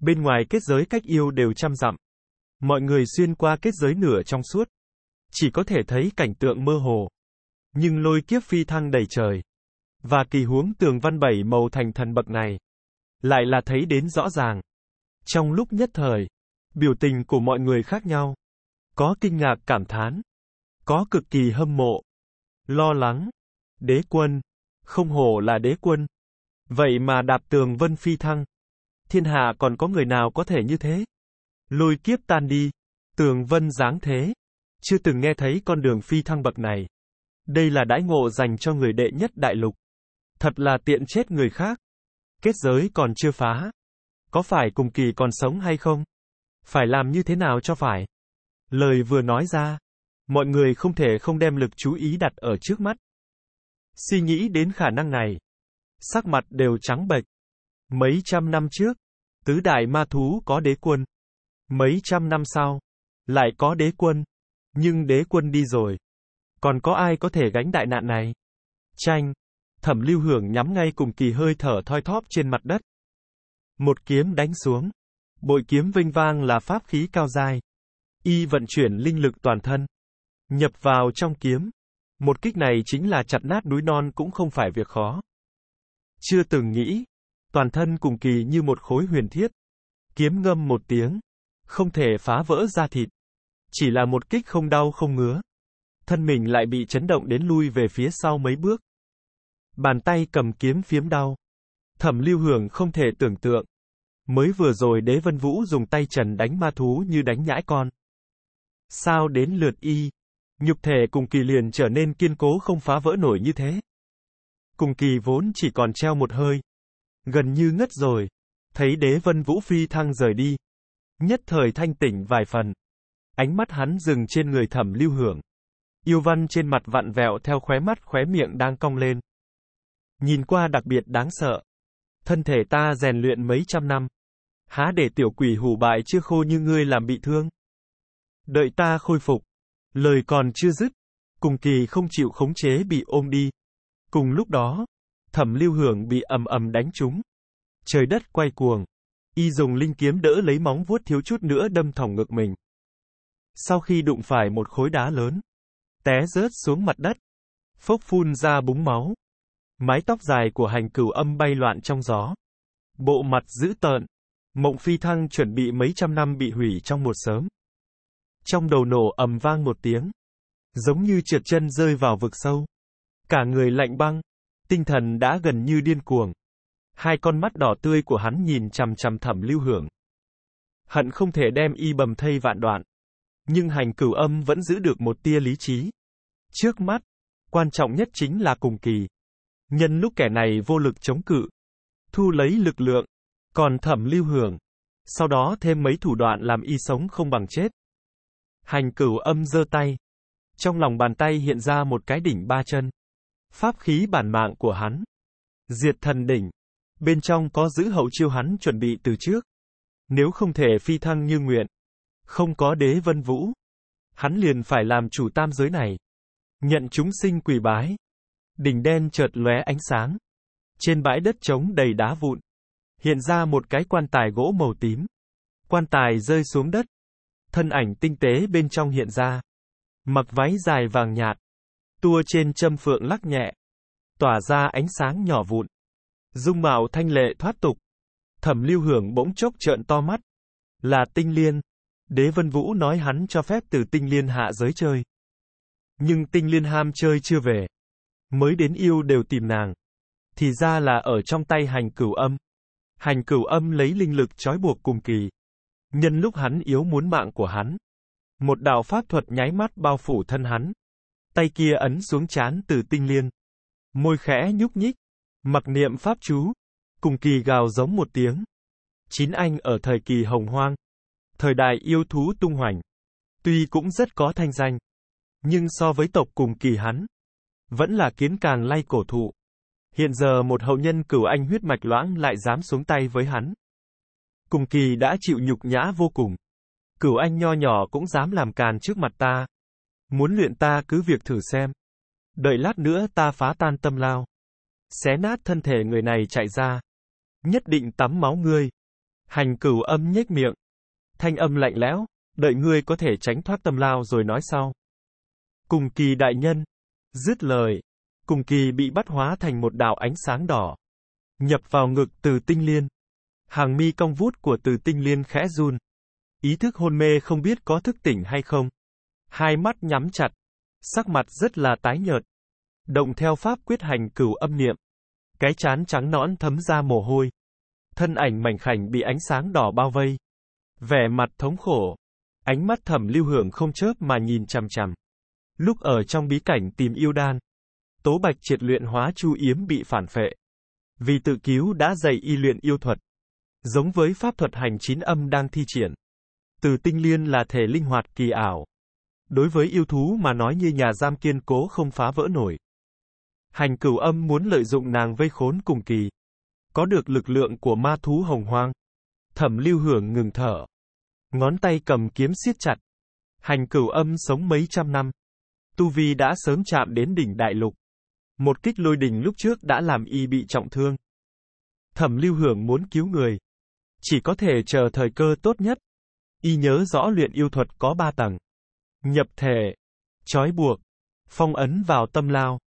Bên ngoài kết giới cách yêu đều trăm dặm. Mọi người xuyên qua kết giới nửa trong suốt. Chỉ có thể thấy cảnh tượng mơ hồ. Nhưng lôi kiếp phi thăng đầy trời. Và kỳ huống tường văn bảy màu thành thần bậc này. Lại là thấy đến rõ ràng. Trong lúc nhất thời, biểu tình của mọi người khác nhau. Có kinh ngạc cảm thán. Có cực kỳ hâm mộ. Lo lắng. Đế quân. Không hổ là đế quân. Vậy mà đạp tường vân phi thăng thiên hạ còn có người nào có thể như thế? Lôi kiếp tan đi. Tường vân dáng thế. Chưa từng nghe thấy con đường phi thăng bậc này. Đây là đãi ngộ dành cho người đệ nhất đại lục. Thật là tiện chết người khác. Kết giới còn chưa phá. Có phải cùng kỳ còn sống hay không? Phải làm như thế nào cho phải? Lời vừa nói ra, mọi người không thể không đem lực chú ý đặt ở trước mắt. Suy nghĩ đến khả năng này, sắc mặt đều trắng bệch. Mấy trăm năm trước, tứ đại ma thú có đế quân. Mấy trăm năm sau, lại có đế quân. Nhưng đế quân đi rồi. Còn có ai có thể gánh đại nạn này? Tranh. Thẩm lưu hưởng nhắm ngay cùng kỳ hơi thở thoi thóp trên mặt đất. Một kiếm đánh xuống. Bội kiếm vinh vang là pháp khí cao dài. Y vận chuyển linh lực toàn thân. Nhập vào trong kiếm. Một kích này chính là chặt nát núi non cũng không phải việc khó. Chưa từng nghĩ, toàn thân cùng kỳ như một khối huyền thiết. Kiếm ngâm một tiếng, không thể phá vỡ da thịt. Chỉ là một kích không đau không ngứa. Thân mình lại bị chấn động đến lui về phía sau mấy bước. Bàn tay cầm kiếm phiếm đau. Thẩm lưu hưởng không thể tưởng tượng. Mới vừa rồi đế vân vũ dùng tay trần đánh ma thú như đánh nhãi con. Sao đến lượt y, nhục thể cùng kỳ liền trở nên kiên cố không phá vỡ nổi như thế. Cùng kỳ vốn chỉ còn treo một hơi, Gần như ngất rồi. Thấy đế vân vũ phi thăng rời đi. Nhất thời thanh tỉnh vài phần. Ánh mắt hắn dừng trên người thẩm lưu hưởng. Yêu văn trên mặt vặn vẹo theo khóe mắt khóe miệng đang cong lên. Nhìn qua đặc biệt đáng sợ. Thân thể ta rèn luyện mấy trăm năm. Há để tiểu quỷ hủ bại chưa khô như ngươi làm bị thương. Đợi ta khôi phục. Lời còn chưa dứt. Cùng kỳ không chịu khống chế bị ôm đi. Cùng lúc đó, Thẩm Lưu Hưởng bị ầm ầm đánh trúng. Trời đất quay cuồng. Y dùng linh kiếm đỡ lấy móng vuốt thiếu chút nữa đâm thòng ngực mình. Sau khi đụng phải một khối đá lớn, té rớt xuống mặt đất, phốc phun ra búng máu. Mái tóc dài của hành cửu âm bay loạn trong gió. Bộ mặt dữ tợn. Mộng phi thăng chuẩn bị mấy trăm năm bị hủy trong một sớm. Trong đầu nổ ầm vang một tiếng. Giống như trượt chân rơi vào vực sâu. Cả người lạnh băng, Tinh thần đã gần như điên cuồng. Hai con mắt đỏ tươi của hắn nhìn chằm chằm thẩm lưu hưởng. Hận không thể đem y bầm thây vạn đoạn. Nhưng hành cửu âm vẫn giữ được một tia lý trí. Trước mắt, quan trọng nhất chính là cùng kỳ. Nhân lúc kẻ này vô lực chống cự, thu lấy lực lượng, còn thẩm lưu hưởng. Sau đó thêm mấy thủ đoạn làm y sống không bằng chết. Hành cửu âm giơ tay. Trong lòng bàn tay hiện ra một cái đỉnh ba chân pháp khí bản mạng của hắn. Diệt thần đỉnh. Bên trong có giữ hậu chiêu hắn chuẩn bị từ trước. Nếu không thể phi thăng như nguyện, không có đế vân vũ, hắn liền phải làm chủ tam giới này. Nhận chúng sinh quỳ bái. Đỉnh đen chợt lóe ánh sáng. Trên bãi đất trống đầy đá vụn, hiện ra một cái quan tài gỗ màu tím. Quan tài rơi xuống đất. Thân ảnh tinh tế bên trong hiện ra. Mặc váy dài vàng nhạt, tua trên châm phượng lắc nhẹ, tỏa ra ánh sáng nhỏ vụn. Dung mạo thanh lệ thoát tục. Thẩm lưu hưởng bỗng chốc trợn to mắt. Là tinh liên. Đế Vân Vũ nói hắn cho phép từ tinh liên hạ giới chơi. Nhưng tinh liên ham chơi chưa về. Mới đến yêu đều tìm nàng. Thì ra là ở trong tay hành cửu âm. Hành cửu âm lấy linh lực trói buộc cùng kỳ. Nhân lúc hắn yếu muốn mạng của hắn. Một đạo pháp thuật nháy mắt bao phủ thân hắn tay kia ấn xuống chán từ tinh liên. Môi khẽ nhúc nhích, mặc niệm pháp chú, cùng kỳ gào giống một tiếng. Chín anh ở thời kỳ hồng hoang, thời đại yêu thú tung hoành, tuy cũng rất có thanh danh, nhưng so với tộc cùng kỳ hắn, vẫn là kiến càn lay cổ thụ. Hiện giờ một hậu nhân cửu anh huyết mạch loãng lại dám xuống tay với hắn. Cùng kỳ đã chịu nhục nhã vô cùng. Cửu anh nho nhỏ cũng dám làm càn trước mặt ta. Muốn luyện ta cứ việc thử xem. Đợi lát nữa ta phá tan tâm lao. Xé nát thân thể người này chạy ra. Nhất định tắm máu ngươi. Hành cửu âm nhếch miệng. Thanh âm lạnh lẽo, đợi ngươi có thể tránh thoát tâm lao rồi nói sau. Cùng kỳ đại nhân. Dứt lời. Cùng kỳ bị bắt hóa thành một đạo ánh sáng đỏ. Nhập vào ngực từ tinh liên. Hàng mi cong vút của từ tinh liên khẽ run. Ý thức hôn mê không biết có thức tỉnh hay không hai mắt nhắm chặt, sắc mặt rất là tái nhợt. Động theo pháp quyết hành cửu âm niệm. Cái chán trắng nõn thấm ra mồ hôi. Thân ảnh mảnh khảnh bị ánh sáng đỏ bao vây. Vẻ mặt thống khổ. Ánh mắt thẩm lưu hưởng không chớp mà nhìn chằm chằm. Lúc ở trong bí cảnh tìm yêu đan. Tố bạch triệt luyện hóa chu yếm bị phản phệ. Vì tự cứu đã dày y luyện yêu thuật. Giống với pháp thuật hành chín âm đang thi triển. Từ tinh liên là thể linh hoạt kỳ ảo. Đối với yêu thú mà nói như nhà giam kiên cố không phá vỡ nổi. Hành cửu âm muốn lợi dụng nàng vây khốn cùng kỳ. Có được lực lượng của ma thú hồng hoang. Thẩm lưu hưởng ngừng thở. Ngón tay cầm kiếm siết chặt. Hành cửu âm sống mấy trăm năm. Tu Vi đã sớm chạm đến đỉnh đại lục. Một kích lôi đỉnh lúc trước đã làm y bị trọng thương. Thẩm lưu hưởng muốn cứu người. Chỉ có thể chờ thời cơ tốt nhất. Y nhớ rõ luyện yêu thuật có ba tầng nhập thể, trói buộc, phong ấn vào tâm lao.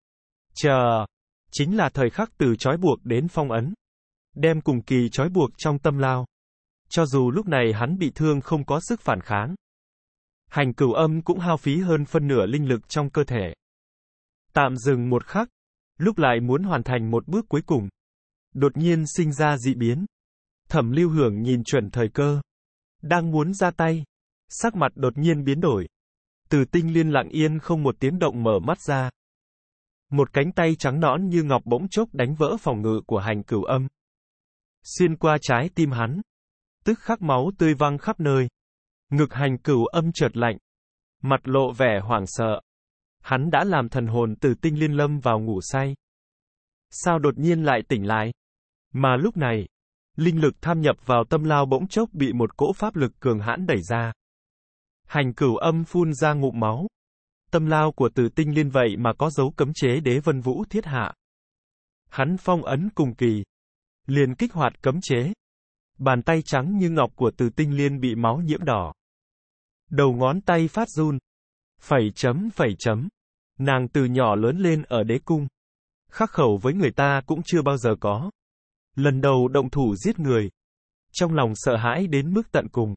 Chờ, chính là thời khắc từ trói buộc đến phong ấn. Đem cùng kỳ trói buộc trong tâm lao. Cho dù lúc này hắn bị thương không có sức phản kháng. Hành cửu âm cũng hao phí hơn phân nửa linh lực trong cơ thể. Tạm dừng một khắc, lúc lại muốn hoàn thành một bước cuối cùng. Đột nhiên sinh ra dị biến. Thẩm lưu hưởng nhìn chuẩn thời cơ. Đang muốn ra tay. Sắc mặt đột nhiên biến đổi. Từ tinh liên lặng yên không một tiếng động mở mắt ra. Một cánh tay trắng nõn như ngọc bỗng chốc đánh vỡ phòng ngự của hành cửu âm. Xuyên qua trái tim hắn. Tức khắc máu tươi văng khắp nơi. Ngực hành cửu âm chợt lạnh. Mặt lộ vẻ hoảng sợ. Hắn đã làm thần hồn từ tinh liên lâm vào ngủ say. Sao đột nhiên lại tỉnh lại? Mà lúc này, linh lực tham nhập vào tâm lao bỗng chốc bị một cỗ pháp lực cường hãn đẩy ra. Hành cửu âm phun ra ngụm máu. Tâm lao của tử tinh liên vậy mà có dấu cấm chế đế vân vũ thiết hạ. Hắn phong ấn cùng kỳ. Liền kích hoạt cấm chế. Bàn tay trắng như ngọc của tử tinh liên bị máu nhiễm đỏ. Đầu ngón tay phát run. Phẩy chấm phẩy chấm. Nàng từ nhỏ lớn lên ở đế cung. Khắc khẩu với người ta cũng chưa bao giờ có. Lần đầu động thủ giết người. Trong lòng sợ hãi đến mức tận cùng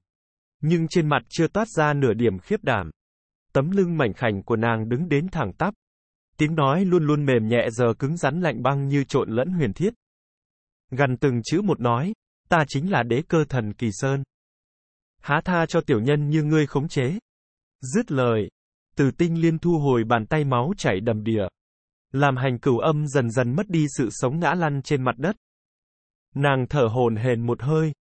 nhưng trên mặt chưa toát ra nửa điểm khiếp đảm. Tấm lưng mảnh khảnh của nàng đứng đến thẳng tắp. Tiếng nói luôn luôn mềm nhẹ giờ cứng rắn lạnh băng như trộn lẫn huyền thiết. Gần từng chữ một nói, ta chính là đế cơ thần kỳ sơn. Há tha cho tiểu nhân như ngươi khống chế. Dứt lời, từ tinh liên thu hồi bàn tay máu chảy đầm đìa. Làm hành cửu âm dần dần mất đi sự sống ngã lăn trên mặt đất. Nàng thở hồn hền một hơi.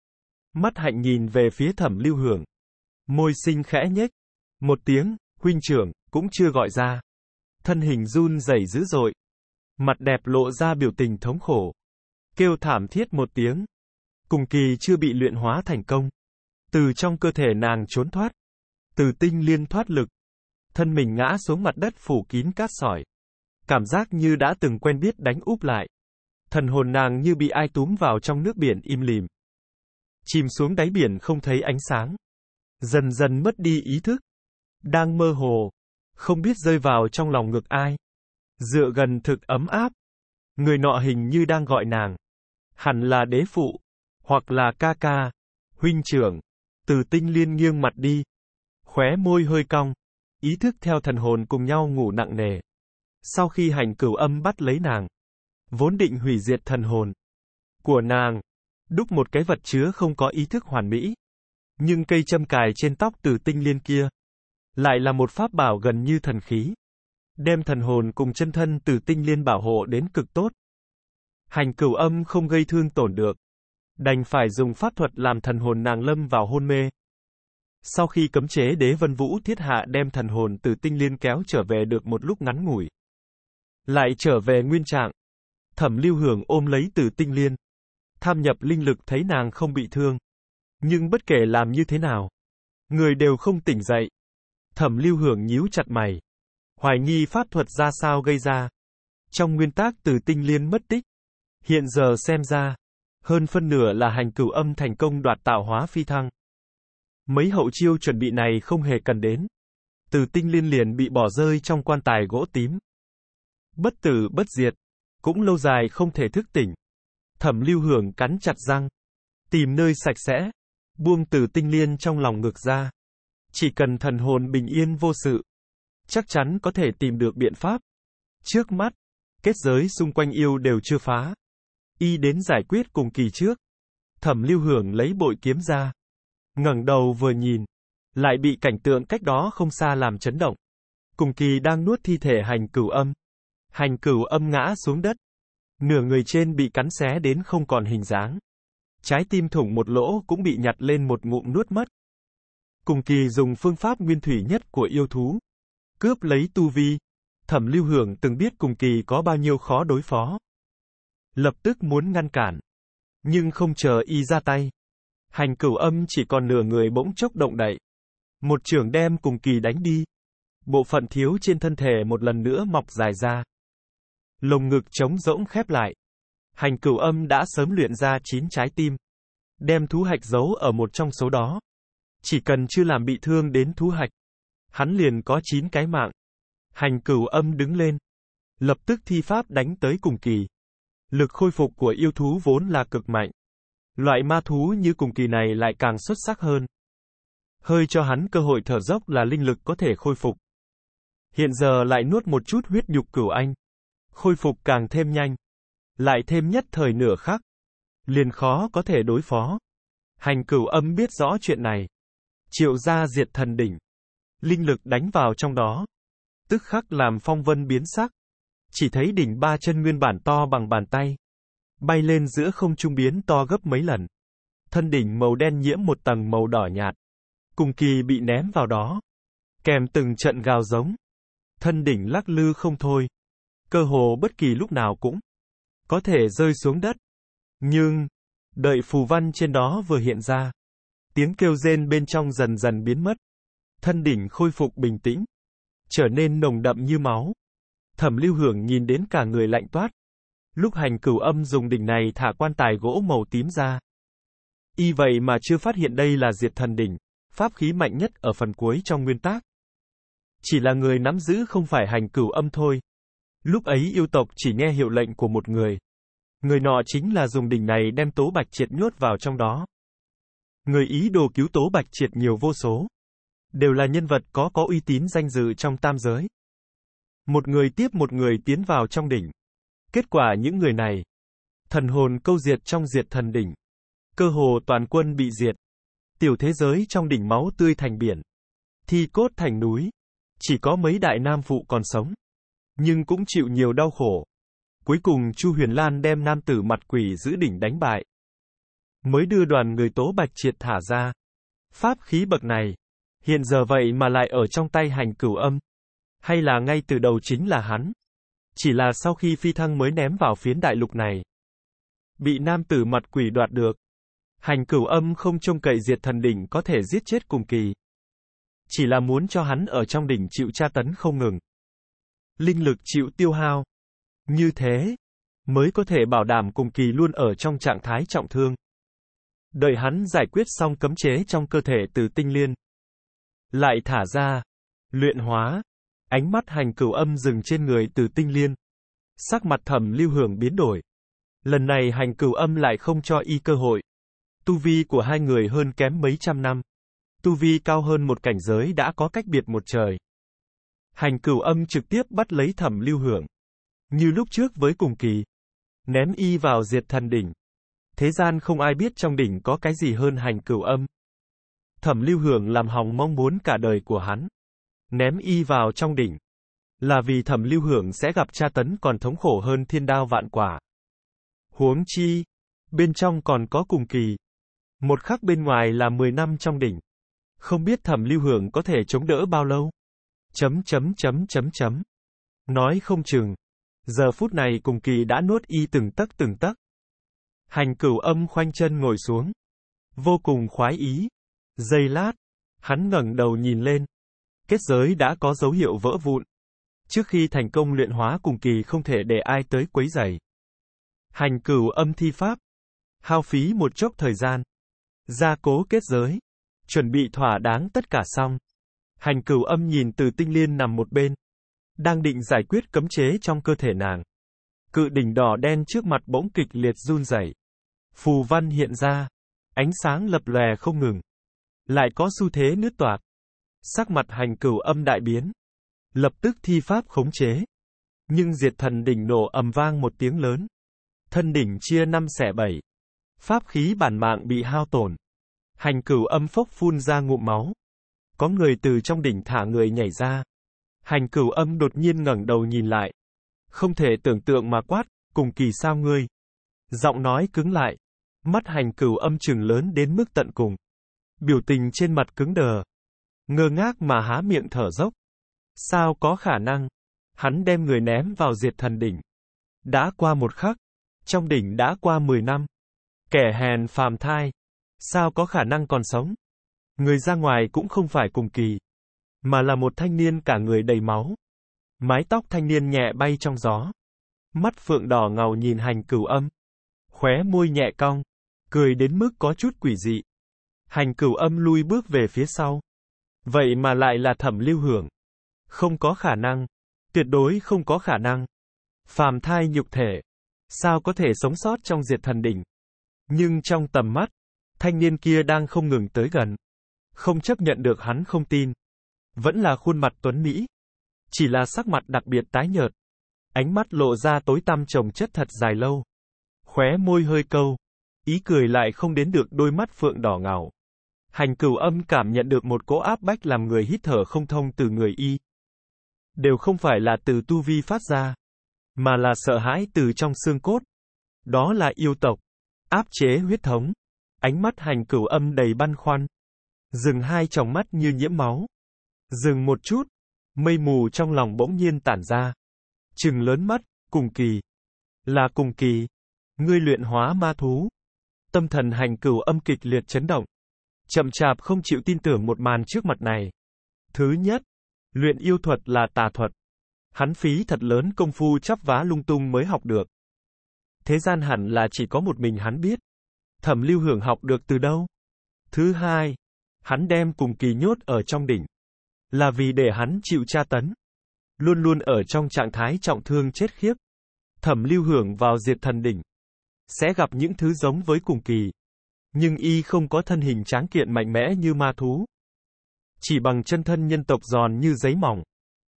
Mắt hạnh nhìn về phía thẩm lưu hưởng. Môi sinh khẽ nhếch. Một tiếng, huynh trưởng, cũng chưa gọi ra. Thân hình run rẩy dữ dội. Mặt đẹp lộ ra biểu tình thống khổ. Kêu thảm thiết một tiếng. Cùng kỳ chưa bị luyện hóa thành công. Từ trong cơ thể nàng trốn thoát. Từ tinh liên thoát lực. Thân mình ngã xuống mặt đất phủ kín cát sỏi. Cảm giác như đã từng quen biết đánh úp lại. Thần hồn nàng như bị ai túm vào trong nước biển im lìm. Chìm xuống đáy biển không thấy ánh sáng. Dần dần mất đi ý thức. Đang mơ hồ. Không biết rơi vào trong lòng ngực ai. Dựa gần thực ấm áp. Người nọ hình như đang gọi nàng. Hẳn là đế phụ. Hoặc là ca ca. Huynh trưởng. Từ tinh liên nghiêng mặt đi. Khóe môi hơi cong. Ý thức theo thần hồn cùng nhau ngủ nặng nề. Sau khi hành cửu âm bắt lấy nàng. Vốn định hủy diệt thần hồn. Của nàng. Đúc một cái vật chứa không có ý thức hoàn mỹ. Nhưng cây châm cài trên tóc từ tinh liên kia, lại là một pháp bảo gần như thần khí. Đem thần hồn cùng chân thân từ tinh liên bảo hộ đến cực tốt. Hành cửu âm không gây thương tổn được. Đành phải dùng pháp thuật làm thần hồn nàng lâm vào hôn mê. Sau khi cấm chế đế vân vũ thiết hạ đem thần hồn từ tinh liên kéo trở về được một lúc ngắn ngủi. Lại trở về nguyên trạng. Thẩm lưu hưởng ôm lấy từ tinh liên. Tham nhập linh lực thấy nàng không bị thương. Nhưng bất kể làm như thế nào, người đều không tỉnh dậy. Thẩm lưu hưởng nhíu chặt mày. Hoài nghi pháp thuật ra sao gây ra. Trong nguyên tác từ tinh liên mất tích. Hiện giờ xem ra, hơn phân nửa là hành cửu âm thành công đoạt tạo hóa phi thăng. Mấy hậu chiêu chuẩn bị này không hề cần đến. Từ tinh liên liền bị bỏ rơi trong quan tài gỗ tím. Bất tử bất diệt, cũng lâu dài không thể thức tỉnh. Thẩm lưu hưởng cắn chặt răng, tìm nơi sạch sẽ, buông từ tinh liên trong lòng ngược ra. Chỉ cần thần hồn bình yên vô sự, chắc chắn có thể tìm được biện pháp. Trước mắt, kết giới xung quanh yêu đều chưa phá. Y đến giải quyết cùng kỳ trước. Thẩm lưu hưởng lấy bội kiếm ra. ngẩng đầu vừa nhìn, lại bị cảnh tượng cách đó không xa làm chấn động. Cùng kỳ đang nuốt thi thể hành cửu âm. Hành cửu âm ngã xuống đất. Nửa người trên bị cắn xé đến không còn hình dáng trái tim thủng một lỗ cũng bị nhặt lên một ngụm nuốt mất. Cùng kỳ dùng phương pháp nguyên thủy nhất của yêu thú. Cướp lấy tu vi. Thẩm lưu hưởng từng biết cùng kỳ có bao nhiêu khó đối phó. Lập tức muốn ngăn cản. Nhưng không chờ y ra tay. Hành cửu âm chỉ còn nửa người bỗng chốc động đậy. Một trường đem cùng kỳ đánh đi. Bộ phận thiếu trên thân thể một lần nữa mọc dài ra. Lồng ngực trống rỗng khép lại hành cửu âm đã sớm luyện ra chín trái tim. Đem thú hạch giấu ở một trong số đó. Chỉ cần chưa làm bị thương đến thú hạch, hắn liền có chín cái mạng. Hành cửu âm đứng lên. Lập tức thi pháp đánh tới cùng kỳ. Lực khôi phục của yêu thú vốn là cực mạnh. Loại ma thú như cùng kỳ này lại càng xuất sắc hơn. Hơi cho hắn cơ hội thở dốc là linh lực có thể khôi phục. Hiện giờ lại nuốt một chút huyết nhục cửu anh. Khôi phục càng thêm nhanh lại thêm nhất thời nửa khắc, liền khó có thể đối phó. Hành cửu âm biết rõ chuyện này. Triệu ra diệt thần đỉnh. Linh lực đánh vào trong đó. Tức khắc làm phong vân biến sắc. Chỉ thấy đỉnh ba chân nguyên bản to bằng bàn tay. Bay lên giữa không trung biến to gấp mấy lần. Thân đỉnh màu đen nhiễm một tầng màu đỏ nhạt. Cùng kỳ bị ném vào đó. Kèm từng trận gào giống. Thân đỉnh lắc lư không thôi. Cơ hồ bất kỳ lúc nào cũng có thể rơi xuống đất. Nhưng, đợi phù văn trên đó vừa hiện ra, tiếng kêu rên bên trong dần dần biến mất. Thân đỉnh khôi phục bình tĩnh, trở nên nồng đậm như máu. Thẩm lưu hưởng nhìn đến cả người lạnh toát. Lúc hành cửu âm dùng đỉnh này thả quan tài gỗ màu tím ra. Y vậy mà chưa phát hiện đây là diệt thần đỉnh, pháp khí mạnh nhất ở phần cuối trong nguyên tác. Chỉ là người nắm giữ không phải hành cửu âm thôi. Lúc ấy yêu tộc chỉ nghe hiệu lệnh của một người. Người nọ chính là dùng đỉnh này đem Tố Bạch Triệt nhốt vào trong đó. Người ý đồ cứu Tố Bạch Triệt nhiều vô số. Đều là nhân vật có có uy tín danh dự trong tam giới. Một người tiếp một người tiến vào trong đỉnh. Kết quả những người này, thần hồn câu diệt trong diệt thần đỉnh. Cơ hồ toàn quân bị diệt. Tiểu thế giới trong đỉnh máu tươi thành biển. Thi cốt thành núi. Chỉ có mấy đại nam phụ còn sống nhưng cũng chịu nhiều đau khổ. Cuối cùng Chu Huyền Lan đem nam tử mặt quỷ giữ đỉnh đánh bại. Mới đưa đoàn người tố bạch triệt thả ra. Pháp khí bậc này, hiện giờ vậy mà lại ở trong tay hành cửu âm. Hay là ngay từ đầu chính là hắn. Chỉ là sau khi phi thăng mới ném vào phiến đại lục này. Bị nam tử mặt quỷ đoạt được. Hành cửu âm không trông cậy diệt thần đỉnh có thể giết chết cùng kỳ. Chỉ là muốn cho hắn ở trong đỉnh chịu tra tấn không ngừng linh lực chịu tiêu hao. Như thế, mới có thể bảo đảm cùng kỳ luôn ở trong trạng thái trọng thương. Đợi hắn giải quyết xong cấm chế trong cơ thể từ tinh liên. Lại thả ra, luyện hóa, ánh mắt hành cửu âm dừng trên người từ tinh liên. Sắc mặt thẩm lưu hưởng biến đổi. Lần này hành cửu âm lại không cho y cơ hội. Tu vi của hai người hơn kém mấy trăm năm. Tu vi cao hơn một cảnh giới đã có cách biệt một trời. Hành cửu âm trực tiếp bắt lấy thẩm lưu hưởng. Như lúc trước với cùng kỳ. Ném y vào diệt thần đỉnh. Thế gian không ai biết trong đỉnh có cái gì hơn hành cửu âm. Thẩm lưu hưởng làm hỏng mong muốn cả đời của hắn. Ném y vào trong đỉnh. Là vì thẩm lưu hưởng sẽ gặp cha tấn còn thống khổ hơn thiên đao vạn quả. Huống chi. Bên trong còn có cùng kỳ. Một khắc bên ngoài là 10 năm trong đỉnh. Không biết thẩm lưu hưởng có thể chống đỡ bao lâu chấm chấm chấm chấm chấm. Nói không chừng. Giờ phút này cùng kỳ đã nuốt y từng tấc từng tấc. Hành cửu âm khoanh chân ngồi xuống. Vô cùng khoái ý. Giây lát. Hắn ngẩng đầu nhìn lên. Kết giới đã có dấu hiệu vỡ vụn. Trước khi thành công luyện hóa cùng kỳ không thể để ai tới quấy rầy. Hành cửu âm thi pháp. Hao phí một chốc thời gian. Gia cố kết giới. Chuẩn bị thỏa đáng tất cả xong. Hành cửu âm nhìn từ tinh liên nằm một bên. Đang định giải quyết cấm chế trong cơ thể nàng. Cự đỉnh đỏ đen trước mặt bỗng kịch liệt run rẩy. Phù văn hiện ra. Ánh sáng lập lòe không ngừng. Lại có xu thế nứt toạc. Sắc mặt hành cửu âm đại biến. Lập tức thi pháp khống chế. Nhưng diệt thần đỉnh nổ ầm vang một tiếng lớn. Thân đỉnh chia năm xẻ bảy. Pháp khí bản mạng bị hao tổn. Hành cửu âm phốc phun ra ngụm máu có người từ trong đỉnh thả người nhảy ra. Hành cửu âm đột nhiên ngẩng đầu nhìn lại. Không thể tưởng tượng mà quát, cùng kỳ sao ngươi. Giọng nói cứng lại. Mắt hành cửu âm trừng lớn đến mức tận cùng. Biểu tình trên mặt cứng đờ. Ngơ ngác mà há miệng thở dốc. Sao có khả năng? Hắn đem người ném vào diệt thần đỉnh. Đã qua một khắc. Trong đỉnh đã qua 10 năm. Kẻ hèn phàm thai. Sao có khả năng còn sống? Người ra ngoài cũng không phải cùng kỳ, mà là một thanh niên cả người đầy máu. Mái tóc thanh niên nhẹ bay trong gió. Mắt phượng đỏ ngầu nhìn hành cửu âm. Khóe môi nhẹ cong, cười đến mức có chút quỷ dị. Hành cửu âm lui bước về phía sau. Vậy mà lại là thẩm lưu hưởng. Không có khả năng. Tuyệt đối không có khả năng. Phàm thai nhục thể. Sao có thể sống sót trong diệt thần đỉnh? Nhưng trong tầm mắt, thanh niên kia đang không ngừng tới gần không chấp nhận được hắn không tin. Vẫn là khuôn mặt tuấn Mỹ. Chỉ là sắc mặt đặc biệt tái nhợt. Ánh mắt lộ ra tối tăm chồng chất thật dài lâu. Khóe môi hơi câu. Ý cười lại không đến được đôi mắt phượng đỏ ngầu. Hành cửu âm cảm nhận được một cỗ áp bách làm người hít thở không thông từ người y. Đều không phải là từ tu vi phát ra, mà là sợ hãi từ trong xương cốt. Đó là yêu tộc, áp chế huyết thống. Ánh mắt hành cửu âm đầy băn khoăn. Dừng hai tròng mắt như nhiễm máu. Dừng một chút. Mây mù trong lòng bỗng nhiên tản ra. Trừng lớn mắt, cùng kỳ. Là cùng kỳ. Ngươi luyện hóa ma thú. Tâm thần hành cửu âm kịch liệt chấn động. Chậm chạp không chịu tin tưởng một màn trước mặt này. Thứ nhất, luyện yêu thuật là tà thuật. Hắn phí thật lớn công phu chắp vá lung tung mới học được. Thế gian hẳn là chỉ có một mình hắn biết. Thẩm lưu hưởng học được từ đâu? Thứ hai, hắn đem cùng kỳ nhốt ở trong đỉnh. Là vì để hắn chịu tra tấn. Luôn luôn ở trong trạng thái trọng thương chết khiếp. Thẩm lưu hưởng vào diệt thần đỉnh. Sẽ gặp những thứ giống với cùng kỳ. Nhưng y không có thân hình tráng kiện mạnh mẽ như ma thú. Chỉ bằng chân thân nhân tộc giòn như giấy mỏng.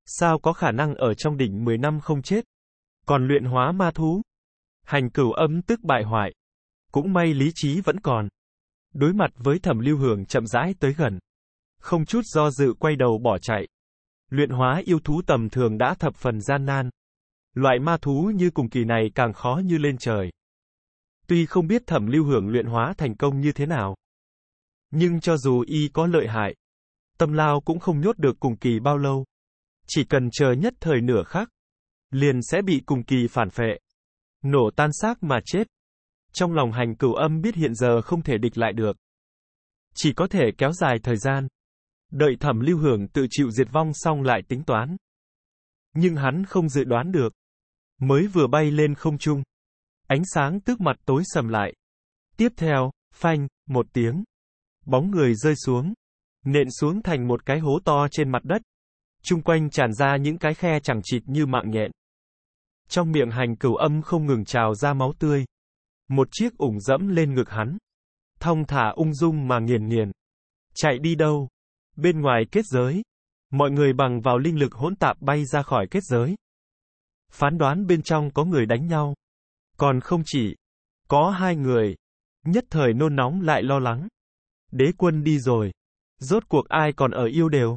Sao có khả năng ở trong đỉnh 10 năm không chết? Còn luyện hóa ma thú. Hành cửu âm tức bại hoại. Cũng may lý trí vẫn còn. Đối mặt với thẩm lưu hưởng chậm rãi tới gần. Không chút do dự quay đầu bỏ chạy. Luyện hóa yêu thú tầm thường đã thập phần gian nan. Loại ma thú như cùng kỳ này càng khó như lên trời. Tuy không biết thẩm lưu hưởng luyện hóa thành công như thế nào. Nhưng cho dù y có lợi hại, tâm lao cũng không nhốt được cùng kỳ bao lâu. Chỉ cần chờ nhất thời nửa khắc, liền sẽ bị cùng kỳ phản phệ. Nổ tan xác mà chết. Trong lòng hành cửu âm biết hiện giờ không thể địch lại được. Chỉ có thể kéo dài thời gian. Đợi thẩm lưu hưởng tự chịu diệt vong xong lại tính toán. Nhưng hắn không dự đoán được. Mới vừa bay lên không trung. Ánh sáng tước mặt tối sầm lại. Tiếp theo, phanh, một tiếng. Bóng người rơi xuống. Nện xuống thành một cái hố to trên mặt đất. Trung quanh tràn ra những cái khe chẳng chịt như mạng nhện. Trong miệng hành cửu âm không ngừng trào ra máu tươi. Một chiếc ủng dẫm lên ngực hắn. Thong thả ung dung mà nghiền nghiền. Chạy đi đâu? Bên ngoài kết giới. Mọi người bằng vào linh lực hỗn tạp bay ra khỏi kết giới. Phán đoán bên trong có người đánh nhau. Còn không chỉ. Có hai người. Nhất thời nôn nóng lại lo lắng. Đế quân đi rồi. Rốt cuộc ai còn ở yêu đều?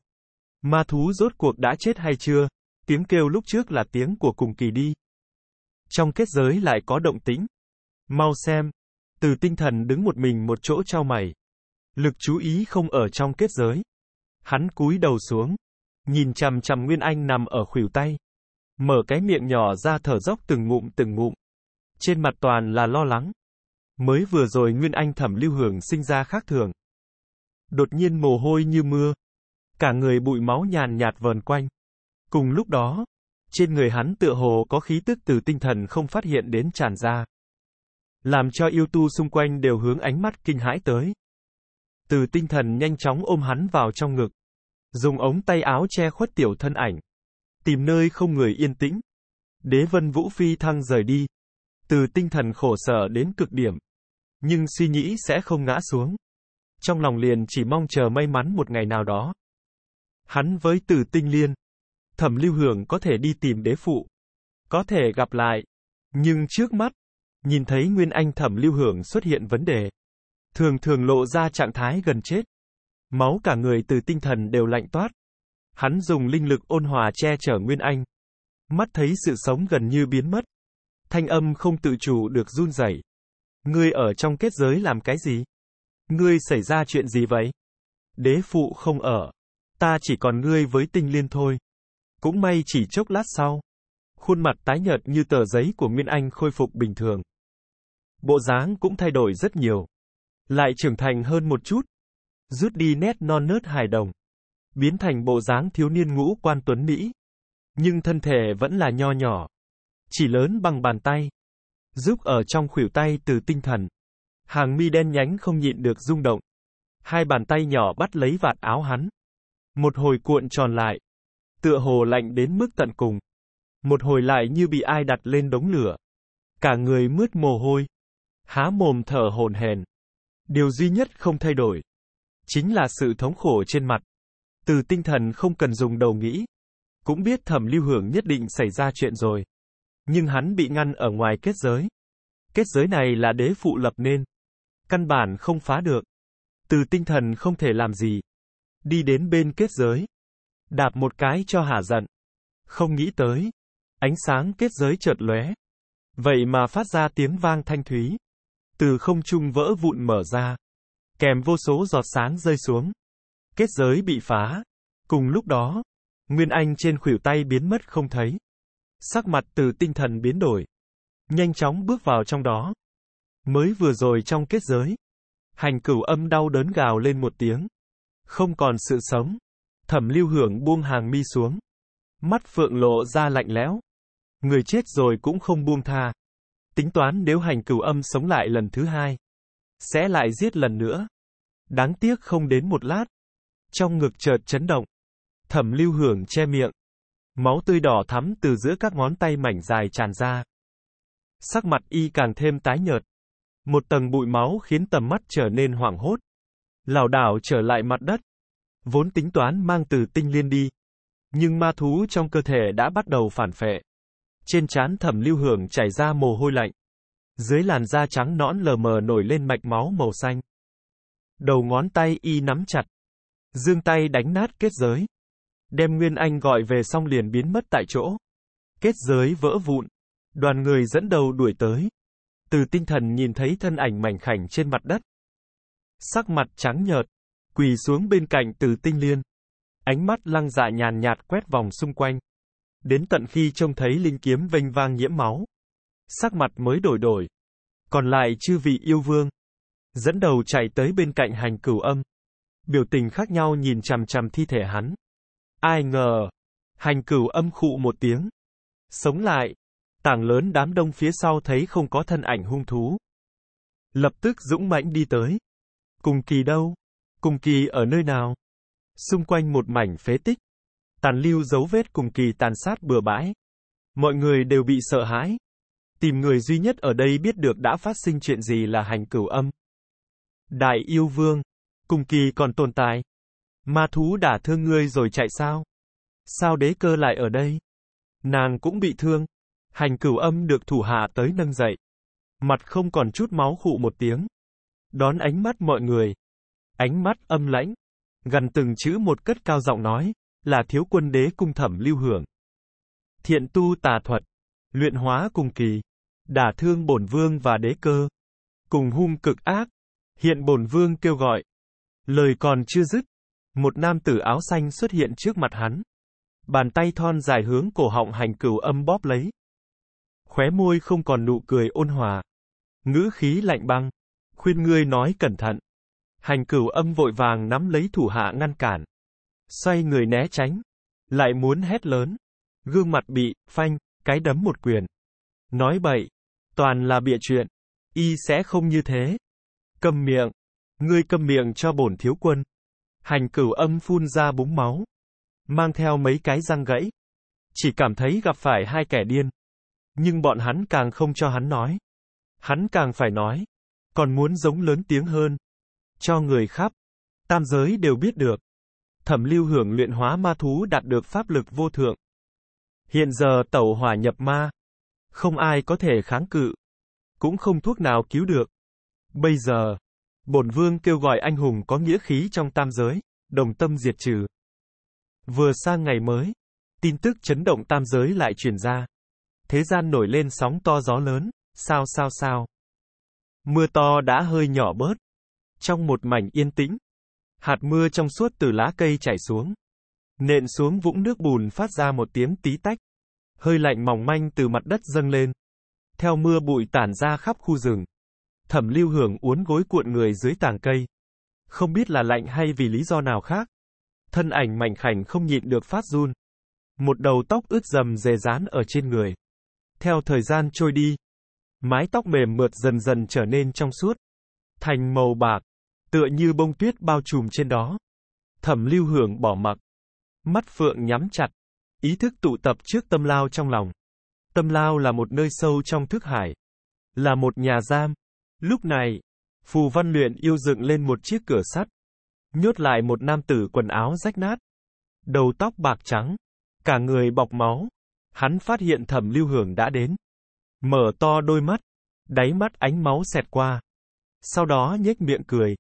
Ma thú rốt cuộc đã chết hay chưa? Tiếng kêu lúc trước là tiếng của cùng kỳ đi. Trong kết giới lại có động tĩnh. Mau xem. Từ tinh thần đứng một mình một chỗ trao mày. Lực chú ý không ở trong kết giới. Hắn cúi đầu xuống. Nhìn chằm chằm Nguyên Anh nằm ở khuỷu tay. Mở cái miệng nhỏ ra thở dốc từng ngụm từng ngụm. Trên mặt toàn là lo lắng. Mới vừa rồi Nguyên Anh thẩm lưu hưởng sinh ra khác thường. Đột nhiên mồ hôi như mưa. Cả người bụi máu nhàn nhạt vờn quanh. Cùng lúc đó, trên người hắn tựa hồ có khí tức từ tinh thần không phát hiện đến tràn ra làm cho yêu tu xung quanh đều hướng ánh mắt kinh hãi tới. Từ tinh thần nhanh chóng ôm hắn vào trong ngực, dùng ống tay áo che khuất tiểu thân ảnh, tìm nơi không người yên tĩnh. Đế vân vũ phi thăng rời đi, từ tinh thần khổ sở đến cực điểm, nhưng suy nghĩ sẽ không ngã xuống. Trong lòng liền chỉ mong chờ may mắn một ngày nào đó. Hắn với từ tinh liên, thẩm lưu hưởng có thể đi tìm đế phụ, có thể gặp lại, nhưng trước mắt, nhìn thấy Nguyên Anh Thẩm Lưu Hưởng xuất hiện vấn đề. Thường thường lộ ra trạng thái gần chết. Máu cả người từ tinh thần đều lạnh toát. Hắn dùng linh lực ôn hòa che chở Nguyên Anh. Mắt thấy sự sống gần như biến mất. Thanh âm không tự chủ được run rẩy. Ngươi ở trong kết giới làm cái gì? Ngươi xảy ra chuyện gì vậy? Đế phụ không ở. Ta chỉ còn ngươi với tinh liên thôi. Cũng may chỉ chốc lát sau. Khuôn mặt tái nhợt như tờ giấy của Nguyên Anh khôi phục bình thường. Bộ dáng cũng thay đổi rất nhiều. Lại trưởng thành hơn một chút. Rút đi nét non nớt hài đồng. Biến thành bộ dáng thiếu niên ngũ quan tuấn Mỹ. Nhưng thân thể vẫn là nho nhỏ. Chỉ lớn bằng bàn tay. Giúp ở trong khuỷu tay từ tinh thần. Hàng mi đen nhánh không nhịn được rung động. Hai bàn tay nhỏ bắt lấy vạt áo hắn. Một hồi cuộn tròn lại. Tựa hồ lạnh đến mức tận cùng. Một hồi lại như bị ai đặt lên đống lửa. Cả người mướt mồ hôi há mồm thở hổn hển. Điều duy nhất không thay đổi, chính là sự thống khổ trên mặt. Từ tinh thần không cần dùng đầu nghĩ, cũng biết thẩm lưu hưởng nhất định xảy ra chuyện rồi. Nhưng hắn bị ngăn ở ngoài kết giới. Kết giới này là đế phụ lập nên. Căn bản không phá được. Từ tinh thần không thể làm gì. Đi đến bên kết giới. Đạp một cái cho hả giận. Không nghĩ tới. Ánh sáng kết giới chợt lóe. Vậy mà phát ra tiếng vang thanh thúy từ không trung vỡ vụn mở ra, kèm vô số giọt sáng rơi xuống. Kết giới bị phá. Cùng lúc đó, Nguyên Anh trên khuỷu tay biến mất không thấy. Sắc mặt từ tinh thần biến đổi. Nhanh chóng bước vào trong đó. Mới vừa rồi trong kết giới. Hành cửu âm đau đớn gào lên một tiếng. Không còn sự sống. Thẩm lưu hưởng buông hàng mi xuống. Mắt phượng lộ ra lạnh lẽo. Người chết rồi cũng không buông tha. Tính toán nếu hành cửu âm sống lại lần thứ hai, sẽ lại giết lần nữa. Đáng tiếc không đến một lát. Trong ngực chợt chấn động. Thẩm lưu hưởng che miệng. Máu tươi đỏ thắm từ giữa các ngón tay mảnh dài tràn ra. Sắc mặt y càng thêm tái nhợt. Một tầng bụi máu khiến tầm mắt trở nên hoảng hốt. Lào đảo trở lại mặt đất. Vốn tính toán mang từ tinh liên đi. Nhưng ma thú trong cơ thể đã bắt đầu phản phệ. Trên trán thẩm lưu hưởng chảy ra mồ hôi lạnh. Dưới làn da trắng nõn lờ mờ nổi lên mạch máu màu xanh. Đầu ngón tay y nắm chặt. Dương tay đánh nát kết giới. Đem Nguyên Anh gọi về xong liền biến mất tại chỗ. Kết giới vỡ vụn. Đoàn người dẫn đầu đuổi tới. Từ tinh thần nhìn thấy thân ảnh mảnh khảnh trên mặt đất. Sắc mặt trắng nhợt. Quỳ xuống bên cạnh từ tinh liên. Ánh mắt lăng dạ nhàn nhạt quét vòng xung quanh đến tận khi trông thấy linh kiếm vênh vang nhiễm máu. Sắc mặt mới đổi đổi. Còn lại chư vị yêu vương. Dẫn đầu chạy tới bên cạnh hành cửu âm. Biểu tình khác nhau nhìn chằm chằm thi thể hắn. Ai ngờ. Hành cửu âm khụ một tiếng. Sống lại. Tảng lớn đám đông phía sau thấy không có thân ảnh hung thú. Lập tức dũng mãnh đi tới. Cùng kỳ đâu? Cùng kỳ ở nơi nào? Xung quanh một mảnh phế tích tàn lưu dấu vết cùng kỳ tàn sát bừa bãi. Mọi người đều bị sợ hãi. Tìm người duy nhất ở đây biết được đã phát sinh chuyện gì là hành cửu âm. Đại yêu vương, cùng kỳ còn tồn tại. Ma thú đã thương ngươi rồi chạy sao? Sao đế cơ lại ở đây? Nàng cũng bị thương. Hành cửu âm được thủ hạ tới nâng dậy. Mặt không còn chút máu khụ một tiếng. Đón ánh mắt mọi người. Ánh mắt âm lãnh. Gần từng chữ một cất cao giọng nói là thiếu quân đế cung thẩm lưu hưởng. Thiện tu tà thuật, luyện hóa cùng kỳ, đả thương bổn vương và đế cơ, cùng hung cực ác. Hiện bổn vương kêu gọi. Lời còn chưa dứt, một nam tử áo xanh xuất hiện trước mặt hắn. Bàn tay thon dài hướng cổ họng hành cửu âm bóp lấy. Khóe môi không còn nụ cười ôn hòa. Ngữ khí lạnh băng. Khuyên ngươi nói cẩn thận. Hành cửu âm vội vàng nắm lấy thủ hạ ngăn cản. Xoay người né tránh. Lại muốn hét lớn. Gương mặt bị, phanh, cái đấm một quyền. Nói bậy. Toàn là bịa chuyện. Y sẽ không như thế. Cầm miệng. Ngươi cầm miệng cho bổn thiếu quân. Hành cửu âm phun ra búng máu. Mang theo mấy cái răng gãy. Chỉ cảm thấy gặp phải hai kẻ điên. Nhưng bọn hắn càng không cho hắn nói. Hắn càng phải nói. Còn muốn giống lớn tiếng hơn. Cho người khắp. Tam giới đều biết được. Thẩm lưu hưởng luyện hóa ma thú đạt được pháp lực vô thượng. Hiện giờ tẩu hỏa nhập ma. Không ai có thể kháng cự. Cũng không thuốc nào cứu được. Bây giờ, bổn vương kêu gọi anh hùng có nghĩa khí trong tam giới, đồng tâm diệt trừ. Vừa sang ngày mới, tin tức chấn động tam giới lại truyền ra. Thế gian nổi lên sóng to gió lớn, sao sao sao. Mưa to đã hơi nhỏ bớt. Trong một mảnh yên tĩnh, Hạt mưa trong suốt từ lá cây chảy xuống. Nện xuống vũng nước bùn phát ra một tiếng tí tách. Hơi lạnh mỏng manh từ mặt đất dâng lên. Theo mưa bụi tản ra khắp khu rừng. Thẩm lưu hưởng uốn gối cuộn người dưới tàng cây. Không biết là lạnh hay vì lý do nào khác. Thân ảnh mạnh khảnh không nhịn được phát run. Một đầu tóc ướt dầm dề dán ở trên người. Theo thời gian trôi đi, mái tóc mềm mượt dần dần trở nên trong suốt, thành màu bạc, tựa như bông tuyết bao trùm trên đó. Thẩm lưu hưởng bỏ mặc. Mắt phượng nhắm chặt. Ý thức tụ tập trước tâm lao trong lòng. Tâm lao là một nơi sâu trong thức hải. Là một nhà giam. Lúc này, Phù Văn Luyện yêu dựng lên một chiếc cửa sắt. Nhốt lại một nam tử quần áo rách nát. Đầu tóc bạc trắng. Cả người bọc máu. Hắn phát hiện thẩm lưu hưởng đã đến. Mở to đôi mắt. Đáy mắt ánh máu xẹt qua. Sau đó nhếch miệng cười.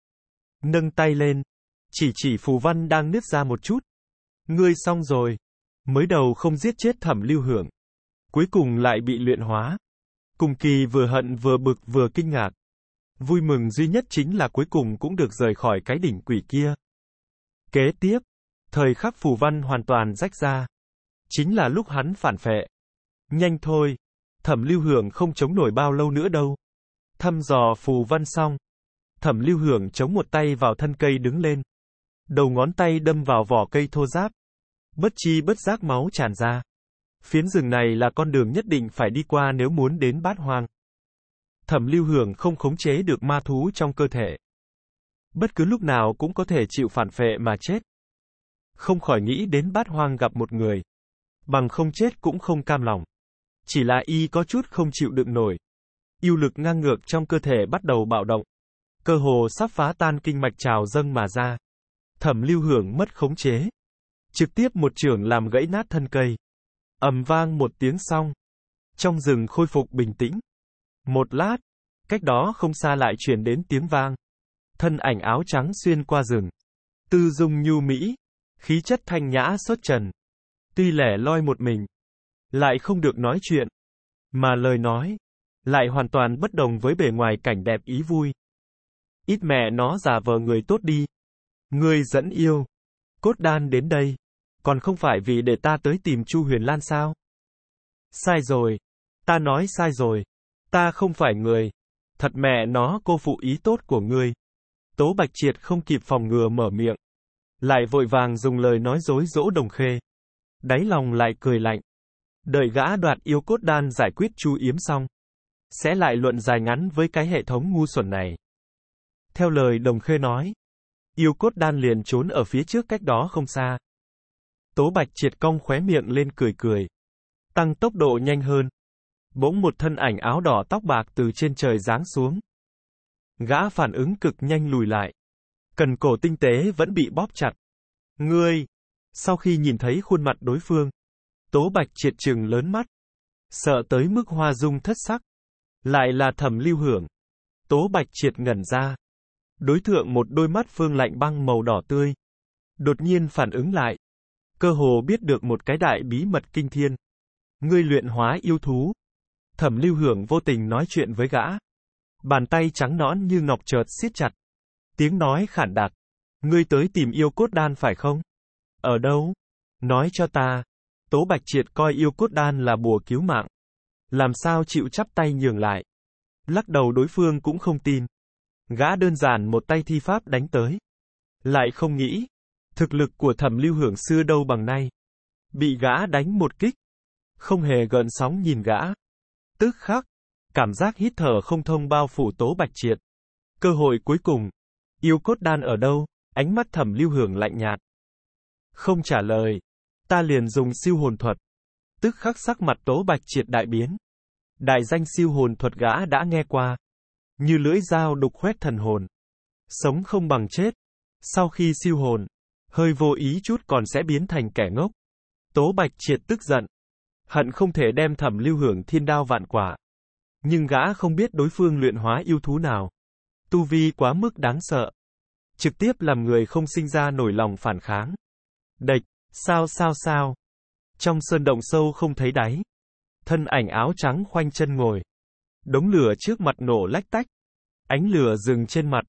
Nâng tay lên. Chỉ chỉ phù văn đang nứt ra một chút. Ngươi xong rồi. Mới đầu không giết chết thẩm lưu hưởng. Cuối cùng lại bị luyện hóa. Cùng kỳ vừa hận vừa bực vừa kinh ngạc. Vui mừng duy nhất chính là cuối cùng cũng được rời khỏi cái đỉnh quỷ kia. Kế tiếp, thời khắc phù văn hoàn toàn rách ra. Chính là lúc hắn phản phệ. Nhanh thôi, thẩm lưu hưởng không chống nổi bao lâu nữa đâu. Thăm dò phù văn xong, Thẩm lưu hưởng chống một tay vào thân cây đứng lên. Đầu ngón tay đâm vào vỏ cây thô giáp. Bất chi bất giác máu tràn ra. Phiến rừng này là con đường nhất định phải đi qua nếu muốn đến bát hoang. Thẩm lưu hưởng không khống chế được ma thú trong cơ thể. Bất cứ lúc nào cũng có thể chịu phản phệ mà chết. Không khỏi nghĩ đến bát hoang gặp một người. Bằng không chết cũng không cam lòng. Chỉ là y có chút không chịu đựng nổi. Yêu lực ngang ngược trong cơ thể bắt đầu bạo động cơ hồ sắp phá tan kinh mạch trào dâng mà ra. Thẩm lưu hưởng mất khống chế. Trực tiếp một trưởng làm gãy nát thân cây. ầm vang một tiếng xong. Trong rừng khôi phục bình tĩnh. Một lát, cách đó không xa lại chuyển đến tiếng vang. Thân ảnh áo trắng xuyên qua rừng. Tư dung nhu mỹ. Khí chất thanh nhã xuất trần. Tuy lẻ loi một mình. Lại không được nói chuyện. Mà lời nói. Lại hoàn toàn bất đồng với bề ngoài cảnh đẹp ý vui. Ít mẹ nó giả vờ người tốt đi. người dẫn yêu. Cốt đan đến đây. Còn không phải vì để ta tới tìm Chu Huyền Lan sao? Sai rồi. Ta nói sai rồi. Ta không phải người. Thật mẹ nó cô phụ ý tốt của ngươi. Tố Bạch Triệt không kịp phòng ngừa mở miệng. Lại vội vàng dùng lời nói dối dỗ đồng khê. Đáy lòng lại cười lạnh. Đợi gã đoạt yêu cốt đan giải quyết chu yếm xong. Sẽ lại luận dài ngắn với cái hệ thống ngu xuẩn này theo lời đồng khê nói. Yêu cốt đan liền trốn ở phía trước cách đó không xa. Tố bạch triệt cong khóe miệng lên cười cười. Tăng tốc độ nhanh hơn. Bỗng một thân ảnh áo đỏ tóc bạc từ trên trời giáng xuống. Gã phản ứng cực nhanh lùi lại. Cần cổ tinh tế vẫn bị bóp chặt. Ngươi! Sau khi nhìn thấy khuôn mặt đối phương, tố bạch triệt trừng lớn mắt. Sợ tới mức hoa dung thất sắc. Lại là thẩm lưu hưởng. Tố bạch triệt ngẩn ra. Đối tượng một đôi mắt phương lạnh băng màu đỏ tươi. Đột nhiên phản ứng lại. Cơ hồ biết được một cái đại bí mật kinh thiên. Ngươi luyện hóa yêu thú. Thẩm lưu hưởng vô tình nói chuyện với gã. Bàn tay trắng nõn như ngọc chợt siết chặt. Tiếng nói khản đặc. Ngươi tới tìm yêu cốt đan phải không? Ở đâu? Nói cho ta. Tố Bạch Triệt coi yêu cốt đan là bùa cứu mạng. Làm sao chịu chắp tay nhường lại. Lắc đầu đối phương cũng không tin. Gã đơn giản một tay thi pháp đánh tới. Lại không nghĩ, thực lực của thẩm lưu hưởng xưa đâu bằng nay. Bị gã đánh một kích. Không hề gợn sóng nhìn gã. Tức khắc, cảm giác hít thở không thông bao phủ tố bạch triệt. Cơ hội cuối cùng. Yêu cốt đan ở đâu? Ánh mắt thẩm lưu hưởng lạnh nhạt. Không trả lời. Ta liền dùng siêu hồn thuật. Tức khắc sắc mặt tố bạch triệt đại biến. Đại danh siêu hồn thuật gã đã nghe qua như lưỡi dao đục khoét thần hồn. Sống không bằng chết. Sau khi siêu hồn, hơi vô ý chút còn sẽ biến thành kẻ ngốc. Tố Bạch Triệt tức giận. Hận không thể đem thẩm lưu hưởng thiên đao vạn quả. Nhưng gã không biết đối phương luyện hóa yêu thú nào. Tu vi quá mức đáng sợ. Trực tiếp làm người không sinh ra nổi lòng phản kháng. Địch, sao sao sao. Trong sơn động sâu không thấy đáy. Thân ảnh áo trắng khoanh chân ngồi. Đống lửa trước mặt nổ lách tách. Ánh lửa dừng trên mặt.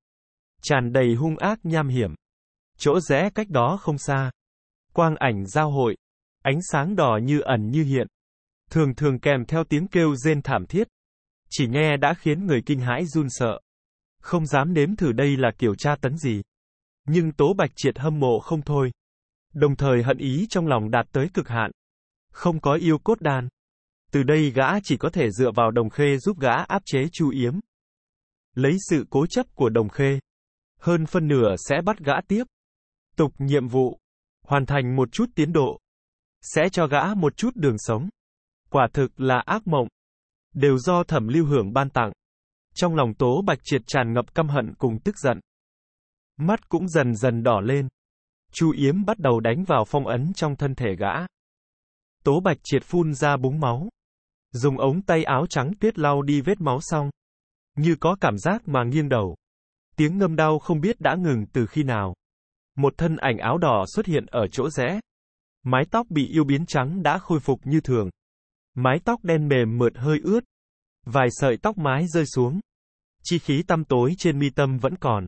Tràn đầy hung ác nham hiểm. Chỗ rẽ cách đó không xa. Quang ảnh giao hội. Ánh sáng đỏ như ẩn như hiện. Thường thường kèm theo tiếng kêu rên thảm thiết. Chỉ nghe đã khiến người kinh hãi run sợ. Không dám nếm thử đây là kiểu tra tấn gì. Nhưng Tố Bạch Triệt hâm mộ không thôi. Đồng thời hận ý trong lòng đạt tới cực hạn. Không có yêu cốt đan. Từ đây gã chỉ có thể dựa vào đồng khê giúp gã áp chế chu yếm. Lấy sự cố chấp của đồng khê. Hơn phân nửa sẽ bắt gã tiếp. Tục nhiệm vụ. Hoàn thành một chút tiến độ. Sẽ cho gã một chút đường sống. Quả thực là ác mộng. Đều do thẩm lưu hưởng ban tặng. Trong lòng tố bạch triệt tràn ngập căm hận cùng tức giận. Mắt cũng dần dần đỏ lên. Chu Yếm bắt đầu đánh vào phong ấn trong thân thể gã. Tố Bạch triệt phun ra búng máu. Dùng ống tay áo trắng tuyết lau đi vết máu xong. Như có cảm giác mà nghiêng đầu. Tiếng ngâm đau không biết đã ngừng từ khi nào. Một thân ảnh áo đỏ xuất hiện ở chỗ rẽ. Mái tóc bị yêu biến trắng đã khôi phục như thường. Mái tóc đen mềm mượt hơi ướt. Vài sợi tóc mái rơi xuống. Chi khí tăm tối trên mi tâm vẫn còn.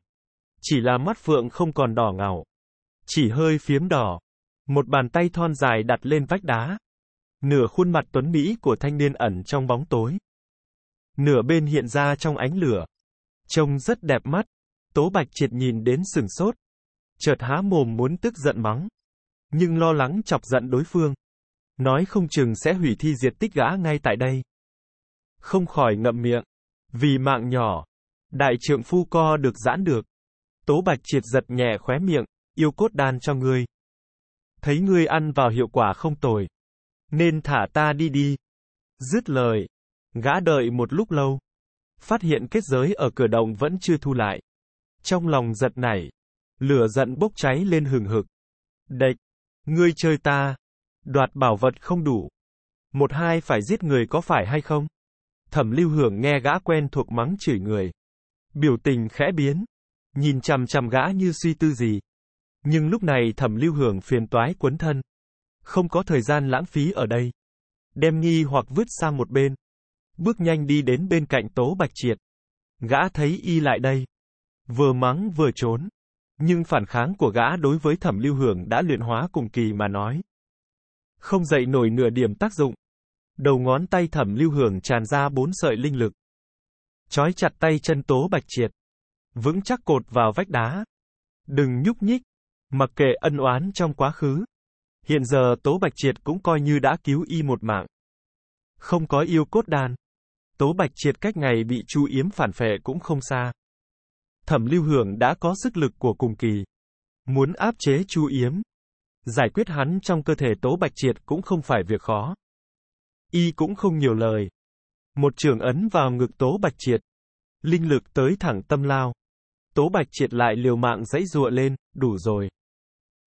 Chỉ là mắt phượng không còn đỏ ngầu. Chỉ hơi phiếm đỏ. Một bàn tay thon dài đặt lên vách đá. Nửa khuôn mặt tuấn Mỹ của thanh niên ẩn trong bóng tối. Nửa bên hiện ra trong ánh lửa. Trông rất đẹp mắt. Tố Bạch Triệt nhìn đến sừng sốt. Chợt há mồm muốn tức giận mắng. Nhưng lo lắng chọc giận đối phương. Nói không chừng sẽ hủy thi diệt tích gã ngay tại đây. Không khỏi ngậm miệng. Vì mạng nhỏ. Đại trượng phu co được giãn được. Tố Bạch Triệt giật nhẹ khóe miệng. Yêu cốt đan cho ngươi. Thấy ngươi ăn vào hiệu quả không tồi nên thả ta đi đi. Dứt lời, gã đợi một lúc lâu, phát hiện kết giới ở cửa động vẫn chưa thu lại. Trong lòng giật nảy, lửa giận bốc cháy lên hừng hực. Địch, ngươi chơi ta, đoạt bảo vật không đủ. Một hai phải giết người có phải hay không? Thẩm lưu hưởng nghe gã quen thuộc mắng chửi người. Biểu tình khẽ biến, nhìn chằm chằm gã như suy tư gì. Nhưng lúc này thẩm lưu hưởng phiền toái quấn thân không có thời gian lãng phí ở đây. Đem nghi hoặc vứt sang một bên. Bước nhanh đi đến bên cạnh Tố Bạch Triệt. Gã thấy y lại đây. Vừa mắng vừa trốn. Nhưng phản kháng của gã đối với thẩm lưu hưởng đã luyện hóa cùng kỳ mà nói. Không dậy nổi nửa điểm tác dụng. Đầu ngón tay thẩm lưu hưởng tràn ra bốn sợi linh lực. Chói chặt tay chân tố bạch triệt. Vững chắc cột vào vách đá. Đừng nhúc nhích. Mặc kệ ân oán trong quá khứ, hiện giờ Tố Bạch Triệt cũng coi như đã cứu y một mạng. Không có yêu cốt đan. Tố Bạch Triệt cách ngày bị Chu Yếm phản phệ cũng không xa. Thẩm Lưu Hưởng đã có sức lực của cùng kỳ. Muốn áp chế Chu Yếm, giải quyết hắn trong cơ thể Tố Bạch Triệt cũng không phải việc khó. Y cũng không nhiều lời. Một trường ấn vào ngực Tố Bạch Triệt. Linh lực tới thẳng tâm lao. Tố Bạch Triệt lại liều mạng dãy dụa lên, đủ rồi.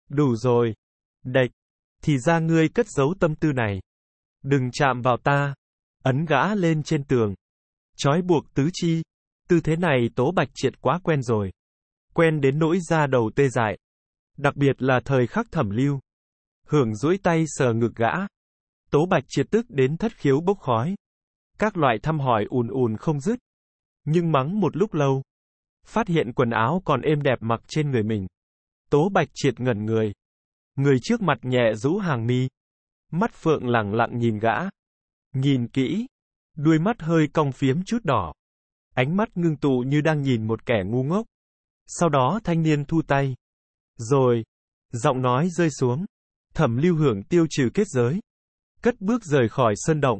Đủ rồi, Đệch, thì ra ngươi cất giấu tâm tư này. Đừng chạm vào ta. Ấn gã lên trên tường. Chói buộc tứ chi. Tư thế này tố bạch triệt quá quen rồi. Quen đến nỗi da đầu tê dại. Đặc biệt là thời khắc thẩm lưu. Hưởng duỗi tay sờ ngực gã. Tố bạch triệt tức đến thất khiếu bốc khói. Các loại thăm hỏi ùn ùn không dứt. Nhưng mắng một lúc lâu. Phát hiện quần áo còn êm đẹp mặc trên người mình. Tố bạch triệt ngẩn người. Người trước mặt nhẹ rũ hàng mi. Mắt Phượng lẳng lặng nhìn gã. Nhìn kỹ. Đuôi mắt hơi cong phiếm chút đỏ. Ánh mắt ngưng tụ như đang nhìn một kẻ ngu ngốc. Sau đó thanh niên thu tay. Rồi. Giọng nói rơi xuống. Thẩm lưu hưởng tiêu trừ kết giới. Cất bước rời khỏi sơn động.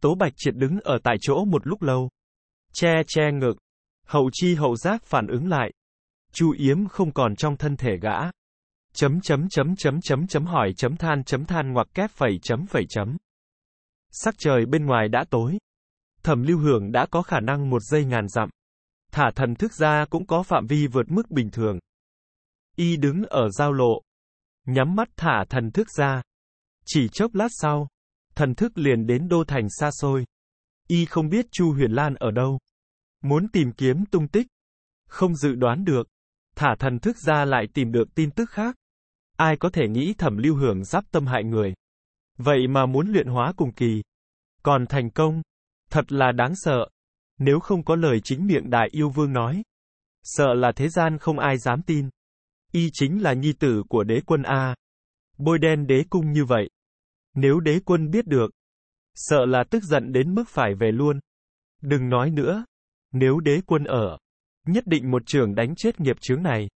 Tố Bạch Triệt đứng ở tại chỗ một lúc lâu. Che che ngực. Hậu chi hậu giác phản ứng lại. Chu Yếm không còn trong thân thể gã chấm chấm chấm chấm chấm chấm hỏi chấm than chấm than ngoặc kép phẩy chấm phẩy chấm. Sắc trời bên ngoài đã tối. Thẩm lưu hưởng đã có khả năng một giây ngàn dặm. Thả thần thức ra cũng có phạm vi vượt mức bình thường. Y đứng ở giao lộ. Nhắm mắt thả thần thức ra. Chỉ chốc lát sau, thần thức liền đến đô thành xa xôi. Y không biết Chu Huyền Lan ở đâu. Muốn tìm kiếm tung tích. Không dự đoán được. Thả thần thức ra lại tìm được tin tức khác. Ai có thể nghĩ thẩm lưu hưởng giáp tâm hại người. Vậy mà muốn luyện hóa cùng kỳ. Còn thành công. Thật là đáng sợ. Nếu không có lời chính miệng đại yêu vương nói. Sợ là thế gian không ai dám tin. Y chính là nhi tử của đế quân A. Bôi đen đế cung như vậy. Nếu đế quân biết được. Sợ là tức giận đến mức phải về luôn. Đừng nói nữa. Nếu đế quân ở. Nhất định một trường đánh chết nghiệp chướng này.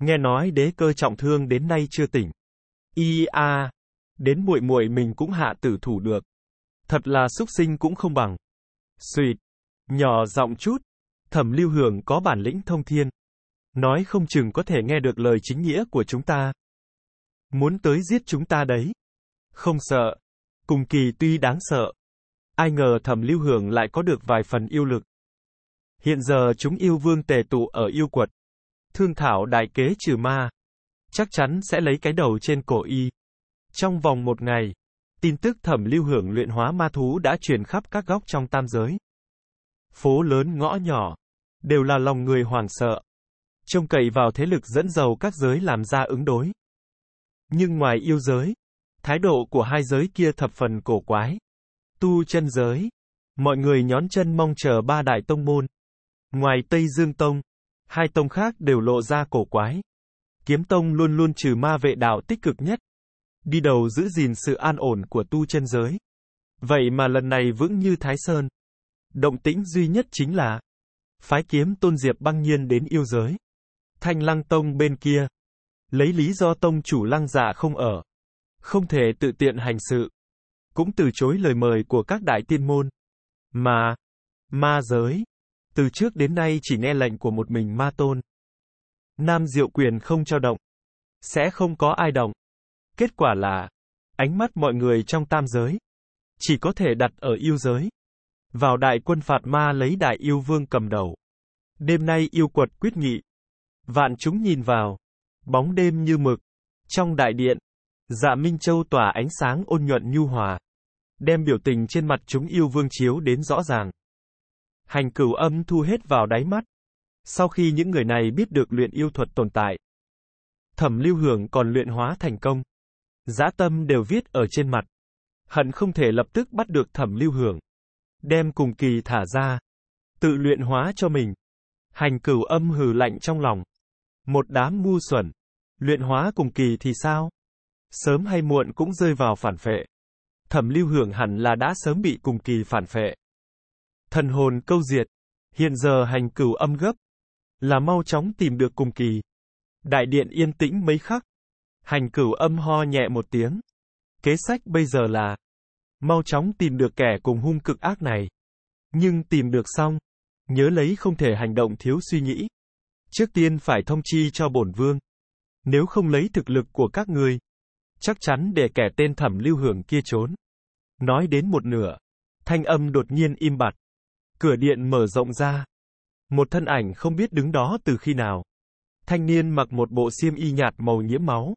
Nghe nói đế cơ trọng thương đến nay chưa tỉnh. Y a, đến muội muội mình cũng hạ tử thủ được. Thật là xúc sinh cũng không bằng. Xuyệt, nhỏ giọng chút, Thẩm Lưu Hưởng có bản lĩnh thông thiên. Nói không chừng có thể nghe được lời chính nghĩa của chúng ta. Muốn tới giết chúng ta đấy. Không sợ. Cùng kỳ tuy đáng sợ. Ai ngờ Thẩm Lưu Hưởng lại có được vài phần yêu lực. Hiện giờ chúng yêu vương tề tụ ở yêu quật, Thương thảo đại kế trừ ma. Chắc chắn sẽ lấy cái đầu trên cổ y. Trong vòng một ngày, tin tức thẩm lưu hưởng luyện hóa ma thú đã truyền khắp các góc trong tam giới. Phố lớn ngõ nhỏ, đều là lòng người hoảng sợ. Trông cậy vào thế lực dẫn dầu các giới làm ra ứng đối. Nhưng ngoài yêu giới, thái độ của hai giới kia thập phần cổ quái. Tu chân giới, mọi người nhón chân mong chờ ba đại tông môn. Ngoài Tây Dương Tông, hai tông khác đều lộ ra cổ quái. Kiếm tông luôn luôn trừ ma vệ đạo tích cực nhất. Đi đầu giữ gìn sự an ổn của tu chân giới. Vậy mà lần này vững như Thái Sơn. Động tĩnh duy nhất chính là phái kiếm tôn diệp băng nhiên đến yêu giới. Thanh lăng tông bên kia. Lấy lý do tông chủ lăng giả dạ không ở. Không thể tự tiện hành sự. Cũng từ chối lời mời của các đại tiên môn. Mà, ma giới, từ trước đến nay chỉ nghe lệnh của một mình ma tôn. Nam diệu quyền không cho động. Sẽ không có ai động. Kết quả là, ánh mắt mọi người trong tam giới. Chỉ có thể đặt ở yêu giới. Vào đại quân phạt ma lấy đại yêu vương cầm đầu. Đêm nay yêu quật quyết nghị. Vạn chúng nhìn vào. Bóng đêm như mực. Trong đại điện, dạ Minh Châu tỏa ánh sáng ôn nhuận nhu hòa. Đem biểu tình trên mặt chúng yêu vương chiếu đến rõ ràng. Hành cửu âm thu hết vào đáy mắt. Sau khi những người này biết được luyện yêu thuật tồn tại, thẩm lưu hưởng còn luyện hóa thành công. Giá tâm đều viết ở trên mặt. Hận không thể lập tức bắt được thẩm lưu hưởng. Đem cùng kỳ thả ra. Tự luyện hóa cho mình. Hành cửu âm hừ lạnh trong lòng. Một đám ngu xuẩn. Luyện hóa cùng kỳ thì sao? Sớm hay muộn cũng rơi vào phản phệ. Thẩm lưu hưởng hẳn là đã sớm bị cùng kỳ phản phệ thần hồn câu diệt, hiện giờ hành cửu âm gấp, là mau chóng tìm được cùng kỳ. Đại điện yên tĩnh mấy khắc, hành cửu âm ho nhẹ một tiếng. Kế sách bây giờ là, mau chóng tìm được kẻ cùng hung cực ác này. Nhưng tìm được xong, nhớ lấy không thể hành động thiếu suy nghĩ. Trước tiên phải thông chi cho bổn vương. Nếu không lấy thực lực của các ngươi, chắc chắn để kẻ tên thẩm lưu hưởng kia trốn. Nói đến một nửa, thanh âm đột nhiên im bặt. Cửa điện mở rộng ra. Một thân ảnh không biết đứng đó từ khi nào. Thanh niên mặc một bộ xiêm y nhạt màu nhiễm máu.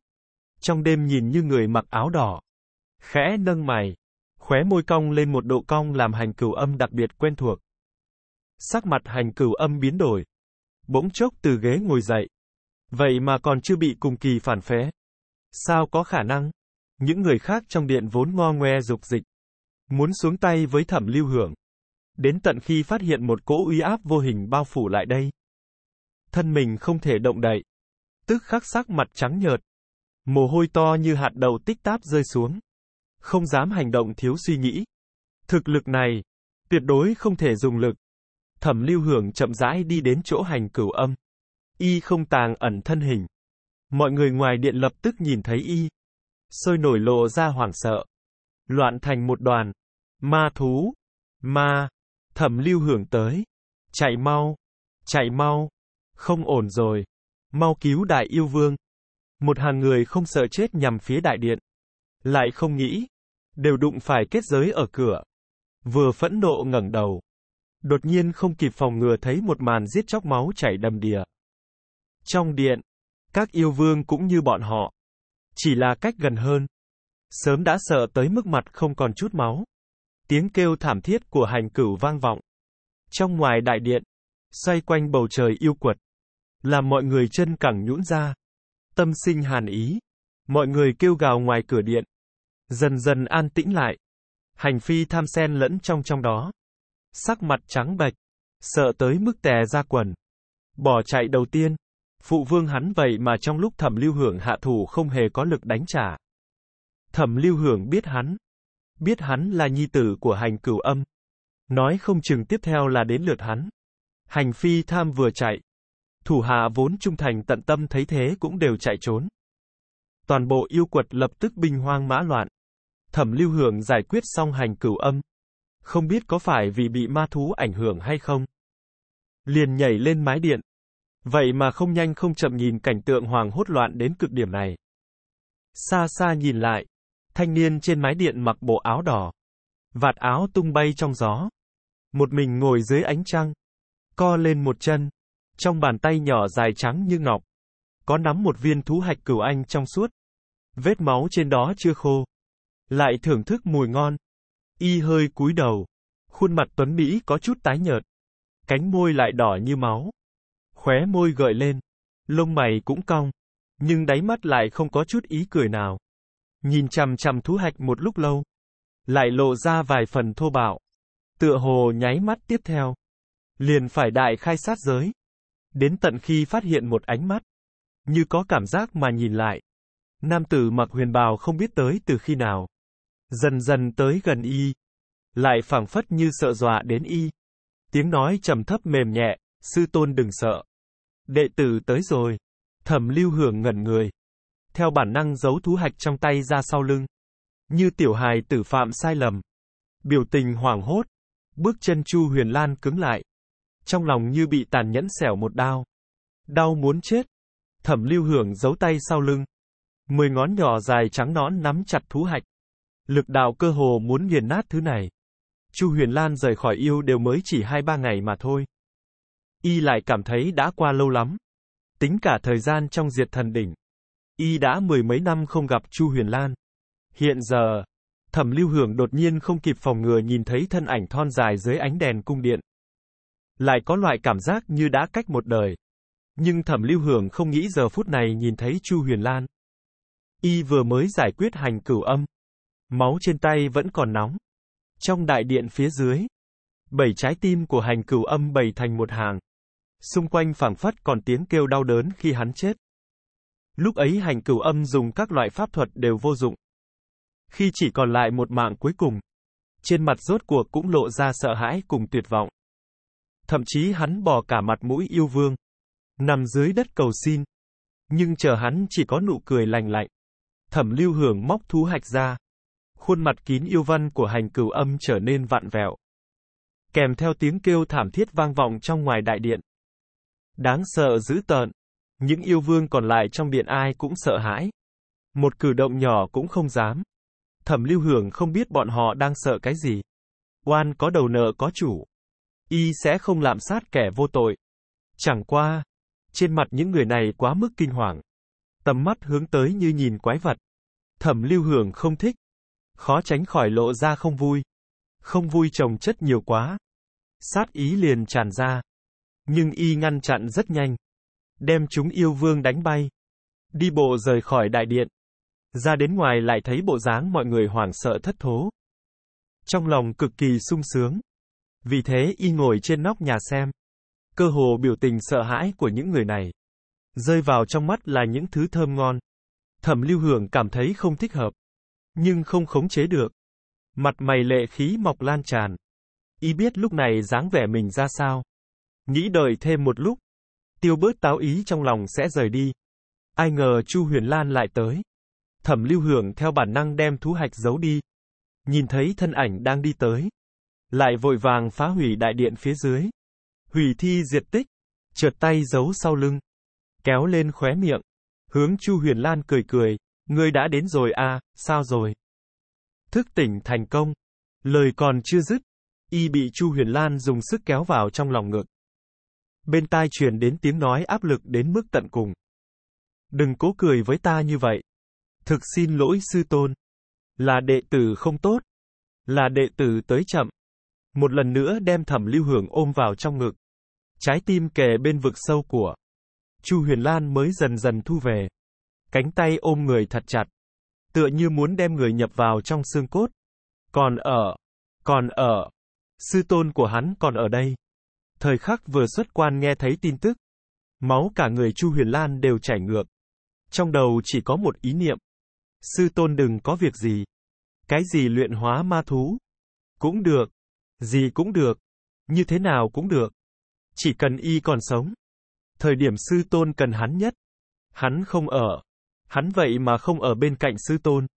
Trong đêm nhìn như người mặc áo đỏ. Khẽ nâng mày. Khóe môi cong lên một độ cong làm hành cửu âm đặc biệt quen thuộc. Sắc mặt hành cửu âm biến đổi. Bỗng chốc từ ghế ngồi dậy. Vậy mà còn chưa bị cùng kỳ phản phế. Sao có khả năng? Những người khác trong điện vốn ngo ngoe dục dịch. Muốn xuống tay với thẩm lưu hưởng đến tận khi phát hiện một cỗ uy áp vô hình bao phủ lại đây. Thân mình không thể động đậy, tức khắc sắc mặt trắng nhợt, mồ hôi to như hạt đậu tích táp rơi xuống, không dám hành động thiếu suy nghĩ. Thực lực này, tuyệt đối không thể dùng lực. Thẩm Lưu Hưởng chậm rãi đi đến chỗ hành cửu âm. Y không tàng ẩn thân hình. Mọi người ngoài điện lập tức nhìn thấy y. Sôi nổi lộ ra hoảng sợ. Loạn thành một đoàn. Ma thú. Ma. Thẩm lưu hưởng tới. Chạy mau. Chạy mau. Không ổn rồi. Mau cứu đại yêu vương. Một hàng người không sợ chết nhằm phía đại điện. Lại không nghĩ. Đều đụng phải kết giới ở cửa. Vừa phẫn nộ ngẩng đầu. Đột nhiên không kịp phòng ngừa thấy một màn giết chóc máu chảy đầm đìa. Trong điện, các yêu vương cũng như bọn họ. Chỉ là cách gần hơn. Sớm đã sợ tới mức mặt không còn chút máu. Tiếng kêu thảm thiết của hành cửu vang vọng. Trong ngoài đại điện, xoay quanh bầu trời yêu quật, làm mọi người chân cẳng nhũn ra. Tâm sinh hàn ý, mọi người kêu gào ngoài cửa điện. Dần dần an tĩnh lại. Hành phi tham sen lẫn trong trong đó. Sắc mặt trắng bệch, sợ tới mức tè ra quần. Bỏ chạy đầu tiên, phụ vương hắn vậy mà trong lúc thẩm lưu hưởng hạ thủ không hề có lực đánh trả. Thẩm lưu hưởng biết hắn, biết hắn là nhi tử của hành cửu âm. Nói không chừng tiếp theo là đến lượt hắn. Hành phi tham vừa chạy. Thủ hạ vốn trung thành tận tâm thấy thế cũng đều chạy trốn. Toàn bộ yêu quật lập tức binh hoang mã loạn. Thẩm lưu hưởng giải quyết xong hành cửu âm. Không biết có phải vì bị ma thú ảnh hưởng hay không. Liền nhảy lên mái điện. Vậy mà không nhanh không chậm nhìn cảnh tượng hoàng hốt loạn đến cực điểm này. Xa xa nhìn lại, Thanh niên trên mái điện mặc bộ áo đỏ. Vạt áo tung bay trong gió. Một mình ngồi dưới ánh trăng. Co lên một chân. Trong bàn tay nhỏ dài trắng như ngọc. Có nắm một viên thú hạch cửu anh trong suốt. Vết máu trên đó chưa khô. Lại thưởng thức mùi ngon. Y hơi cúi đầu. Khuôn mặt Tuấn Mỹ có chút tái nhợt. Cánh môi lại đỏ như máu. Khóe môi gợi lên. Lông mày cũng cong. Nhưng đáy mắt lại không có chút ý cười nào nhìn chằm chằm thú hạch một lúc lâu. Lại lộ ra vài phần thô bạo. Tựa hồ nháy mắt tiếp theo. Liền phải đại khai sát giới. Đến tận khi phát hiện một ánh mắt. Như có cảm giác mà nhìn lại. Nam tử mặc huyền bào không biết tới từ khi nào. Dần dần tới gần y. Lại phảng phất như sợ dọa đến y. Tiếng nói trầm thấp mềm nhẹ, sư tôn đừng sợ. Đệ tử tới rồi. Thẩm lưu hưởng ngẩn người theo bản năng giấu thú hạch trong tay ra sau lưng. Như tiểu hài tử phạm sai lầm. Biểu tình hoảng hốt. Bước chân Chu Huyền Lan cứng lại. Trong lòng như bị tàn nhẫn xẻo một đao. Đau muốn chết. Thẩm lưu hưởng giấu tay sau lưng. Mười ngón nhỏ dài trắng nõn nắm chặt thú hạch. Lực đạo cơ hồ muốn nghiền nát thứ này. Chu Huyền Lan rời khỏi yêu đều mới chỉ hai ba ngày mà thôi. Y lại cảm thấy đã qua lâu lắm. Tính cả thời gian trong diệt thần đỉnh. Y đã mười mấy năm không gặp Chu Huyền Lan. Hiện giờ, Thẩm Lưu Hưởng đột nhiên không kịp phòng ngừa nhìn thấy thân ảnh thon dài dưới ánh đèn cung điện. Lại có loại cảm giác như đã cách một đời. Nhưng Thẩm Lưu Hưởng không nghĩ giờ phút này nhìn thấy Chu Huyền Lan. Y vừa mới giải quyết hành cửu âm. Máu trên tay vẫn còn nóng. Trong đại điện phía dưới, bảy trái tim của hành cửu âm bày thành một hàng. Xung quanh phảng phất còn tiếng kêu đau đớn khi hắn chết. Lúc ấy hành cửu âm dùng các loại pháp thuật đều vô dụng. Khi chỉ còn lại một mạng cuối cùng, trên mặt rốt cuộc cũng lộ ra sợ hãi cùng tuyệt vọng. Thậm chí hắn bỏ cả mặt mũi yêu vương, nằm dưới đất cầu xin. Nhưng chờ hắn chỉ có nụ cười lành lạnh. Thẩm lưu hưởng móc thú hạch ra. Khuôn mặt kín yêu văn của hành cửu âm trở nên vạn vẹo. Kèm theo tiếng kêu thảm thiết vang vọng trong ngoài đại điện. Đáng sợ dữ tợn. Những yêu vương còn lại trong điện ai cũng sợ hãi. Một cử động nhỏ cũng không dám. Thẩm lưu hưởng không biết bọn họ đang sợ cái gì. Quan có đầu nợ có chủ. Y sẽ không lạm sát kẻ vô tội. Chẳng qua, trên mặt những người này quá mức kinh hoàng. Tầm mắt hướng tới như nhìn quái vật. Thẩm lưu hưởng không thích. Khó tránh khỏi lộ ra không vui. Không vui chồng chất nhiều quá. Sát ý liền tràn ra. Nhưng y ngăn chặn rất nhanh đem chúng yêu vương đánh bay. Đi bộ rời khỏi đại điện. Ra đến ngoài lại thấy bộ dáng mọi người hoảng sợ thất thố. Trong lòng cực kỳ sung sướng. Vì thế y ngồi trên nóc nhà xem. Cơ hồ biểu tình sợ hãi của những người này. Rơi vào trong mắt là những thứ thơm ngon. Thẩm lưu hưởng cảm thấy không thích hợp. Nhưng không khống chế được. Mặt mày lệ khí mọc lan tràn. Y biết lúc này dáng vẻ mình ra sao. Nghĩ đợi thêm một lúc, tiêu bớt táo ý trong lòng sẽ rời đi. Ai ngờ Chu Huyền Lan lại tới. Thẩm lưu hưởng theo bản năng đem thú hạch giấu đi. Nhìn thấy thân ảnh đang đi tới. Lại vội vàng phá hủy đại điện phía dưới. Hủy thi diệt tích. Trượt tay giấu sau lưng. Kéo lên khóe miệng. Hướng Chu Huyền Lan cười cười. Ngươi đã đến rồi à, sao rồi? Thức tỉnh thành công. Lời còn chưa dứt. Y bị Chu Huyền Lan dùng sức kéo vào trong lòng ngực bên tai truyền đến tiếng nói áp lực đến mức tận cùng. Đừng cố cười với ta như vậy. Thực xin lỗi sư tôn. Là đệ tử không tốt. Là đệ tử tới chậm. Một lần nữa đem thẩm lưu hưởng ôm vào trong ngực. Trái tim kề bên vực sâu của. Chu Huyền Lan mới dần dần thu về. Cánh tay ôm người thật chặt. Tựa như muốn đem người nhập vào trong xương cốt. Còn ở. Còn ở. Sư tôn của hắn còn ở đây. Thời khắc vừa xuất quan nghe thấy tin tức. Máu cả người Chu Huyền Lan đều chảy ngược. Trong đầu chỉ có một ý niệm. Sư tôn đừng có việc gì. Cái gì luyện hóa ma thú? Cũng được. Gì cũng được. Như thế nào cũng được. Chỉ cần y còn sống. Thời điểm sư tôn cần hắn nhất. Hắn không ở. Hắn vậy mà không ở bên cạnh sư tôn.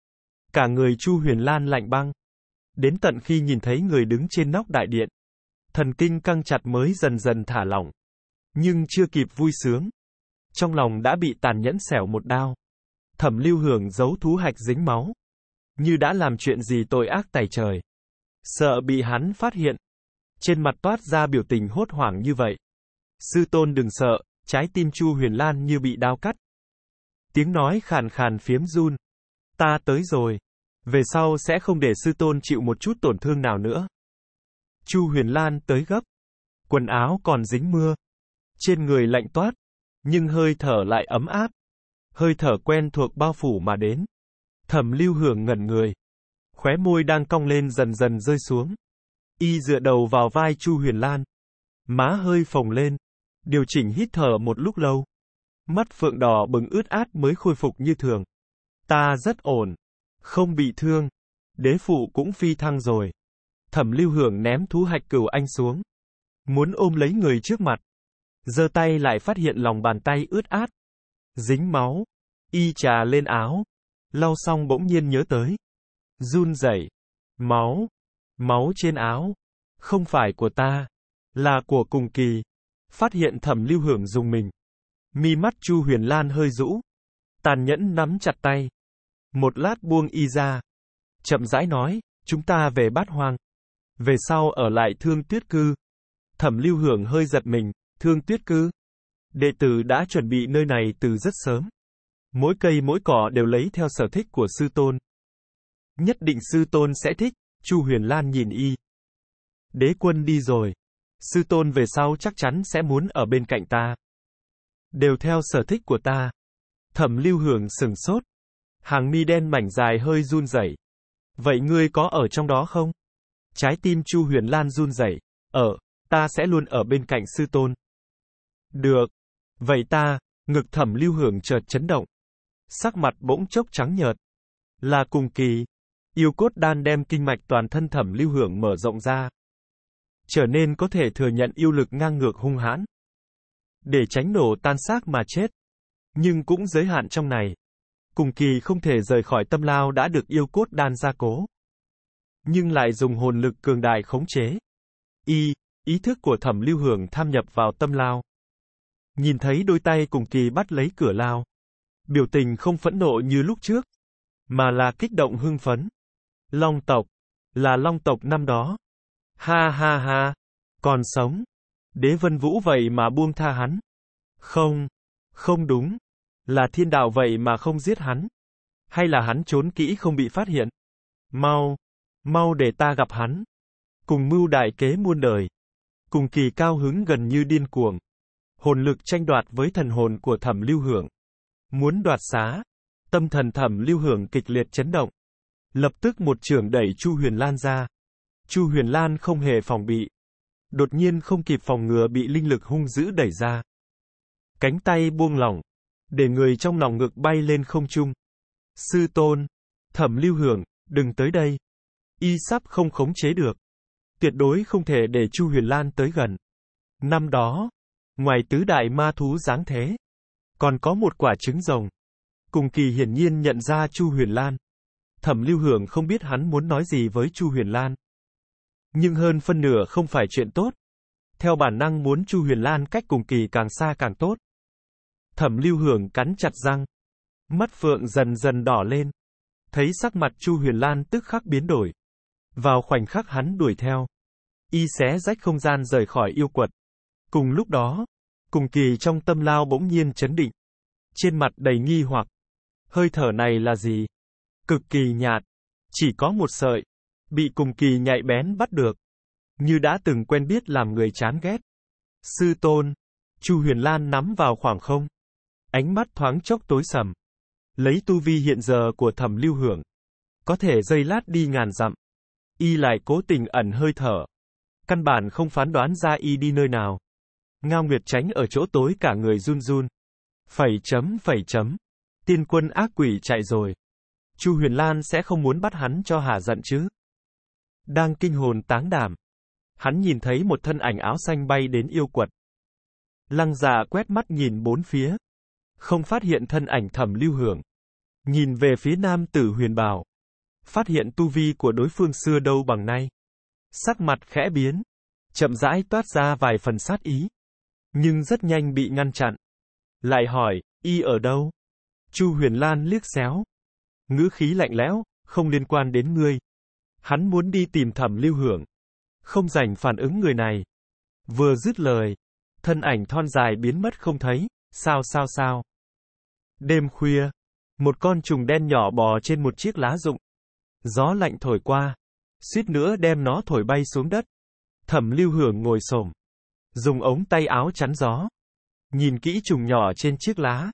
Cả người Chu Huyền Lan lạnh băng. Đến tận khi nhìn thấy người đứng trên nóc đại điện, Thần kinh căng chặt mới dần dần thả lỏng. Nhưng chưa kịp vui sướng. Trong lòng đã bị tàn nhẫn xẻo một đao. Thẩm lưu hưởng giấu thú hạch dính máu. Như đã làm chuyện gì tội ác tày trời. Sợ bị hắn phát hiện. Trên mặt toát ra biểu tình hốt hoảng như vậy. Sư tôn đừng sợ, trái tim Chu Huyền Lan như bị đao cắt. Tiếng nói khàn khàn phiếm run. Ta tới rồi. Về sau sẽ không để sư tôn chịu một chút tổn thương nào nữa. Chu Huyền Lan tới gấp. Quần áo còn dính mưa. Trên người lạnh toát. Nhưng hơi thở lại ấm áp. Hơi thở quen thuộc bao phủ mà đến. Thẩm lưu hưởng ngẩn người. Khóe môi đang cong lên dần dần rơi xuống. Y dựa đầu vào vai Chu Huyền Lan. Má hơi phồng lên. Điều chỉnh hít thở một lúc lâu. Mắt phượng đỏ bừng ướt át mới khôi phục như thường. Ta rất ổn. Không bị thương. Đế phụ cũng phi thăng rồi. Thẩm lưu hưởng ném thú hạch cửu anh xuống. Muốn ôm lấy người trước mặt. giơ tay lại phát hiện lòng bàn tay ướt át. Dính máu. Y trà lên áo. Lau xong bỗng nhiên nhớ tới. Run rẩy. Máu. Máu trên áo. Không phải của ta. Là của cùng kỳ. Phát hiện thẩm lưu hưởng dùng mình. Mi mắt Chu Huyền Lan hơi rũ. Tàn nhẫn nắm chặt tay. Một lát buông y ra. Chậm rãi nói, chúng ta về bát hoang. Về sau ở lại thương tuyết cư. Thẩm lưu hưởng hơi giật mình, thương tuyết cư. Đệ tử đã chuẩn bị nơi này từ rất sớm. Mỗi cây mỗi cỏ đều lấy theo sở thích của sư tôn. Nhất định sư tôn sẽ thích, Chu Huyền Lan nhìn y. Đế quân đi rồi. Sư tôn về sau chắc chắn sẽ muốn ở bên cạnh ta. Đều theo sở thích của ta. Thẩm lưu hưởng sừng sốt. Hàng mi đen mảnh dài hơi run rẩy. Vậy ngươi có ở trong đó không? Trái tim Chu Huyền Lan run rẩy. Ở, ờ, ta sẽ luôn ở bên cạnh sư tôn. Được. Vậy ta, ngực thẩm lưu hưởng chợt chấn động. Sắc mặt bỗng chốc trắng nhợt. Là cùng kỳ. Yêu cốt đan đem kinh mạch toàn thân thẩm lưu hưởng mở rộng ra. Trở nên có thể thừa nhận yêu lực ngang ngược hung hãn. Để tránh nổ tan xác mà chết. Nhưng cũng giới hạn trong này. Cùng kỳ không thể rời khỏi tâm lao đã được yêu cốt đan gia cố nhưng lại dùng hồn lực cường đại khống chế. Y, ý thức của thẩm lưu hưởng tham nhập vào tâm lao. Nhìn thấy đôi tay cùng kỳ bắt lấy cửa lao. Biểu tình không phẫn nộ như lúc trước, mà là kích động hưng phấn. Long tộc, là long tộc năm đó. Ha ha ha, còn sống. Đế vân vũ vậy mà buông tha hắn. Không, không đúng. Là thiên đạo vậy mà không giết hắn. Hay là hắn trốn kỹ không bị phát hiện. Mau, Mau để ta gặp hắn. Cùng mưu đại kế muôn đời. Cùng kỳ cao hứng gần như điên cuồng. Hồn lực tranh đoạt với thần hồn của thẩm lưu hưởng. Muốn đoạt xá. Tâm thần thẩm lưu hưởng kịch liệt chấn động. Lập tức một trường đẩy Chu Huyền Lan ra. Chu Huyền Lan không hề phòng bị. Đột nhiên không kịp phòng ngừa bị linh lực hung dữ đẩy ra. Cánh tay buông lỏng. Để người trong lòng ngực bay lên không trung. Sư tôn. Thẩm lưu hưởng, đừng tới đây y sắp không khống chế được. Tuyệt đối không thể để Chu Huyền Lan tới gần. Năm đó, ngoài tứ đại ma thú dáng thế, còn có một quả trứng rồng. Cùng kỳ hiển nhiên nhận ra Chu Huyền Lan. Thẩm Lưu Hưởng không biết hắn muốn nói gì với Chu Huyền Lan. Nhưng hơn phân nửa không phải chuyện tốt. Theo bản năng muốn Chu Huyền Lan cách cùng kỳ càng xa càng tốt. Thẩm Lưu Hưởng cắn chặt răng. Mắt phượng dần dần đỏ lên. Thấy sắc mặt Chu Huyền Lan tức khắc biến đổi. Vào khoảnh khắc hắn đuổi theo. Y xé rách không gian rời khỏi yêu quật. Cùng lúc đó, cùng kỳ trong tâm lao bỗng nhiên chấn định. Trên mặt đầy nghi hoặc. Hơi thở này là gì? Cực kỳ nhạt. Chỉ có một sợi. Bị cùng kỳ nhạy bén bắt được. Như đã từng quen biết làm người chán ghét. Sư tôn. Chu Huyền Lan nắm vào khoảng không. Ánh mắt thoáng chốc tối sầm. Lấy tu vi hiện giờ của thẩm lưu hưởng. Có thể dây lát đi ngàn dặm y lại cố tình ẩn hơi thở. Căn bản không phán đoán ra y đi nơi nào. Ngao Nguyệt tránh ở chỗ tối cả người run run. Phẩy chấm phẩy chấm. Tiên quân ác quỷ chạy rồi. Chu Huyền Lan sẽ không muốn bắt hắn cho hà giận chứ. Đang kinh hồn táng đảm. Hắn nhìn thấy một thân ảnh áo xanh bay đến yêu quật. Lăng già dạ quét mắt nhìn bốn phía. Không phát hiện thân ảnh thẩm lưu hưởng. Nhìn về phía nam tử huyền bào phát hiện tu vi của đối phương xưa đâu bằng nay. Sắc mặt khẽ biến, chậm rãi toát ra vài phần sát ý, nhưng rất nhanh bị ngăn chặn. Lại hỏi, y ở đâu? Chu Huyền Lan liếc xéo, ngữ khí lạnh lẽo, không liên quan đến ngươi. Hắn muốn đi tìm thẩm lưu hưởng. Không dành phản ứng người này. Vừa dứt lời, thân ảnh thon dài biến mất không thấy, sao sao sao. Đêm khuya, một con trùng đen nhỏ bò trên một chiếc lá rụng, Gió lạnh thổi qua. Suýt nữa đem nó thổi bay xuống đất. Thẩm lưu hưởng ngồi xổm Dùng ống tay áo chắn gió. Nhìn kỹ trùng nhỏ trên chiếc lá.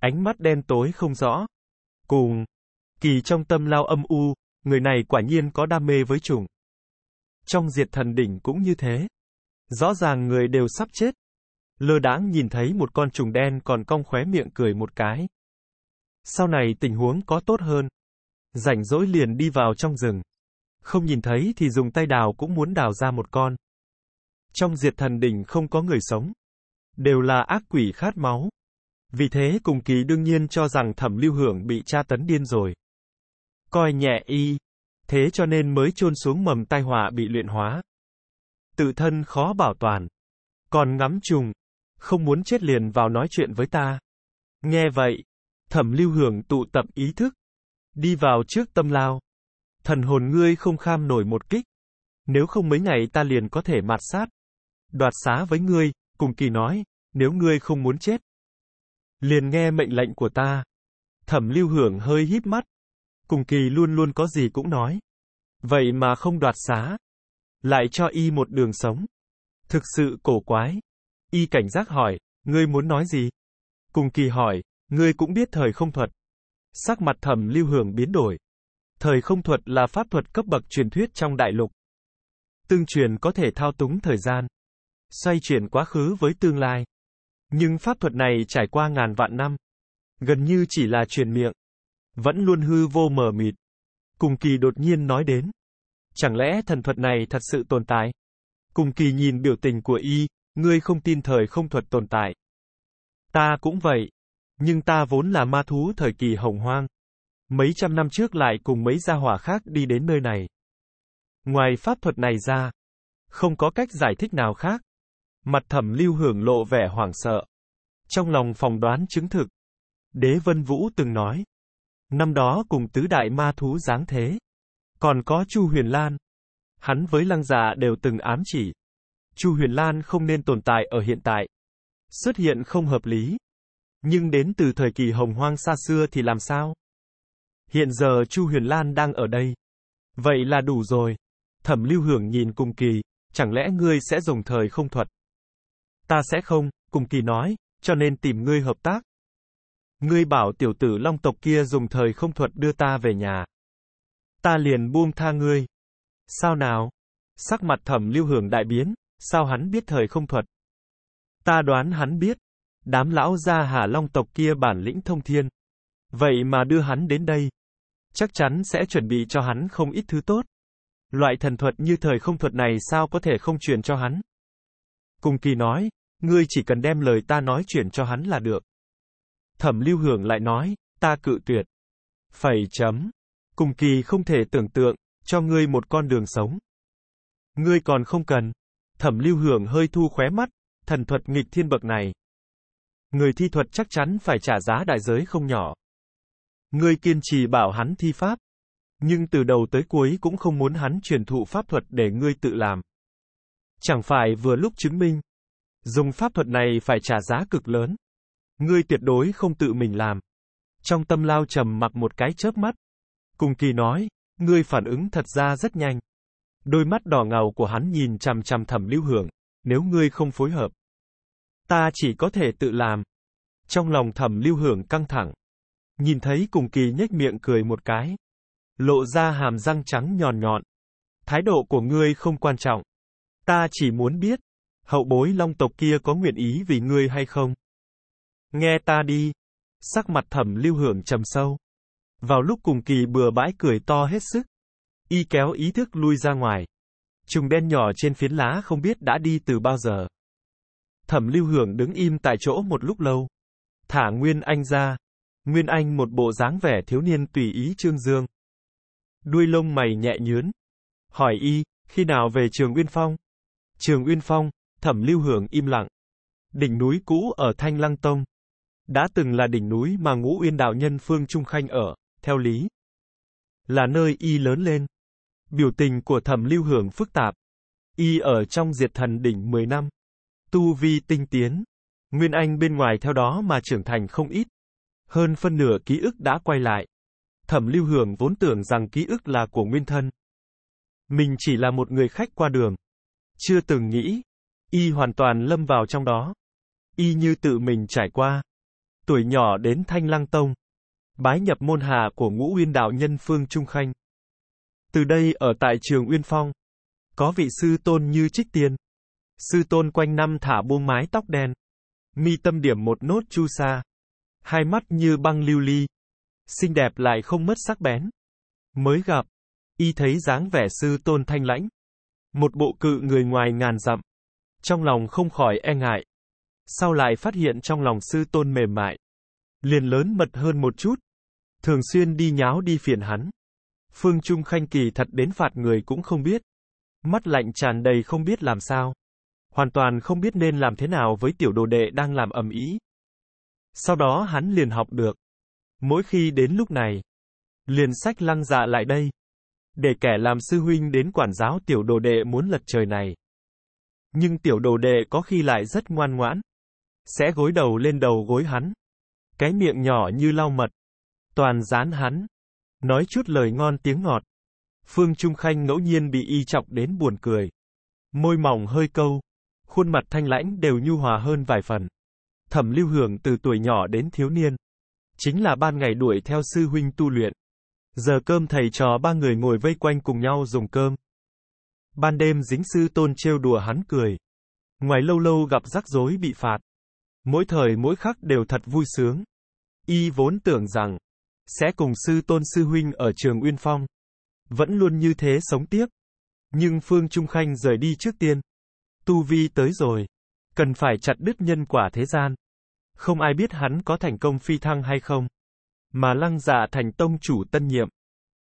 Ánh mắt đen tối không rõ. Cùng. Kỳ trong tâm lao âm u, người này quả nhiên có đam mê với trùng. Trong diệt thần đỉnh cũng như thế. Rõ ràng người đều sắp chết. Lơ đáng nhìn thấy một con trùng đen còn cong khóe miệng cười một cái. Sau này tình huống có tốt hơn rảnh rỗi liền đi vào trong rừng. Không nhìn thấy thì dùng tay đào cũng muốn đào ra một con. Trong diệt thần đỉnh không có người sống. Đều là ác quỷ khát máu. Vì thế cùng kỳ đương nhiên cho rằng thẩm lưu hưởng bị tra tấn điên rồi. Coi nhẹ y. Thế cho nên mới chôn xuống mầm tai họa bị luyện hóa. Tự thân khó bảo toàn. Còn ngắm trùng. Không muốn chết liền vào nói chuyện với ta. Nghe vậy. Thẩm lưu hưởng tụ tập ý thức, Đi vào trước tâm lao. Thần hồn ngươi không kham nổi một kích. Nếu không mấy ngày ta liền có thể mạt sát. Đoạt xá với ngươi, cùng kỳ nói, nếu ngươi không muốn chết. Liền nghe mệnh lệnh của ta. Thẩm lưu hưởng hơi híp mắt. Cùng kỳ luôn luôn có gì cũng nói. Vậy mà không đoạt xá. Lại cho y một đường sống. Thực sự cổ quái. Y cảnh giác hỏi, ngươi muốn nói gì? Cùng kỳ hỏi, ngươi cũng biết thời không thuật, Sắc mặt thẩm lưu hưởng biến đổi. Thời không thuật là pháp thuật cấp bậc truyền thuyết trong đại lục. Tương truyền có thể thao túng thời gian. Xoay chuyển quá khứ với tương lai. Nhưng pháp thuật này trải qua ngàn vạn năm. Gần như chỉ là truyền miệng. Vẫn luôn hư vô mờ mịt. Cùng kỳ đột nhiên nói đến. Chẳng lẽ thần thuật này thật sự tồn tại? Cùng kỳ nhìn biểu tình của y, ngươi không tin thời không thuật tồn tại. Ta cũng vậy nhưng ta vốn là ma thú thời kỳ hồng hoang. Mấy trăm năm trước lại cùng mấy gia hỏa khác đi đến nơi này. Ngoài pháp thuật này ra, không có cách giải thích nào khác. Mặt thẩm lưu hưởng lộ vẻ hoảng sợ. Trong lòng phòng đoán chứng thực, đế vân vũ từng nói. Năm đó cùng tứ đại ma thú giáng thế. Còn có Chu Huyền Lan. Hắn với lăng giả đều từng ám chỉ. Chu Huyền Lan không nên tồn tại ở hiện tại. Xuất hiện không hợp lý. Nhưng đến từ thời kỳ hồng hoang xa xưa thì làm sao? Hiện giờ Chu Huyền Lan đang ở đây. Vậy là đủ rồi. Thẩm lưu hưởng nhìn cung kỳ, chẳng lẽ ngươi sẽ dùng thời không thuật? Ta sẽ không, cung kỳ nói, cho nên tìm ngươi hợp tác. Ngươi bảo tiểu tử long tộc kia dùng thời không thuật đưa ta về nhà. Ta liền buông tha ngươi. Sao nào? Sắc mặt thẩm lưu hưởng đại biến, sao hắn biết thời không thuật? Ta đoán hắn biết, đám lão gia Hà Long tộc kia bản lĩnh thông thiên. Vậy mà đưa hắn đến đây. Chắc chắn sẽ chuẩn bị cho hắn không ít thứ tốt. Loại thần thuật như thời không thuật này sao có thể không truyền cho hắn. Cùng kỳ nói, ngươi chỉ cần đem lời ta nói chuyển cho hắn là được. Thẩm lưu hưởng lại nói, ta cự tuyệt. Phẩy chấm. Cùng kỳ không thể tưởng tượng, cho ngươi một con đường sống. Ngươi còn không cần. Thẩm lưu hưởng hơi thu khóe mắt, thần thuật nghịch thiên bậc này, Người thi thuật chắc chắn phải trả giá đại giới không nhỏ. Ngươi kiên trì bảo hắn thi pháp, nhưng từ đầu tới cuối cũng không muốn hắn truyền thụ pháp thuật để ngươi tự làm. Chẳng phải vừa lúc chứng minh, dùng pháp thuật này phải trả giá cực lớn. Ngươi tuyệt đối không tự mình làm. Trong tâm lao trầm mặc một cái chớp mắt. Cùng kỳ nói, ngươi phản ứng thật ra rất nhanh. Đôi mắt đỏ ngầu của hắn nhìn chằm chằm thẩm lưu hưởng, nếu ngươi không phối hợp, Ta chỉ có thể tự làm. Trong lòng thẩm lưu hưởng căng thẳng. Nhìn thấy cùng kỳ nhếch miệng cười một cái. Lộ ra hàm răng trắng nhòn nhọn. Thái độ của ngươi không quan trọng. Ta chỉ muốn biết, hậu bối long tộc kia có nguyện ý vì ngươi hay không? Nghe ta đi. Sắc mặt thẩm lưu hưởng trầm sâu. Vào lúc cùng kỳ bừa bãi cười to hết sức. Y kéo ý thức lui ra ngoài. Trùng đen nhỏ trên phiến lá không biết đã đi từ bao giờ. Thẩm Lưu Hưởng đứng im tại chỗ một lúc lâu. Thả Nguyên Anh ra. Nguyên Anh một bộ dáng vẻ thiếu niên tùy ý Trương Dương. Đuôi lông mày nhẹ nhướn. Hỏi y, khi nào về trường Uyên Phong? Trường Uyên Phong, Thẩm Lưu Hưởng im lặng. Đỉnh núi cũ ở Thanh Lăng Tông. Đã từng là đỉnh núi mà ngũ uyên đạo nhân Phương Trung Khanh ở, theo lý. Là nơi y lớn lên. Biểu tình của Thẩm Lưu Hưởng phức tạp. Y ở trong diệt thần đỉnh 10 năm tu vi tinh tiến. Nguyên Anh bên ngoài theo đó mà trưởng thành không ít. Hơn phân nửa ký ức đã quay lại. Thẩm Lưu Hưởng vốn tưởng rằng ký ức là của nguyên thân. Mình chỉ là một người khách qua đường. Chưa từng nghĩ, y hoàn toàn lâm vào trong đó. Y như tự mình trải qua. Tuổi nhỏ đến Thanh Lăng Tông. Bái nhập môn hạ của ngũ uyên đạo nhân Phương Trung Khanh. Từ đây ở tại trường Uyên Phong. Có vị sư tôn như Trích Tiên. Sư tôn quanh năm thả buông mái tóc đen. Mi tâm điểm một nốt chu sa. Hai mắt như băng lưu ly. Xinh đẹp lại không mất sắc bén. Mới gặp, y thấy dáng vẻ sư tôn thanh lãnh. Một bộ cự người ngoài ngàn dặm. Trong lòng không khỏi e ngại. Sau lại phát hiện trong lòng sư tôn mềm mại. Liền lớn mật hơn một chút. Thường xuyên đi nháo đi phiền hắn. Phương Trung Khanh Kỳ thật đến phạt người cũng không biết. Mắt lạnh tràn đầy không biết làm sao hoàn toàn không biết nên làm thế nào với tiểu đồ đệ đang làm ầm ĩ. Sau đó hắn liền học được. Mỗi khi đến lúc này, liền sách lăng dạ lại đây. Để kẻ làm sư huynh đến quản giáo tiểu đồ đệ muốn lật trời này. Nhưng tiểu đồ đệ có khi lại rất ngoan ngoãn. Sẽ gối đầu lên đầu gối hắn. Cái miệng nhỏ như lau mật. Toàn dán hắn. Nói chút lời ngon tiếng ngọt. Phương Trung Khanh ngẫu nhiên bị y chọc đến buồn cười. Môi mỏng hơi câu khuôn mặt thanh lãnh đều nhu hòa hơn vài phần. Thẩm lưu hưởng từ tuổi nhỏ đến thiếu niên. Chính là ban ngày đuổi theo sư huynh tu luyện. Giờ cơm thầy trò ba người ngồi vây quanh cùng nhau dùng cơm. Ban đêm dính sư tôn trêu đùa hắn cười. Ngoài lâu lâu gặp rắc rối bị phạt. Mỗi thời mỗi khắc đều thật vui sướng. Y vốn tưởng rằng, sẽ cùng sư tôn sư huynh ở trường Uyên Phong. Vẫn luôn như thế sống tiếp. Nhưng Phương Trung Khanh rời đi trước tiên. Tu vi tới rồi. Cần phải chặt đứt nhân quả thế gian. Không ai biết hắn có thành công phi thăng hay không. Mà lăng dạ thành tông chủ tân nhiệm.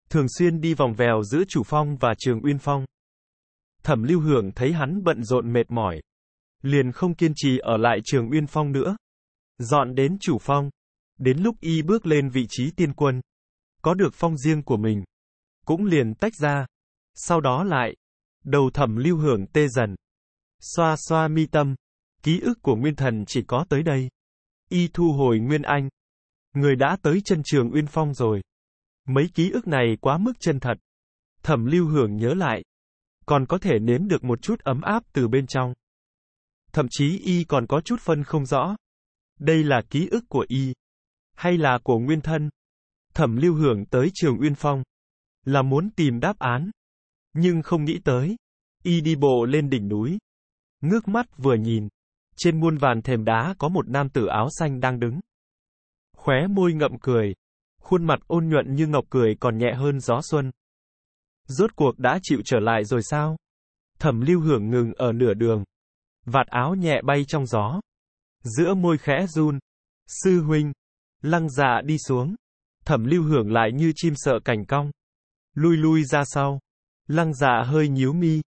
Thường xuyên đi vòng vèo giữa chủ phong và trường uyên phong. Thẩm lưu hưởng thấy hắn bận rộn mệt mỏi. Liền không kiên trì ở lại trường uyên phong nữa. Dọn đến chủ phong. Đến lúc y bước lên vị trí tiên quân. Có được phong riêng của mình. Cũng liền tách ra. Sau đó lại. Đầu thẩm lưu hưởng tê dần. Xoa xoa mi tâm. Ký ức của nguyên thần chỉ có tới đây. Y thu hồi nguyên anh. Người đã tới chân trường Uyên Phong rồi. Mấy ký ức này quá mức chân thật. Thẩm lưu hưởng nhớ lại. Còn có thể nếm được một chút ấm áp từ bên trong. Thậm chí y còn có chút phân không rõ. Đây là ký ức của y. Hay là của nguyên thân. Thẩm lưu hưởng tới trường Uyên Phong. Là muốn tìm đáp án. Nhưng không nghĩ tới. Y đi bộ lên đỉnh núi. Ngước mắt vừa nhìn. Trên muôn vàn thềm đá có một nam tử áo xanh đang đứng. Khóe môi ngậm cười. Khuôn mặt ôn nhuận như ngọc cười còn nhẹ hơn gió xuân. Rốt cuộc đã chịu trở lại rồi sao? Thẩm lưu hưởng ngừng ở nửa đường. Vạt áo nhẹ bay trong gió. Giữa môi khẽ run. Sư huynh. Lăng dạ đi xuống. Thẩm lưu hưởng lại như chim sợ cành cong. Lui lui ra sau. Lăng dạ hơi nhíu mi.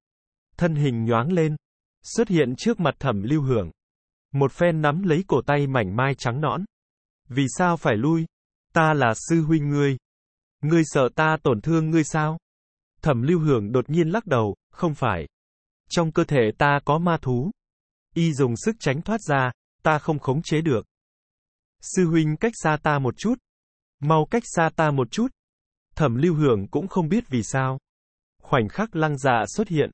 Thân hình nhoáng lên xuất hiện trước mặt thẩm lưu hưởng. Một phen nắm lấy cổ tay mảnh mai trắng nõn. Vì sao phải lui? Ta là sư huynh ngươi. Ngươi sợ ta tổn thương ngươi sao? Thẩm lưu hưởng đột nhiên lắc đầu, không phải. Trong cơ thể ta có ma thú. Y dùng sức tránh thoát ra, ta không khống chế được. Sư huynh cách xa ta một chút. Mau cách xa ta một chút. Thẩm lưu hưởng cũng không biết vì sao. Khoảnh khắc lăng dạ xuất hiện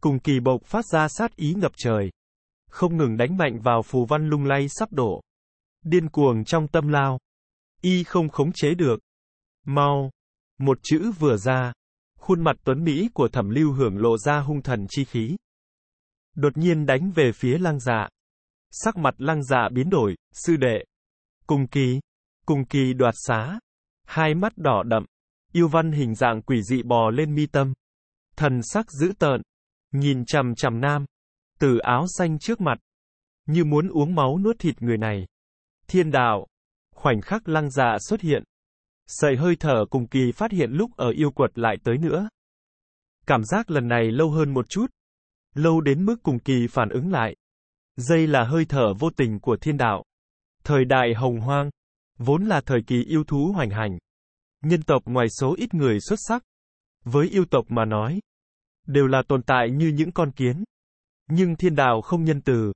cùng kỳ bộc phát ra sát ý ngập trời. Không ngừng đánh mạnh vào phù văn lung lay sắp đổ. Điên cuồng trong tâm lao. Y không khống chế được. Mau. Một chữ vừa ra. Khuôn mặt tuấn Mỹ của thẩm lưu hưởng lộ ra hung thần chi khí. Đột nhiên đánh về phía lăng dạ. Sắc mặt lăng dạ biến đổi, sư đệ. Cùng kỳ. Cùng kỳ đoạt xá. Hai mắt đỏ đậm. Yêu văn hình dạng quỷ dị bò lên mi tâm. Thần sắc dữ tợn, Nhìn chằm chằm nam. Từ áo xanh trước mặt. Như muốn uống máu nuốt thịt người này. Thiên đạo. Khoảnh khắc lăng dạ xuất hiện. Sợi hơi thở cùng kỳ phát hiện lúc ở yêu quật lại tới nữa. Cảm giác lần này lâu hơn một chút. Lâu đến mức cùng kỳ phản ứng lại. Dây là hơi thở vô tình của thiên đạo. Thời đại hồng hoang. Vốn là thời kỳ yêu thú hoành hành. Nhân tộc ngoài số ít người xuất sắc. Với yêu tộc mà nói, đều là tồn tại như những con kiến. Nhưng thiên đạo không nhân từ.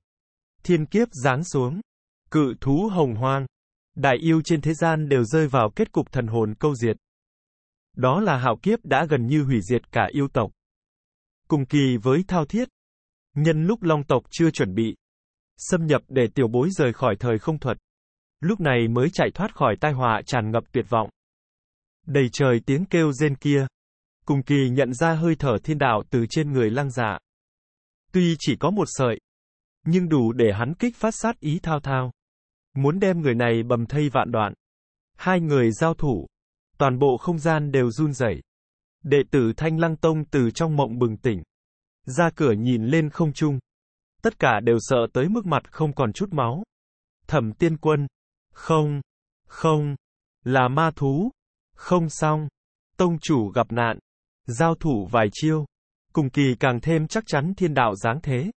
Thiên kiếp giáng xuống. Cự thú hồng hoang. Đại yêu trên thế gian đều rơi vào kết cục thần hồn câu diệt. Đó là hạo kiếp đã gần như hủy diệt cả yêu tộc. Cùng kỳ với thao thiết. Nhân lúc long tộc chưa chuẩn bị. Xâm nhập để tiểu bối rời khỏi thời không thuật. Lúc này mới chạy thoát khỏi tai họa tràn ngập tuyệt vọng. Đầy trời tiếng kêu rên kia, cùng kỳ nhận ra hơi thở thiên đạo từ trên người lăng dạ. Tuy chỉ có một sợi, nhưng đủ để hắn kích phát sát ý thao thao. Muốn đem người này bầm thây vạn đoạn. Hai người giao thủ, toàn bộ không gian đều run rẩy. Đệ tử Thanh Lăng Tông từ trong mộng bừng tỉnh, ra cửa nhìn lên không trung. Tất cả đều sợ tới mức mặt không còn chút máu. Thẩm tiên quân. Không. Không. Là ma thú. Không xong. Tông chủ gặp nạn. Giao thủ vài chiêu. Cùng kỳ càng thêm chắc chắn thiên đạo dáng thế.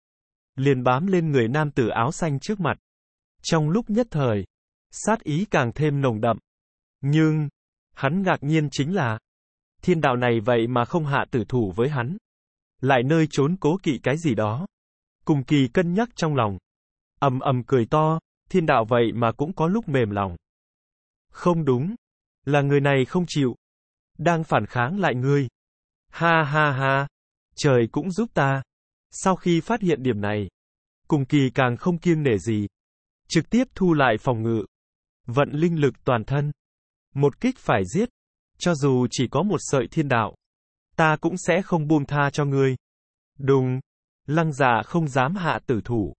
Liền bám lên người nam tử áo xanh trước mặt. Trong lúc nhất thời, sát ý càng thêm nồng đậm. Nhưng, hắn ngạc nhiên chính là, thiên đạo này vậy mà không hạ tử thủ với hắn. Lại nơi trốn cố kỵ cái gì đó. Cùng kỳ cân nhắc trong lòng. ầm ầm cười to, thiên đạo vậy mà cũng có lúc mềm lòng. Không đúng. Là người này không chịu. Đang phản kháng lại ngươi. Ha ha ha, trời cũng giúp ta. Sau khi phát hiện điểm này, cùng kỳ càng không kiêng nể gì. Trực tiếp thu lại phòng ngự. Vận linh lực toàn thân. Một kích phải giết. Cho dù chỉ có một sợi thiên đạo, ta cũng sẽ không buông tha cho ngươi. Đúng, lăng giả không dám hạ tử thủ.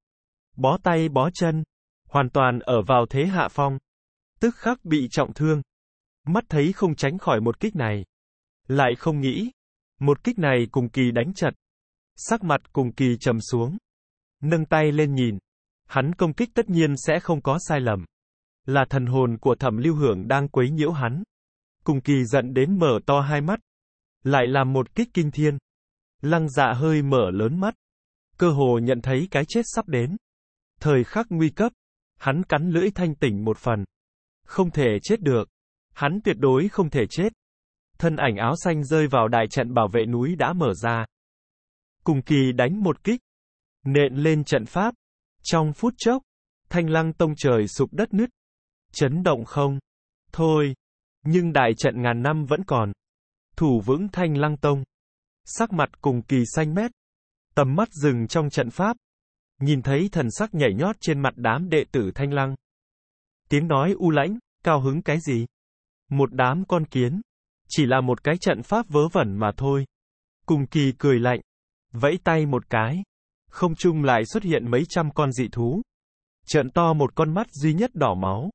Bó tay bó chân, hoàn toàn ở vào thế hạ phong. Tức khắc bị trọng thương. Mắt thấy không tránh khỏi một kích này. Lại không nghĩ, một kích này cùng kỳ đánh chật. Sắc mặt cùng kỳ trầm xuống. Nâng tay lên nhìn. Hắn công kích tất nhiên sẽ không có sai lầm. Là thần hồn của thẩm lưu hưởng đang quấy nhiễu hắn. Cùng kỳ giận đến mở to hai mắt. Lại làm một kích kinh thiên. Lăng dạ hơi mở lớn mắt. Cơ hồ nhận thấy cái chết sắp đến. Thời khắc nguy cấp. Hắn cắn lưỡi thanh tỉnh một phần. Không thể chết được. Hắn tuyệt đối không thể chết thân ảnh áo xanh rơi vào đại trận bảo vệ núi đã mở ra. Cùng kỳ đánh một kích, nện lên trận pháp. Trong phút chốc, thanh lăng tông trời sụp đất nứt. Chấn động không? Thôi. Nhưng đại trận ngàn năm vẫn còn. Thủ vững thanh lăng tông. Sắc mặt cùng kỳ xanh mét. Tầm mắt dừng trong trận pháp. Nhìn thấy thần sắc nhảy nhót trên mặt đám đệ tử thanh lăng. Tiếng nói u lãnh, cao hứng cái gì? Một đám con kiến chỉ là một cái trận pháp vớ vẩn mà thôi. Cùng kỳ cười lạnh, vẫy tay một cái, không trung lại xuất hiện mấy trăm con dị thú. trận to một con mắt duy nhất đỏ máu.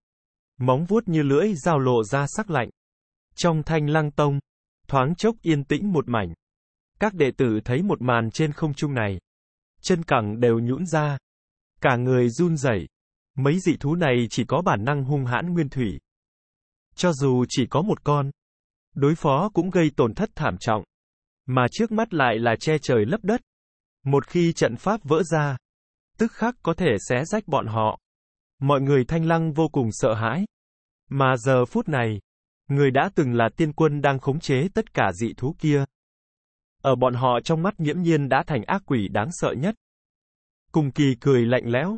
Móng vuốt như lưỡi dao lộ ra sắc lạnh. Trong thanh lăng tông, thoáng chốc yên tĩnh một mảnh. Các đệ tử thấy một màn trên không trung này. Chân cẳng đều nhũn ra. Cả người run rẩy. Mấy dị thú này chỉ có bản năng hung hãn nguyên thủy. Cho dù chỉ có một con, đối phó cũng gây tổn thất thảm trọng. Mà trước mắt lại là che trời lấp đất. Một khi trận pháp vỡ ra, tức khắc có thể xé rách bọn họ. Mọi người thanh lăng vô cùng sợ hãi. Mà giờ phút này, người đã từng là tiên quân đang khống chế tất cả dị thú kia. Ở bọn họ trong mắt nhiễm nhiên đã thành ác quỷ đáng sợ nhất. Cùng kỳ cười lạnh lẽo,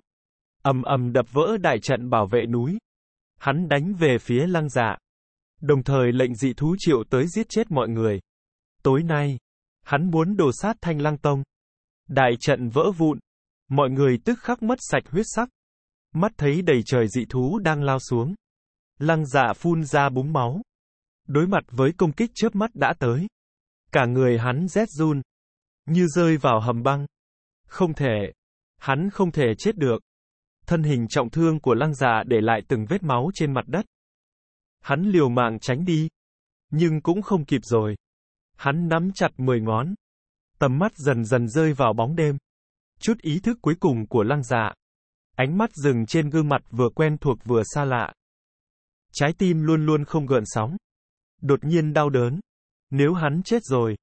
ầm ầm đập vỡ đại trận bảo vệ núi. Hắn đánh về phía lăng dạ đồng thời lệnh dị thú triệu tới giết chết mọi người. Tối nay, hắn muốn đồ sát thanh lăng tông. Đại trận vỡ vụn, mọi người tức khắc mất sạch huyết sắc. Mắt thấy đầy trời dị thú đang lao xuống. Lăng dạ phun ra búng máu. Đối mặt với công kích chớp mắt đã tới. Cả người hắn rét run. Như rơi vào hầm băng. Không thể. Hắn không thể chết được. Thân hình trọng thương của lăng dạ để lại từng vết máu trên mặt đất. Hắn liều mạng tránh đi. Nhưng cũng không kịp rồi. Hắn nắm chặt mười ngón. Tầm mắt dần dần rơi vào bóng đêm. Chút ý thức cuối cùng của lăng dạ. Ánh mắt dừng trên gương mặt vừa quen thuộc vừa xa lạ. Trái tim luôn luôn không gợn sóng. Đột nhiên đau đớn. Nếu hắn chết rồi.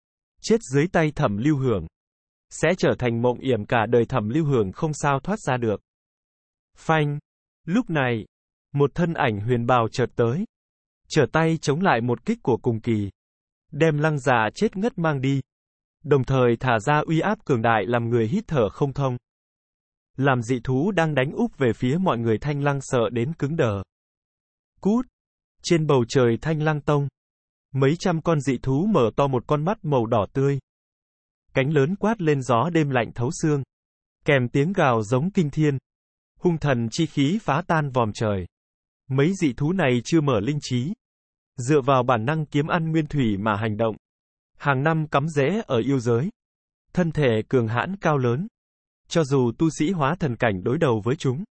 Chết dưới tay thẩm lưu hưởng. Sẽ trở thành mộng yểm cả đời thẩm lưu hưởng không sao thoát ra được. Phanh. Lúc này, một thân ảnh huyền bào chợt tới trở tay chống lại một kích của cùng kỳ. Đem lăng già chết ngất mang đi. Đồng thời thả ra uy áp cường đại làm người hít thở không thông. Làm dị thú đang đánh úp về phía mọi người thanh lăng sợ đến cứng đờ. Cút! Trên bầu trời thanh lăng tông. Mấy trăm con dị thú mở to một con mắt màu đỏ tươi. Cánh lớn quát lên gió đêm lạnh thấu xương. Kèm tiếng gào giống kinh thiên. Hung thần chi khí phá tan vòm trời. Mấy dị thú này chưa mở linh trí. Dựa vào bản năng kiếm ăn nguyên thủy mà hành động. Hàng năm cắm rễ ở yêu giới. Thân thể cường hãn cao lớn. Cho dù tu sĩ hóa thần cảnh đối đầu với chúng,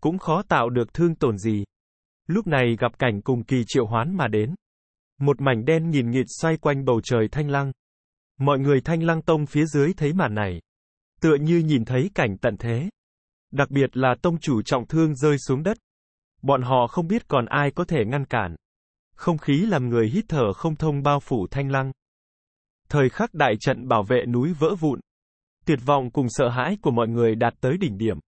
cũng khó tạo được thương tổn gì. Lúc này gặp cảnh cùng kỳ triệu hoán mà đến. Một mảnh đen nghìn nghịt xoay quanh bầu trời thanh lăng. Mọi người thanh lăng tông phía dưới thấy màn này. Tựa như nhìn thấy cảnh tận thế. Đặc biệt là tông chủ trọng thương rơi xuống đất. Bọn họ không biết còn ai có thể ngăn cản. Không khí làm người hít thở không thông bao phủ thanh lăng. Thời khắc đại trận bảo vệ núi vỡ vụn. Tuyệt vọng cùng sợ hãi của mọi người đạt tới đỉnh điểm.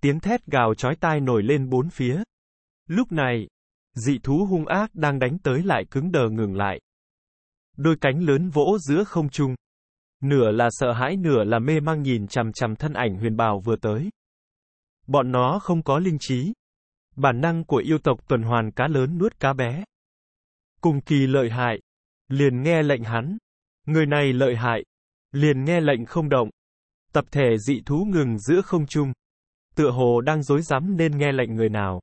Tiếng thét gào chói tai nổi lên bốn phía. Lúc này, dị thú hung ác đang đánh tới lại cứng đờ ngừng lại. Đôi cánh lớn vỗ giữa không trung. Nửa là sợ hãi nửa là mê mang nhìn chằm chằm thân ảnh huyền bào vừa tới. Bọn nó không có linh trí, Bản năng của yêu tộc tuần hoàn cá lớn nuốt cá bé. Cùng kỳ lợi hại. Liền nghe lệnh hắn. Người này lợi hại. Liền nghe lệnh không động. Tập thể dị thú ngừng giữa không trung. Tựa hồ đang dối rắm nên nghe lệnh người nào.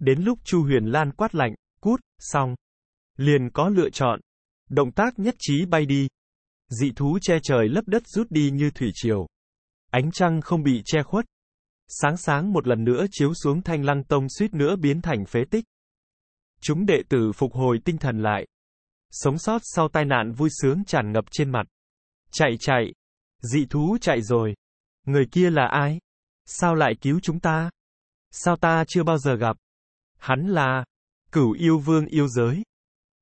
Đến lúc Chu Huyền Lan quát lạnh, cút, xong. Liền có lựa chọn. Động tác nhất trí bay đi. Dị thú che trời lấp đất rút đi như thủy triều. Ánh trăng không bị che khuất. Sáng sáng một lần nữa chiếu xuống thanh lăng tông suýt nữa biến thành phế tích. Chúng đệ tử phục hồi tinh thần lại. Sống sót sau tai nạn vui sướng tràn ngập trên mặt. Chạy chạy. Dị thú chạy rồi. Người kia là ai? Sao lại cứu chúng ta? Sao ta chưa bao giờ gặp? Hắn là... Cửu yêu vương yêu giới.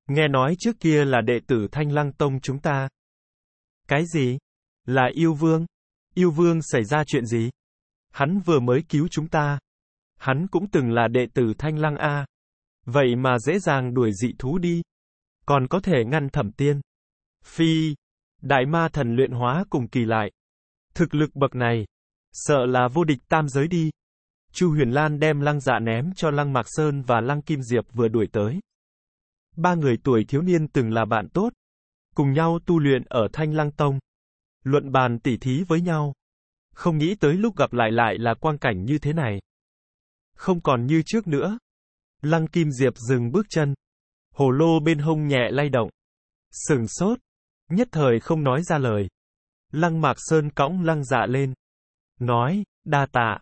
Nghe nói trước kia là đệ tử Thanh Lăng Tông chúng ta. Cái gì? Là yêu vương? Yêu vương xảy ra chuyện gì? Hắn vừa mới cứu chúng ta. Hắn cũng từng là đệ tử Thanh Lăng A. Vậy mà dễ dàng đuổi dị thú đi. Còn có thể ngăn thẩm tiên. Phi. Đại ma thần luyện hóa cùng kỳ lại. Thực lực bậc này. Sợ là vô địch tam giới đi. Chu Huyền Lan đem lăng dạ ném cho lăng Mạc Sơn và lăng Kim Diệp vừa đuổi tới. Ba người tuổi thiếu niên từng là bạn tốt. Cùng nhau tu luyện ở Thanh Lăng Tông. Luận bàn tỉ thí với nhau. Không nghĩ tới lúc gặp lại lại là quang cảnh như thế này. Không còn như trước nữa. Lăng Kim Diệp dừng bước chân. Hồ lô bên hông nhẹ lay động. Sừng sốt. Nhất thời không nói ra lời. Lăng Mạc Sơn cõng lăng dạ lên. Nói, đa tạ.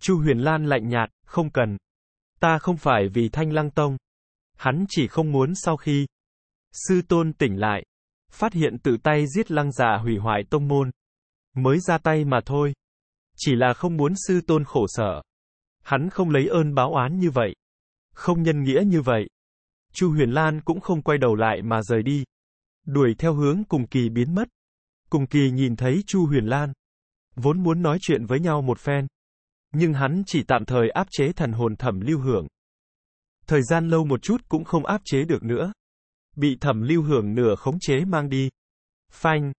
Chu Huyền Lan lạnh nhạt, không cần. Ta không phải vì thanh lăng tông. Hắn chỉ không muốn sau khi. Sư tôn tỉnh lại. Phát hiện tự tay giết lăng dạ hủy hoại tông môn. Mới ra tay mà thôi. Chỉ là không muốn sư tôn khổ sở. Hắn không lấy ơn báo oán như vậy. Không nhân nghĩa như vậy. Chu Huyền Lan cũng không quay đầu lại mà rời đi. Đuổi theo hướng cùng kỳ biến mất. Cùng kỳ nhìn thấy Chu Huyền Lan. Vốn muốn nói chuyện với nhau một phen. Nhưng hắn chỉ tạm thời áp chế thần hồn thẩm lưu hưởng. Thời gian lâu một chút cũng không áp chế được nữa. Bị thẩm lưu hưởng nửa khống chế mang đi. Phanh,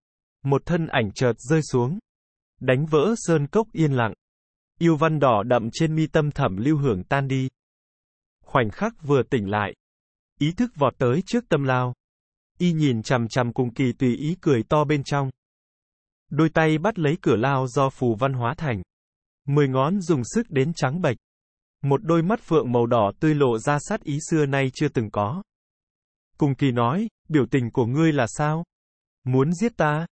một thân ảnh chợt rơi xuống. Đánh vỡ sơn cốc yên lặng. Yêu văn đỏ đậm trên mi tâm thẩm lưu hưởng tan đi. Khoảnh khắc vừa tỉnh lại. Ý thức vọt tới trước tâm lao. Y nhìn chằm chằm cùng kỳ tùy ý cười to bên trong. Đôi tay bắt lấy cửa lao do phù văn hóa thành. Mười ngón dùng sức đến trắng bệch. Một đôi mắt phượng màu đỏ tươi lộ ra sát ý xưa nay chưa từng có. Cùng kỳ nói, biểu tình của ngươi là sao? Muốn giết ta?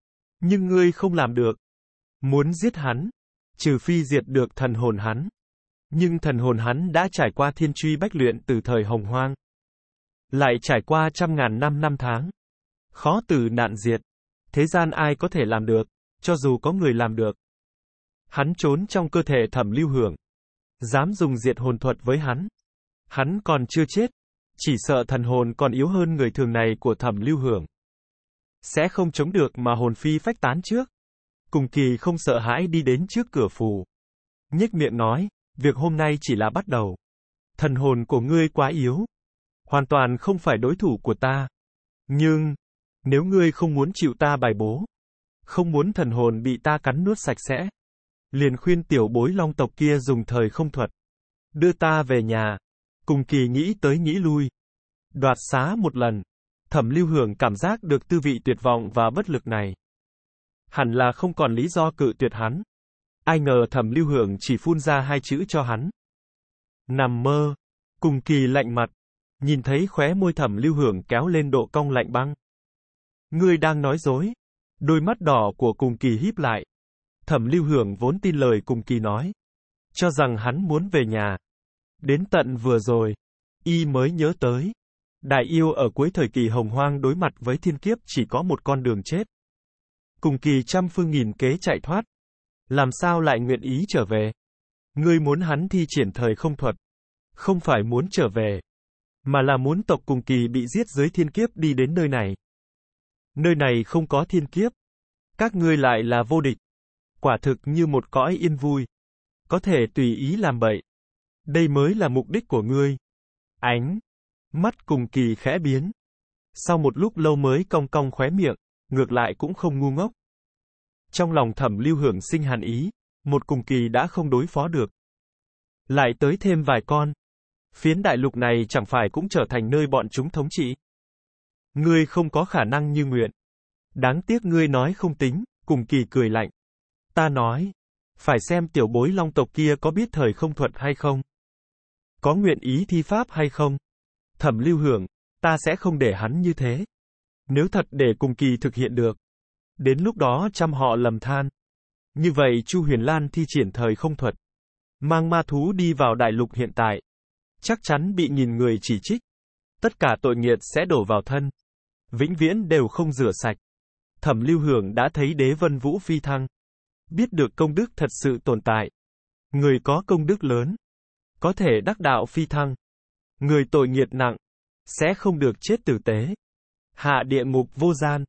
nhưng ngươi không làm được. Muốn giết hắn, trừ phi diệt được thần hồn hắn. Nhưng thần hồn hắn đã trải qua thiên truy bách luyện từ thời hồng hoang. Lại trải qua trăm ngàn năm năm tháng. Khó từ nạn diệt. Thế gian ai có thể làm được, cho dù có người làm được. Hắn trốn trong cơ thể thẩm lưu hưởng. Dám dùng diệt hồn thuật với hắn. Hắn còn chưa chết. Chỉ sợ thần hồn còn yếu hơn người thường này của thẩm lưu hưởng sẽ không chống được mà hồn phi phách tán trước. Cùng kỳ không sợ hãi đi đến trước cửa phù. Nhếch miệng nói, việc hôm nay chỉ là bắt đầu. Thần hồn của ngươi quá yếu. Hoàn toàn không phải đối thủ của ta. Nhưng, nếu ngươi không muốn chịu ta bài bố, không muốn thần hồn bị ta cắn nuốt sạch sẽ, liền khuyên tiểu bối long tộc kia dùng thời không thuật. Đưa ta về nhà. Cùng kỳ nghĩ tới nghĩ lui. Đoạt xá một lần, Thẩm Lưu Hưởng cảm giác được tư vị tuyệt vọng và bất lực này. Hẳn là không còn lý do cự tuyệt hắn. Ai ngờ Thẩm Lưu Hưởng chỉ phun ra hai chữ cho hắn. Nằm mơ. Cùng kỳ lạnh mặt. Nhìn thấy khóe môi Thẩm Lưu Hưởng kéo lên độ cong lạnh băng. Ngươi đang nói dối. Đôi mắt đỏ của Cùng kỳ híp lại. Thẩm Lưu Hưởng vốn tin lời Cùng kỳ nói. Cho rằng hắn muốn về nhà. Đến tận vừa rồi. Y mới nhớ tới. Đại yêu ở cuối thời kỳ hồng hoang đối mặt với thiên kiếp chỉ có một con đường chết. Cùng kỳ trăm phương nghìn kế chạy thoát. Làm sao lại nguyện ý trở về? Ngươi muốn hắn thi triển thời không thuật. Không phải muốn trở về. Mà là muốn tộc cùng kỳ bị giết dưới thiên kiếp đi đến nơi này. Nơi này không có thiên kiếp. Các ngươi lại là vô địch. Quả thực như một cõi yên vui. Có thể tùy ý làm bậy. Đây mới là mục đích của ngươi. Ánh Mắt cùng kỳ khẽ biến. Sau một lúc lâu mới cong cong khóe miệng, ngược lại cũng không ngu ngốc. Trong lòng thẩm lưu hưởng sinh hàn ý, một cùng kỳ đã không đối phó được. Lại tới thêm vài con. Phiến đại lục này chẳng phải cũng trở thành nơi bọn chúng thống trị. Ngươi không có khả năng như nguyện. Đáng tiếc ngươi nói không tính, cùng kỳ cười lạnh. Ta nói, phải xem tiểu bối long tộc kia có biết thời không thuận hay không. Có nguyện ý thi pháp hay không. Thẩm lưu hưởng, ta sẽ không để hắn như thế. Nếu thật để cùng kỳ thực hiện được. Đến lúc đó trăm họ lầm than. Như vậy Chu Huyền Lan thi triển thời không thuật. Mang ma thú đi vào đại lục hiện tại. Chắc chắn bị nhìn người chỉ trích. Tất cả tội nghiệt sẽ đổ vào thân. Vĩnh viễn đều không rửa sạch. Thẩm lưu hưởng đã thấy đế vân vũ phi thăng. Biết được công đức thật sự tồn tại. Người có công đức lớn. Có thể đắc đạo phi thăng. Người tội nghiệt nặng, sẽ không được chết tử tế. Hạ địa ngục vô gian.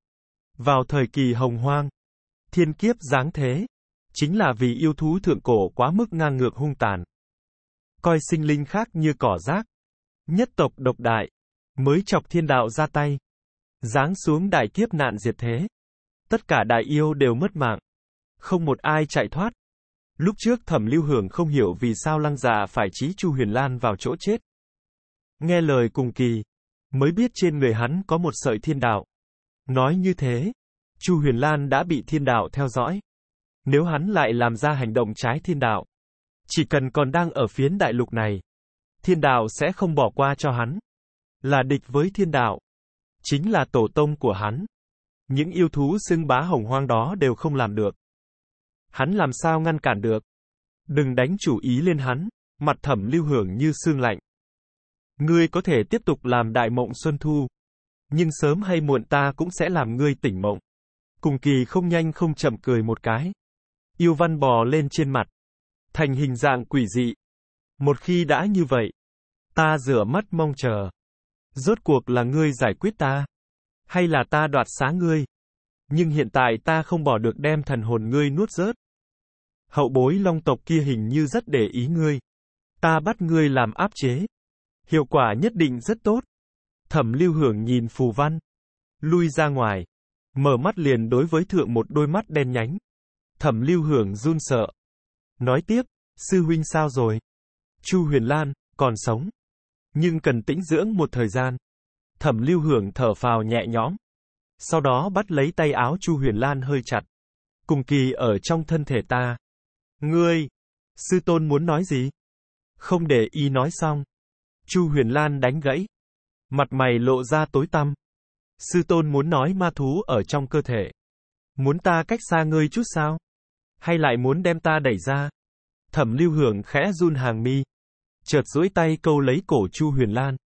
Vào thời kỳ hồng hoang, thiên kiếp giáng thế, chính là vì yêu thú thượng cổ quá mức ngang ngược hung tàn. Coi sinh linh khác như cỏ rác. Nhất tộc độc đại, mới chọc thiên đạo ra tay. Giáng xuống đại kiếp nạn diệt thế. Tất cả đại yêu đều mất mạng. Không một ai chạy thoát. Lúc trước thẩm lưu hưởng không hiểu vì sao lăng già phải trí Chu Huyền Lan vào chỗ chết. Nghe lời cùng kỳ, mới biết trên người hắn có một sợi thiên đạo. Nói như thế, Chu Huyền Lan đã bị thiên đạo theo dõi. Nếu hắn lại làm ra hành động trái thiên đạo, chỉ cần còn đang ở phiến đại lục này, thiên đạo sẽ không bỏ qua cho hắn. Là địch với thiên đạo, chính là tổ tông của hắn. Những yêu thú xưng bá hồng hoang đó đều không làm được. Hắn làm sao ngăn cản được? Đừng đánh chủ ý lên hắn, mặt thẩm lưu hưởng như xương lạnh. Ngươi có thể tiếp tục làm đại mộng xuân thu. Nhưng sớm hay muộn ta cũng sẽ làm ngươi tỉnh mộng. Cùng kỳ không nhanh không chậm cười một cái. Yêu văn bò lên trên mặt. Thành hình dạng quỷ dị. Một khi đã như vậy. Ta rửa mắt mong chờ. Rốt cuộc là ngươi giải quyết ta. Hay là ta đoạt xá ngươi. Nhưng hiện tại ta không bỏ được đem thần hồn ngươi nuốt rớt. Hậu bối long tộc kia hình như rất để ý ngươi. Ta bắt ngươi làm áp chế hiệu quả nhất định rất tốt. Thẩm lưu hưởng nhìn phù văn, lui ra ngoài, mở mắt liền đối với thượng một đôi mắt đen nhánh. Thẩm lưu hưởng run sợ. Nói tiếp, sư huynh sao rồi? Chu Huyền Lan, còn sống. Nhưng cần tĩnh dưỡng một thời gian. Thẩm lưu hưởng thở phào nhẹ nhõm. Sau đó bắt lấy tay áo Chu Huyền Lan hơi chặt. Cùng kỳ ở trong thân thể ta. Ngươi! Sư tôn muốn nói gì? Không để y nói xong, Chu Huyền Lan đánh gãy. Mặt mày lộ ra tối tăm. Sư tôn muốn nói ma thú ở trong cơ thể. Muốn ta cách xa ngươi chút sao? Hay lại muốn đem ta đẩy ra? Thẩm lưu hưởng khẽ run hàng mi. Chợt duỗi tay câu lấy cổ Chu Huyền Lan.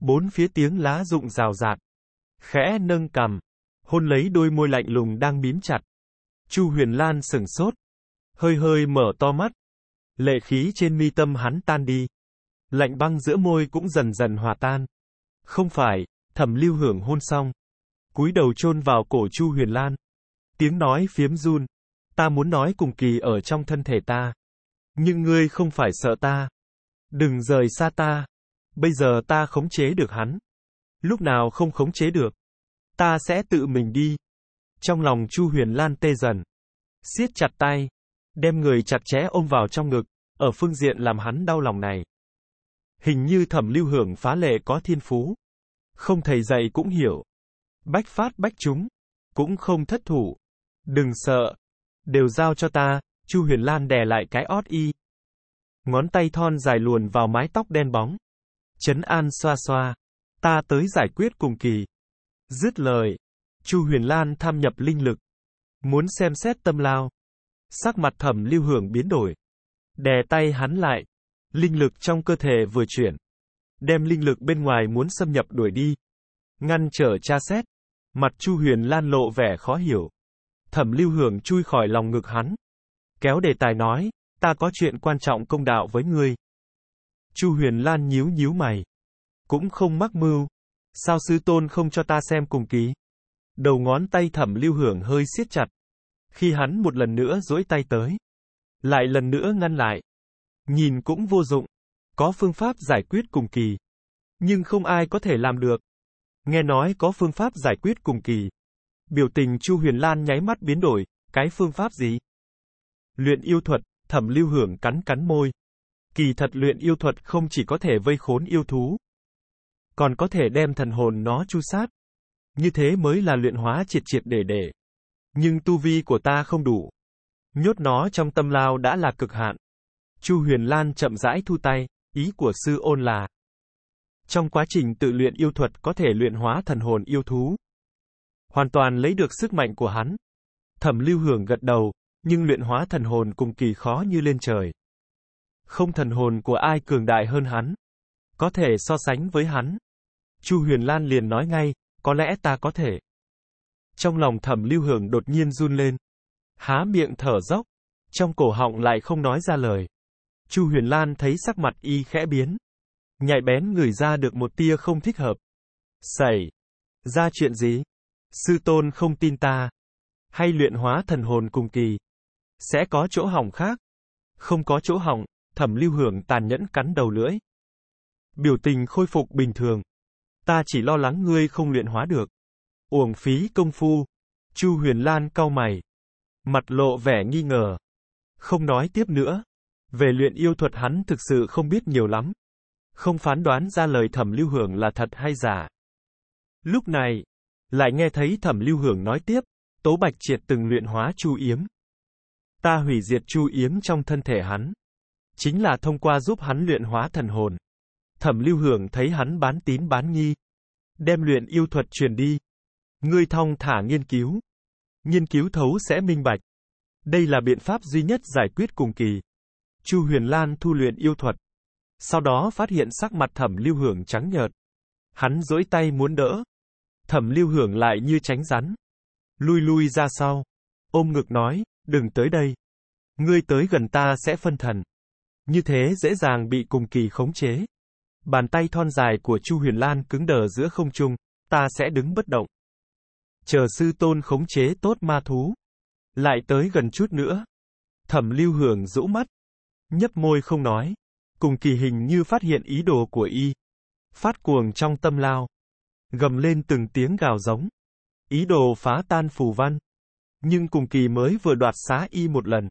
Bốn phía tiếng lá rụng rào rạt. Khẽ nâng cằm. Hôn lấy đôi môi lạnh lùng đang bím chặt. Chu Huyền Lan sừng sốt. Hơi hơi mở to mắt. Lệ khí trên mi tâm hắn tan đi. Lạnh băng giữa môi cũng dần dần hòa tan. Không phải, thẩm lưu hưởng hôn xong. Cúi đầu chôn vào cổ Chu Huyền Lan. Tiếng nói phiếm run. Ta muốn nói cùng kỳ ở trong thân thể ta. Nhưng ngươi không phải sợ ta. Đừng rời xa ta. Bây giờ ta khống chế được hắn. Lúc nào không khống chế được. Ta sẽ tự mình đi. Trong lòng Chu Huyền Lan tê dần. siết chặt tay. Đem người chặt chẽ ôm vào trong ngực. Ở phương diện làm hắn đau lòng này. Hình như thẩm lưu hưởng phá lệ có thiên phú. Không thầy dạy cũng hiểu. Bách phát bách chúng. Cũng không thất thủ. Đừng sợ. Đều giao cho ta, Chu Huyền Lan đè lại cái ót y. Ngón tay thon dài luồn vào mái tóc đen bóng. chấn an xoa xoa. Ta tới giải quyết cùng kỳ. Dứt lời. Chu Huyền Lan tham nhập linh lực. Muốn xem xét tâm lao. Sắc mặt thẩm lưu hưởng biến đổi. Đè tay hắn lại. Linh lực trong cơ thể vừa chuyển. Đem linh lực bên ngoài muốn xâm nhập đuổi đi. Ngăn trở tra xét. Mặt Chu Huyền Lan lộ vẻ khó hiểu. Thẩm lưu hưởng chui khỏi lòng ngực hắn. Kéo đề tài nói, ta có chuyện quan trọng công đạo với ngươi. Chu Huyền Lan nhíu nhíu mày. Cũng không mắc mưu. Sao sư tôn không cho ta xem cùng ký? Đầu ngón tay thẩm lưu hưởng hơi siết chặt. Khi hắn một lần nữa duỗi tay tới. Lại lần nữa ngăn lại. Nhìn cũng vô dụng. Có phương pháp giải quyết cùng kỳ. Nhưng không ai có thể làm được. Nghe nói có phương pháp giải quyết cùng kỳ. Biểu tình Chu Huyền Lan nháy mắt biến đổi, cái phương pháp gì? Luyện yêu thuật, thẩm lưu hưởng cắn cắn môi. Kỳ thật luyện yêu thuật không chỉ có thể vây khốn yêu thú. Còn có thể đem thần hồn nó chu sát. Như thế mới là luyện hóa triệt triệt để để. Nhưng tu vi của ta không đủ. Nhốt nó trong tâm lao đã là cực hạn. Chu Huyền Lan chậm rãi thu tay, ý của sư ôn là trong quá trình tự luyện yêu thuật có thể luyện hóa thần hồn yêu thú, hoàn toàn lấy được sức mạnh của hắn. Thẩm Lưu Hưởng gật đầu, nhưng luyện hóa thần hồn cùng kỳ khó như lên trời. Không thần hồn của ai cường đại hơn hắn, có thể so sánh với hắn. Chu Huyền Lan liền nói ngay, có lẽ ta có thể. Trong lòng Thẩm Lưu Hưởng đột nhiên run lên, há miệng thở dốc, trong cổ họng lại không nói ra lời. Chu Huyền Lan thấy sắc mặt y khẽ biến. Nhạy bén người ra được một tia không thích hợp. Xảy. Ra chuyện gì? Sư tôn không tin ta. Hay luyện hóa thần hồn cùng kỳ. Sẽ có chỗ hỏng khác. Không có chỗ hỏng, thẩm lưu hưởng tàn nhẫn cắn đầu lưỡi. Biểu tình khôi phục bình thường. Ta chỉ lo lắng ngươi không luyện hóa được. Uổng phí công phu. Chu Huyền Lan cau mày. Mặt lộ vẻ nghi ngờ. Không nói tiếp nữa. Về luyện yêu thuật hắn thực sự không biết nhiều lắm. Không phán đoán ra lời thẩm lưu hưởng là thật hay giả. Lúc này, lại nghe thấy thẩm lưu hưởng nói tiếp, Tố Bạch Triệt từng luyện hóa chu yếm. Ta hủy diệt chu yếm trong thân thể hắn. Chính là thông qua giúp hắn luyện hóa thần hồn. Thẩm lưu hưởng thấy hắn bán tín bán nghi. Đem luyện yêu thuật truyền đi. Ngươi thong thả nghiên cứu. Nghiên cứu thấu sẽ minh bạch. Đây là biện pháp duy nhất giải quyết cùng kỳ. Chu Huyền Lan thu luyện yêu thuật. Sau đó phát hiện sắc mặt thẩm lưu hưởng trắng nhợt. Hắn dỗi tay muốn đỡ. Thẩm lưu hưởng lại như tránh rắn. Lui lui ra sau. Ôm ngực nói, đừng tới đây. Ngươi tới gần ta sẽ phân thần. Như thế dễ dàng bị cùng kỳ khống chế. Bàn tay thon dài của Chu Huyền Lan cứng đờ giữa không trung, ta sẽ đứng bất động. Chờ sư tôn khống chế tốt ma thú. Lại tới gần chút nữa. Thẩm lưu hưởng rũ mắt, nhấp môi không nói. Cùng kỳ hình như phát hiện ý đồ của y. Phát cuồng trong tâm lao. Gầm lên từng tiếng gào giống. Ý đồ phá tan phù văn. Nhưng cùng kỳ mới vừa đoạt xá y một lần.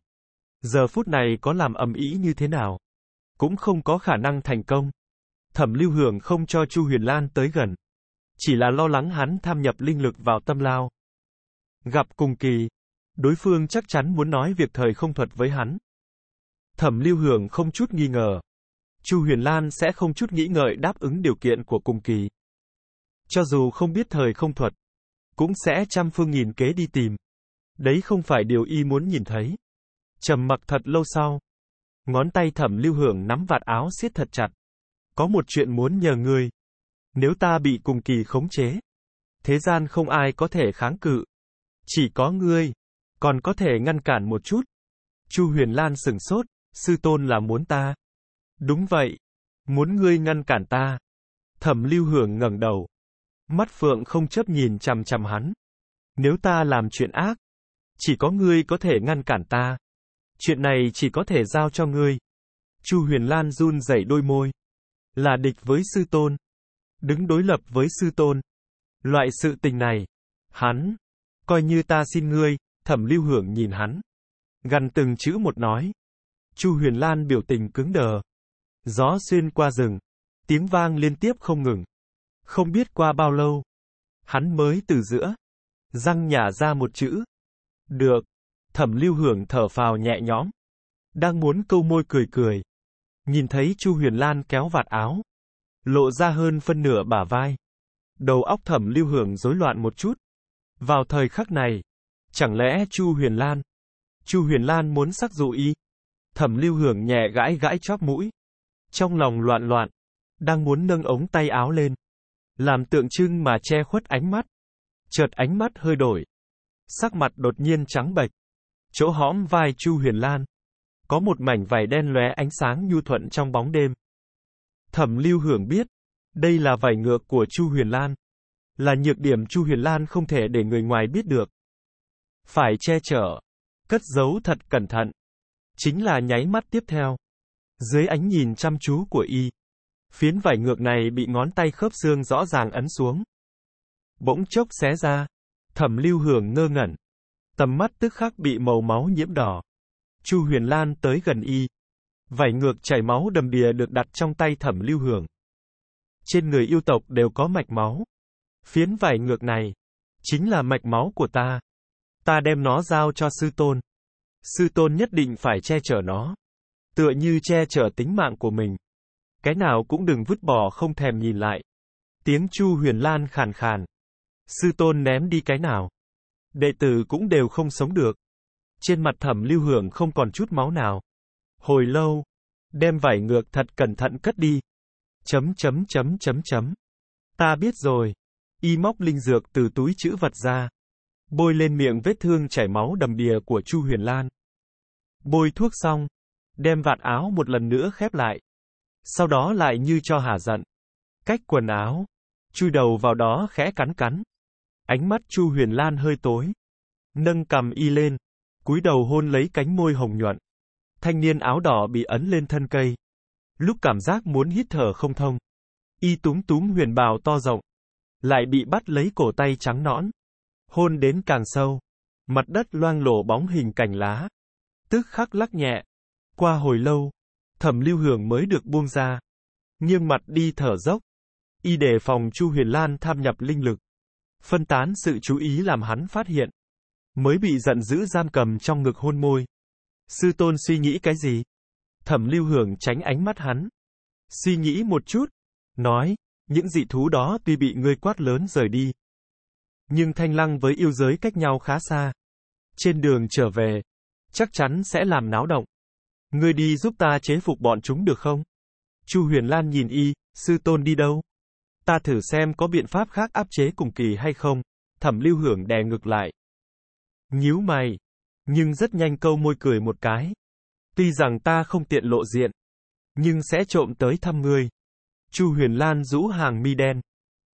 Giờ phút này có làm ầm ý như thế nào? Cũng không có khả năng thành công. Thẩm lưu hưởng không cho Chu Huyền Lan tới gần. Chỉ là lo lắng hắn tham nhập linh lực vào tâm lao. Gặp cùng kỳ. Đối phương chắc chắn muốn nói việc thời không thuật với hắn. Thẩm Lưu Hường không chút nghi ngờ. Chu Huyền Lan sẽ không chút nghĩ ngợi đáp ứng điều kiện của cung kỳ. Cho dù không biết thời không thuật, cũng sẽ trăm phương nghìn kế đi tìm. Đấy không phải điều y muốn nhìn thấy. Trầm mặc thật lâu sau. Ngón tay Thẩm Lưu Hưởng nắm vạt áo siết thật chặt. Có một chuyện muốn nhờ ngươi. Nếu ta bị cùng kỳ khống chế, thế gian không ai có thể kháng cự. Chỉ có ngươi, còn có thể ngăn cản một chút. Chu Huyền Lan sừng sốt, Sư tôn là muốn ta. Đúng vậy. Muốn ngươi ngăn cản ta. Thẩm lưu hưởng ngẩng đầu. Mắt phượng không chấp nhìn chằm chằm hắn. Nếu ta làm chuyện ác, chỉ có ngươi có thể ngăn cản ta. Chuyện này chỉ có thể giao cho ngươi. Chu Huyền Lan run rẩy đôi môi. Là địch với sư tôn. Đứng đối lập với sư tôn. Loại sự tình này. Hắn. Coi như ta xin ngươi, thẩm lưu hưởng nhìn hắn. Gần từng chữ một nói. Chu Huyền Lan biểu tình cứng đờ. Gió xuyên qua rừng, tiếng vang liên tiếp không ngừng. Không biết qua bao lâu, hắn mới từ giữa, răng nhả ra một chữ. Được, thẩm lưu hưởng thở phào nhẹ nhõm. Đang muốn câu môi cười cười. Nhìn thấy Chu Huyền Lan kéo vạt áo. Lộ ra hơn phân nửa bả vai. Đầu óc thẩm lưu hưởng rối loạn một chút. Vào thời khắc này, chẳng lẽ Chu Huyền Lan, Chu Huyền Lan muốn sắc dụ y, Thẩm lưu hưởng nhẹ gãi gãi chóp mũi. Trong lòng loạn loạn. Đang muốn nâng ống tay áo lên. Làm tượng trưng mà che khuất ánh mắt. Chợt ánh mắt hơi đổi. Sắc mặt đột nhiên trắng bệch. Chỗ hõm vai Chu Huyền Lan. Có một mảnh vải đen lóe ánh sáng nhu thuận trong bóng đêm. Thẩm lưu hưởng biết. Đây là vải ngược của Chu Huyền Lan. Là nhược điểm Chu Huyền Lan không thể để người ngoài biết được. Phải che chở. Cất giấu thật cẩn thận. Chính là nháy mắt tiếp theo. Dưới ánh nhìn chăm chú của y, phiến vải ngược này bị ngón tay khớp xương rõ ràng ấn xuống. Bỗng chốc xé ra, thẩm lưu hưởng ngơ ngẩn. Tầm mắt tức khắc bị màu máu nhiễm đỏ. Chu Huyền Lan tới gần y. Vải ngược chảy máu đầm đìa được đặt trong tay thẩm lưu hưởng. Trên người yêu tộc đều có mạch máu. Phiến vải ngược này, chính là mạch máu của ta. Ta đem nó giao cho sư tôn. Sư tôn nhất định phải che chở nó. Tựa như che chở tính mạng của mình. Cái nào cũng đừng vứt bỏ không thèm nhìn lại. Tiếng Chu Huyền Lan khàn khàn. Sư tôn ném đi cái nào. Đệ tử cũng đều không sống được. Trên mặt thẩm lưu hưởng không còn chút máu nào. Hồi lâu. Đem vải ngược thật cẩn thận cất đi. Chấm chấm chấm chấm chấm. Ta biết rồi. Y móc linh dược từ túi chữ vật ra bôi lên miệng vết thương chảy máu đầm đìa của Chu Huyền Lan. Bôi thuốc xong, đem vạt áo một lần nữa khép lại. Sau đó lại như cho hà giận. Cách quần áo, chui đầu vào đó khẽ cắn cắn. Ánh mắt Chu Huyền Lan hơi tối. Nâng cầm y lên, cúi đầu hôn lấy cánh môi hồng nhuận. Thanh niên áo đỏ bị ấn lên thân cây. Lúc cảm giác muốn hít thở không thông. Y túm túm huyền bào to rộng. Lại bị bắt lấy cổ tay trắng nõn hôn đến càng sâu. Mặt đất loang lổ bóng hình cành lá. Tức khắc lắc nhẹ. Qua hồi lâu, thẩm lưu hưởng mới được buông ra. Nghiêng mặt đi thở dốc. Y đề phòng Chu Huyền Lan tham nhập linh lực. Phân tán sự chú ý làm hắn phát hiện. Mới bị giận dữ giam cầm trong ngực hôn môi. Sư tôn suy nghĩ cái gì? Thẩm lưu hưởng tránh ánh mắt hắn. Suy nghĩ một chút. Nói, những dị thú đó tuy bị ngươi quát lớn rời đi, nhưng thanh lăng với yêu giới cách nhau khá xa. Trên đường trở về, chắc chắn sẽ làm náo động. Ngươi đi giúp ta chế phục bọn chúng được không? Chu Huyền Lan nhìn y, sư tôn đi đâu? Ta thử xem có biện pháp khác áp chế cùng kỳ hay không. Thẩm lưu hưởng đè ngược lại. Nhíu mày. Nhưng rất nhanh câu môi cười một cái. Tuy rằng ta không tiện lộ diện. Nhưng sẽ trộm tới thăm ngươi. Chu Huyền Lan rũ hàng mi đen.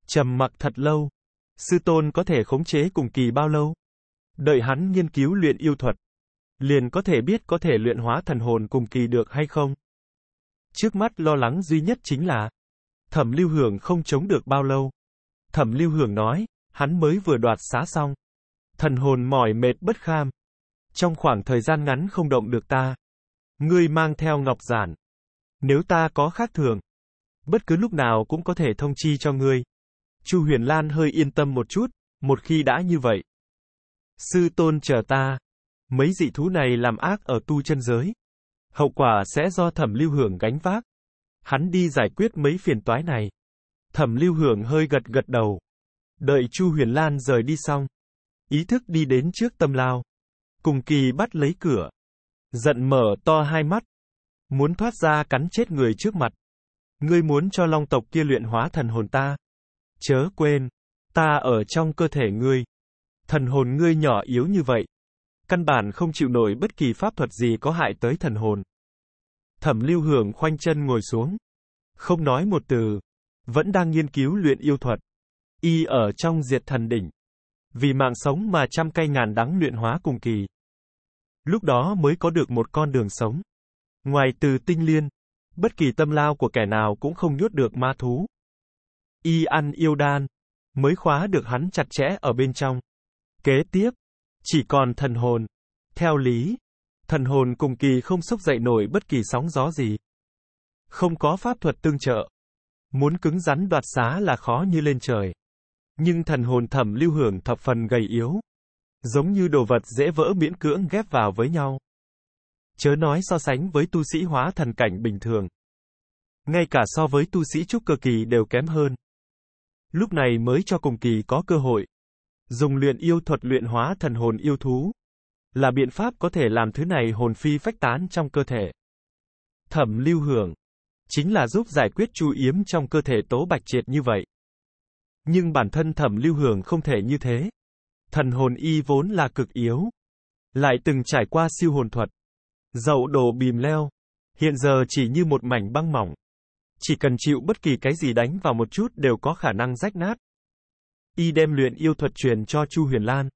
Trầm mặc thật lâu. Sư tôn có thể khống chế cùng kỳ bao lâu? Đợi hắn nghiên cứu luyện yêu thuật. Liền có thể biết có thể luyện hóa thần hồn cùng kỳ được hay không? Trước mắt lo lắng duy nhất chính là, thẩm lưu hưởng không chống được bao lâu. Thẩm lưu hưởng nói, hắn mới vừa đoạt xá xong. Thần hồn mỏi mệt bất kham. Trong khoảng thời gian ngắn không động được ta. Ngươi mang theo ngọc giản. Nếu ta có khác thường, bất cứ lúc nào cũng có thể thông chi cho ngươi. Chu Huyền Lan hơi yên tâm một chút, một khi đã như vậy. Sư tôn chờ ta. Mấy dị thú này làm ác ở tu chân giới. Hậu quả sẽ do thẩm lưu hưởng gánh vác. Hắn đi giải quyết mấy phiền toái này. Thẩm lưu hưởng hơi gật gật đầu. Đợi Chu Huyền Lan rời đi xong. Ý thức đi đến trước tâm lao. Cùng kỳ bắt lấy cửa. Giận mở to hai mắt. Muốn thoát ra cắn chết người trước mặt. Ngươi muốn cho long tộc kia luyện hóa thần hồn ta chớ quên, ta ở trong cơ thể ngươi. Thần hồn ngươi nhỏ yếu như vậy. Căn bản không chịu nổi bất kỳ pháp thuật gì có hại tới thần hồn. Thẩm lưu hưởng khoanh chân ngồi xuống. Không nói một từ. Vẫn đang nghiên cứu luyện yêu thuật. Y ở trong diệt thần đỉnh. Vì mạng sống mà trăm cây ngàn đắng luyện hóa cùng kỳ. Lúc đó mới có được một con đường sống. Ngoài từ tinh liên, bất kỳ tâm lao của kẻ nào cũng không nhốt được ma thú y ăn yêu đan, mới khóa được hắn chặt chẽ ở bên trong. Kế tiếp, chỉ còn thần hồn. Theo lý, thần hồn cùng kỳ không xúc dậy nổi bất kỳ sóng gió gì. Không có pháp thuật tương trợ. Muốn cứng rắn đoạt xá là khó như lên trời. Nhưng thần hồn thẩm lưu hưởng thập phần gầy yếu. Giống như đồ vật dễ vỡ miễn cưỡng ghép vào với nhau. Chớ nói so sánh với tu sĩ hóa thần cảnh bình thường. Ngay cả so với tu sĩ trúc cơ kỳ đều kém hơn lúc này mới cho cùng kỳ có cơ hội. Dùng luyện yêu thuật luyện hóa thần hồn yêu thú, là biện pháp có thể làm thứ này hồn phi phách tán trong cơ thể. Thẩm lưu hưởng, chính là giúp giải quyết chu yếm trong cơ thể tố bạch triệt như vậy. Nhưng bản thân thẩm lưu hưởng không thể như thế. Thần hồn y vốn là cực yếu. Lại từng trải qua siêu hồn thuật. Dậu đồ bìm leo. Hiện giờ chỉ như một mảnh băng mỏng. Chỉ cần chịu bất kỳ cái gì đánh vào một chút đều có khả năng rách nát. Y đem luyện yêu thuật truyền cho Chu Huyền Lan.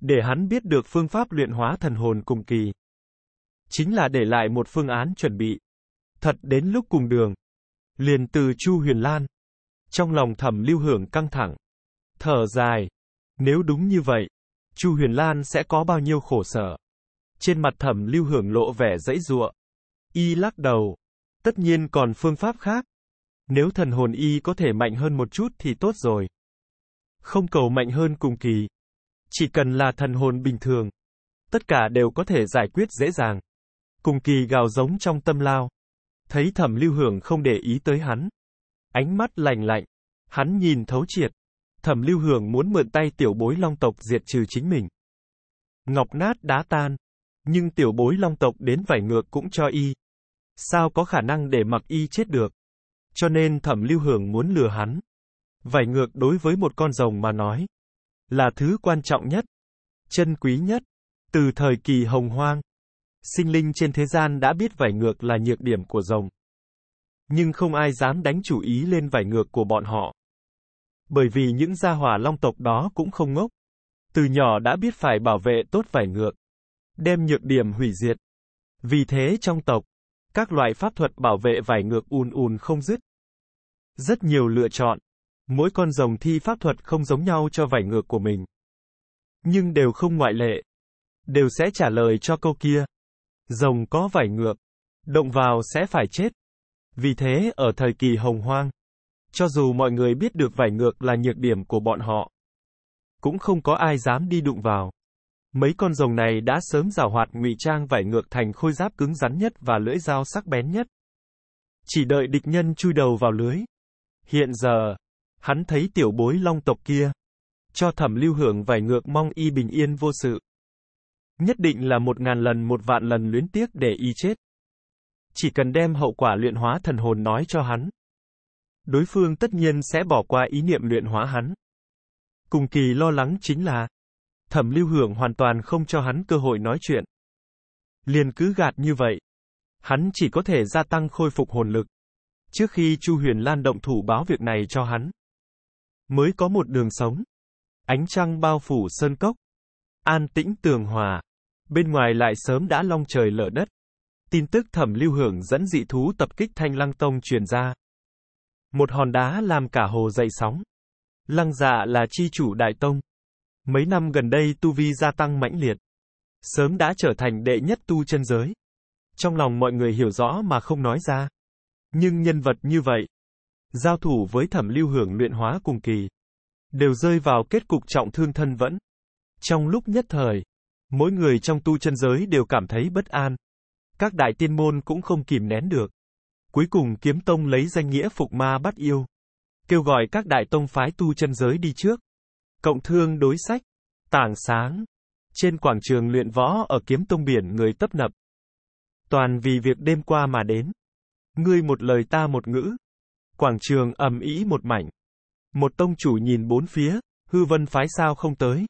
Để hắn biết được phương pháp luyện hóa thần hồn cùng kỳ. Chính là để lại một phương án chuẩn bị. Thật đến lúc cùng đường. Liền từ Chu Huyền Lan. Trong lòng thẩm lưu hưởng căng thẳng. Thở dài. Nếu đúng như vậy, Chu Huyền Lan sẽ có bao nhiêu khổ sở. Trên mặt thẩm lưu hưởng lộ vẻ dãy ruộng. Y lắc đầu, Tất nhiên còn phương pháp khác. Nếu thần hồn y có thể mạnh hơn một chút thì tốt rồi. Không cầu mạnh hơn cùng kỳ. Chỉ cần là thần hồn bình thường. Tất cả đều có thể giải quyết dễ dàng. Cùng kỳ gào giống trong tâm lao. Thấy thẩm lưu hưởng không để ý tới hắn. Ánh mắt lạnh lạnh. Hắn nhìn thấu triệt. Thẩm lưu hưởng muốn mượn tay tiểu bối long tộc diệt trừ chính mình. Ngọc nát đá tan. Nhưng tiểu bối long tộc đến vải ngược cũng cho y sao có khả năng để mặc y chết được. Cho nên thẩm lưu hưởng muốn lừa hắn. Vải ngược đối với một con rồng mà nói, là thứ quan trọng nhất, chân quý nhất, từ thời kỳ hồng hoang. Sinh linh trên thế gian đã biết vải ngược là nhược điểm của rồng. Nhưng không ai dám đánh chủ ý lên vải ngược của bọn họ. Bởi vì những gia hỏa long tộc đó cũng không ngốc. Từ nhỏ đã biết phải bảo vệ tốt vải ngược. Đem nhược điểm hủy diệt. Vì thế trong tộc, các loại pháp thuật bảo vệ vải ngược ùn ùn không dứt. Rất nhiều lựa chọn. Mỗi con rồng thi pháp thuật không giống nhau cho vải ngược của mình. Nhưng đều không ngoại lệ. Đều sẽ trả lời cho câu kia. Rồng có vải ngược. Động vào sẽ phải chết. Vì thế, ở thời kỳ hồng hoang, cho dù mọi người biết được vải ngược là nhược điểm của bọn họ, cũng không có ai dám đi đụng vào. Mấy con rồng này đã sớm giảo hoạt ngụy trang vải ngược thành khôi giáp cứng rắn nhất và lưỡi dao sắc bén nhất. Chỉ đợi địch nhân chui đầu vào lưới. Hiện giờ, hắn thấy tiểu bối long tộc kia. Cho thẩm lưu hưởng vải ngược mong y bình yên vô sự. Nhất định là một ngàn lần một vạn lần luyến tiếc để y chết. Chỉ cần đem hậu quả luyện hóa thần hồn nói cho hắn. Đối phương tất nhiên sẽ bỏ qua ý niệm luyện hóa hắn. Cùng kỳ lo lắng chính là, Thẩm Lưu Hưởng hoàn toàn không cho hắn cơ hội nói chuyện. Liền cứ gạt như vậy. Hắn chỉ có thể gia tăng khôi phục hồn lực. Trước khi Chu Huyền Lan động thủ báo việc này cho hắn. Mới có một đường sống. Ánh trăng bao phủ sơn cốc. An tĩnh tường hòa. Bên ngoài lại sớm đã long trời lở đất. Tin tức thẩm lưu hưởng dẫn dị thú tập kích thanh lăng tông truyền ra. Một hòn đá làm cả hồ dậy sóng. Lăng dạ là chi chủ đại tông, Mấy năm gần đây tu vi gia tăng mãnh liệt. Sớm đã trở thành đệ nhất tu chân giới. Trong lòng mọi người hiểu rõ mà không nói ra. Nhưng nhân vật như vậy, giao thủ với thẩm lưu hưởng luyện hóa cùng kỳ, đều rơi vào kết cục trọng thương thân vẫn. Trong lúc nhất thời, mỗi người trong tu chân giới đều cảm thấy bất an. Các đại tiên môn cũng không kìm nén được. Cuối cùng kiếm tông lấy danh nghĩa phục ma bắt yêu. Kêu gọi các đại tông phái tu chân giới đi trước. Cộng thương đối sách. Tảng sáng. Trên quảng trường luyện võ ở kiếm tông biển người tấp nập. Toàn vì việc đêm qua mà đến. Ngươi một lời ta một ngữ. Quảng trường ầm ĩ một mảnh. Một tông chủ nhìn bốn phía, hư vân phái sao không tới.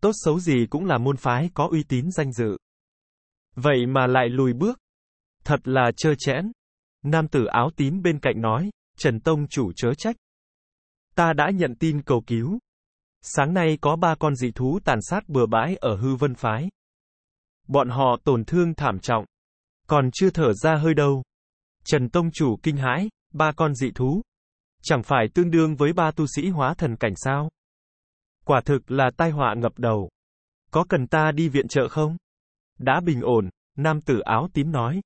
Tốt xấu gì cũng là môn phái có uy tín danh dự. Vậy mà lại lùi bước. Thật là trơ chẽn. Nam tử áo tím bên cạnh nói, Trần Tông chủ chớ trách. Ta đã nhận tin cầu cứu, Sáng nay có ba con dị thú tàn sát bừa bãi ở hư vân phái. Bọn họ tổn thương thảm trọng. Còn chưa thở ra hơi đâu. Trần Tông Chủ kinh hãi, ba con dị thú. Chẳng phải tương đương với ba tu sĩ hóa thần cảnh sao? Quả thực là tai họa ngập đầu. Có cần ta đi viện trợ không? Đã bình ổn, nam tử áo tím nói.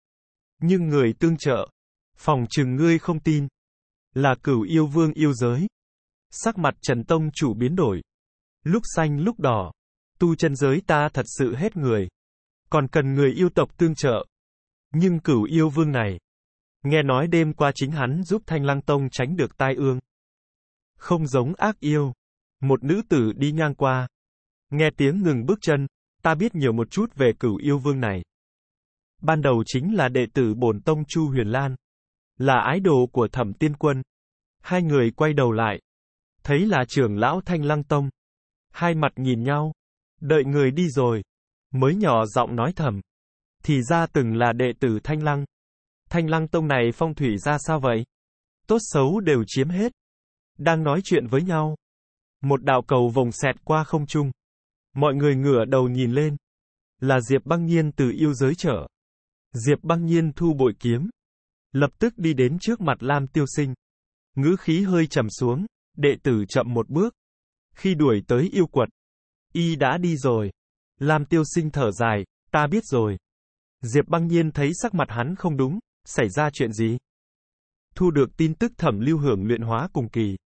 Nhưng người tương trợ. Phòng trừng ngươi không tin. Là cửu yêu vương yêu giới. Sắc mặt Trần Tông chủ biến đổi. Lúc xanh lúc đỏ. Tu chân giới ta thật sự hết người. Còn cần người yêu tộc tương trợ. Nhưng cửu yêu vương này. Nghe nói đêm qua chính hắn giúp Thanh Lăng Tông tránh được tai ương. Không giống ác yêu. Một nữ tử đi ngang qua. Nghe tiếng ngừng bước chân, ta biết nhiều một chút về cửu yêu vương này. Ban đầu chính là đệ tử bổn tông Chu Huyền Lan. Là ái đồ của thẩm tiên quân. Hai người quay đầu lại, Thấy là trưởng lão Thanh Lăng Tông. Hai mặt nhìn nhau. Đợi người đi rồi. Mới nhỏ giọng nói thầm. Thì ra từng là đệ tử Thanh Lăng. Thanh Lăng Tông này phong thủy ra sao vậy? Tốt xấu đều chiếm hết. Đang nói chuyện với nhau. Một đạo cầu vồng xẹt qua không trung. Mọi người ngửa đầu nhìn lên. Là Diệp Băng Nhiên từ yêu giới trở. Diệp Băng Nhiên thu bội kiếm. Lập tức đi đến trước mặt Lam Tiêu Sinh. Ngữ khí hơi trầm xuống. Đệ tử chậm một bước. Khi đuổi tới yêu quật, y đã đi rồi. Lam tiêu sinh thở dài, ta biết rồi. Diệp băng nhiên thấy sắc mặt hắn không đúng, xảy ra chuyện gì? Thu được tin tức thẩm lưu hưởng luyện hóa cùng kỳ.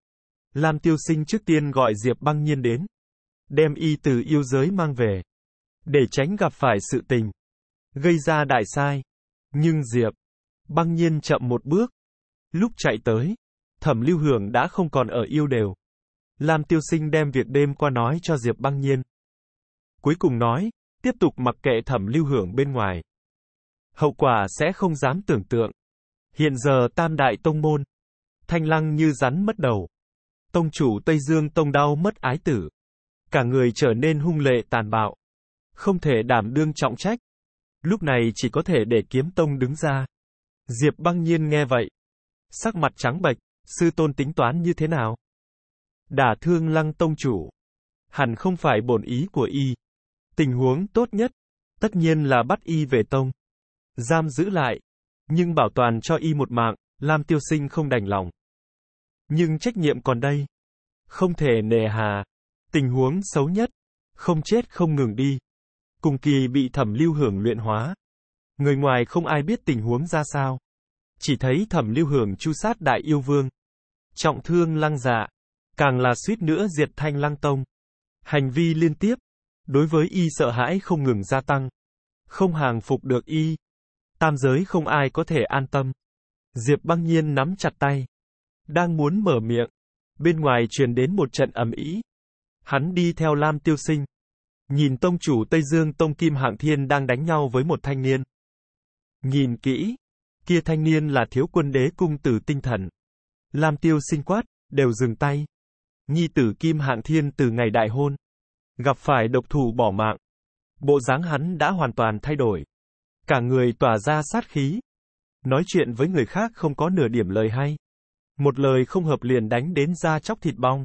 Lam tiêu sinh trước tiên gọi Diệp băng nhiên đến. Đem y từ yêu giới mang về. Để tránh gặp phải sự tình. Gây ra đại sai. Nhưng Diệp, băng nhiên chậm một bước. Lúc chạy tới, Thẩm Lưu Hưởng đã không còn ở yêu đều. Lam Tiêu Sinh đem việc đêm qua nói cho Diệp Băng Nhiên. Cuối cùng nói, tiếp tục mặc kệ Thẩm Lưu Hưởng bên ngoài. Hậu quả sẽ không dám tưởng tượng. Hiện giờ Tam Đại Tông Môn. Thanh lăng như rắn mất đầu. Tông chủ Tây Dương Tông đau mất ái tử. Cả người trở nên hung lệ tàn bạo. Không thể đảm đương trọng trách. Lúc này chỉ có thể để kiếm tông đứng ra. Diệp băng nhiên nghe vậy. Sắc mặt trắng bệch sư tôn tính toán như thế nào? Đả thương lăng tông chủ. Hẳn không phải bổn ý của y. Tình huống tốt nhất, tất nhiên là bắt y về tông. Giam giữ lại. Nhưng bảo toàn cho y một mạng, làm Tiêu Sinh không đành lòng. Nhưng trách nhiệm còn đây. Không thể nề hà. Tình huống xấu nhất. Không chết không ngừng đi. Cùng kỳ bị thẩm lưu hưởng luyện hóa. Người ngoài không ai biết tình huống ra sao. Chỉ thấy thẩm lưu hưởng chu sát đại yêu vương trọng thương lăng dạ, càng là suýt nữa diệt thanh lăng tông. Hành vi liên tiếp, đối với y sợ hãi không ngừng gia tăng. Không hàng phục được y, tam giới không ai có thể an tâm. Diệp băng nhiên nắm chặt tay, đang muốn mở miệng, bên ngoài truyền đến một trận ầm ĩ. Hắn đi theo Lam Tiêu Sinh, nhìn tông chủ Tây Dương Tông Kim Hạng Thiên đang đánh nhau với một thanh niên. Nhìn kỹ, kia thanh niên là thiếu quân đế cung tử tinh thần. Lam Tiêu sinh quát, đều dừng tay. Nhi tử Kim Hạng Thiên từ ngày đại hôn, gặp phải độc thủ bỏ mạng. Bộ dáng hắn đã hoàn toàn thay đổi. Cả người tỏa ra sát khí. Nói chuyện với người khác không có nửa điểm lời hay. Một lời không hợp liền đánh đến da chóc thịt bong.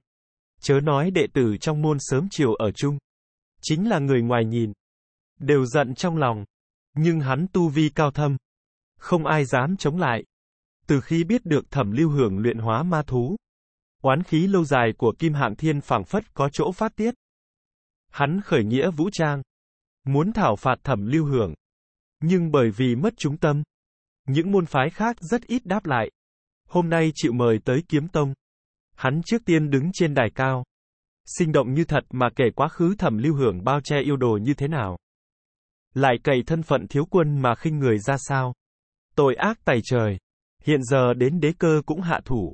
Chớ nói đệ tử trong môn sớm chiều ở chung. Chính là người ngoài nhìn. Đều giận trong lòng. Nhưng hắn tu vi cao thâm. Không ai dám chống lại. Từ khi biết được thẩm lưu hưởng luyện hóa ma thú, oán khí lâu dài của Kim Hạng Thiên phảng phất có chỗ phát tiết. Hắn khởi nghĩa vũ trang, muốn thảo phạt thẩm lưu hưởng. Nhưng bởi vì mất chúng tâm, những môn phái khác rất ít đáp lại. Hôm nay chịu mời tới kiếm tông. Hắn trước tiên đứng trên đài cao. Sinh động như thật mà kể quá khứ thẩm lưu hưởng bao che yêu đồ như thế nào. Lại cậy thân phận thiếu quân mà khinh người ra sao. Tội ác tày trời. Hiện giờ đến đế cơ cũng hạ thủ.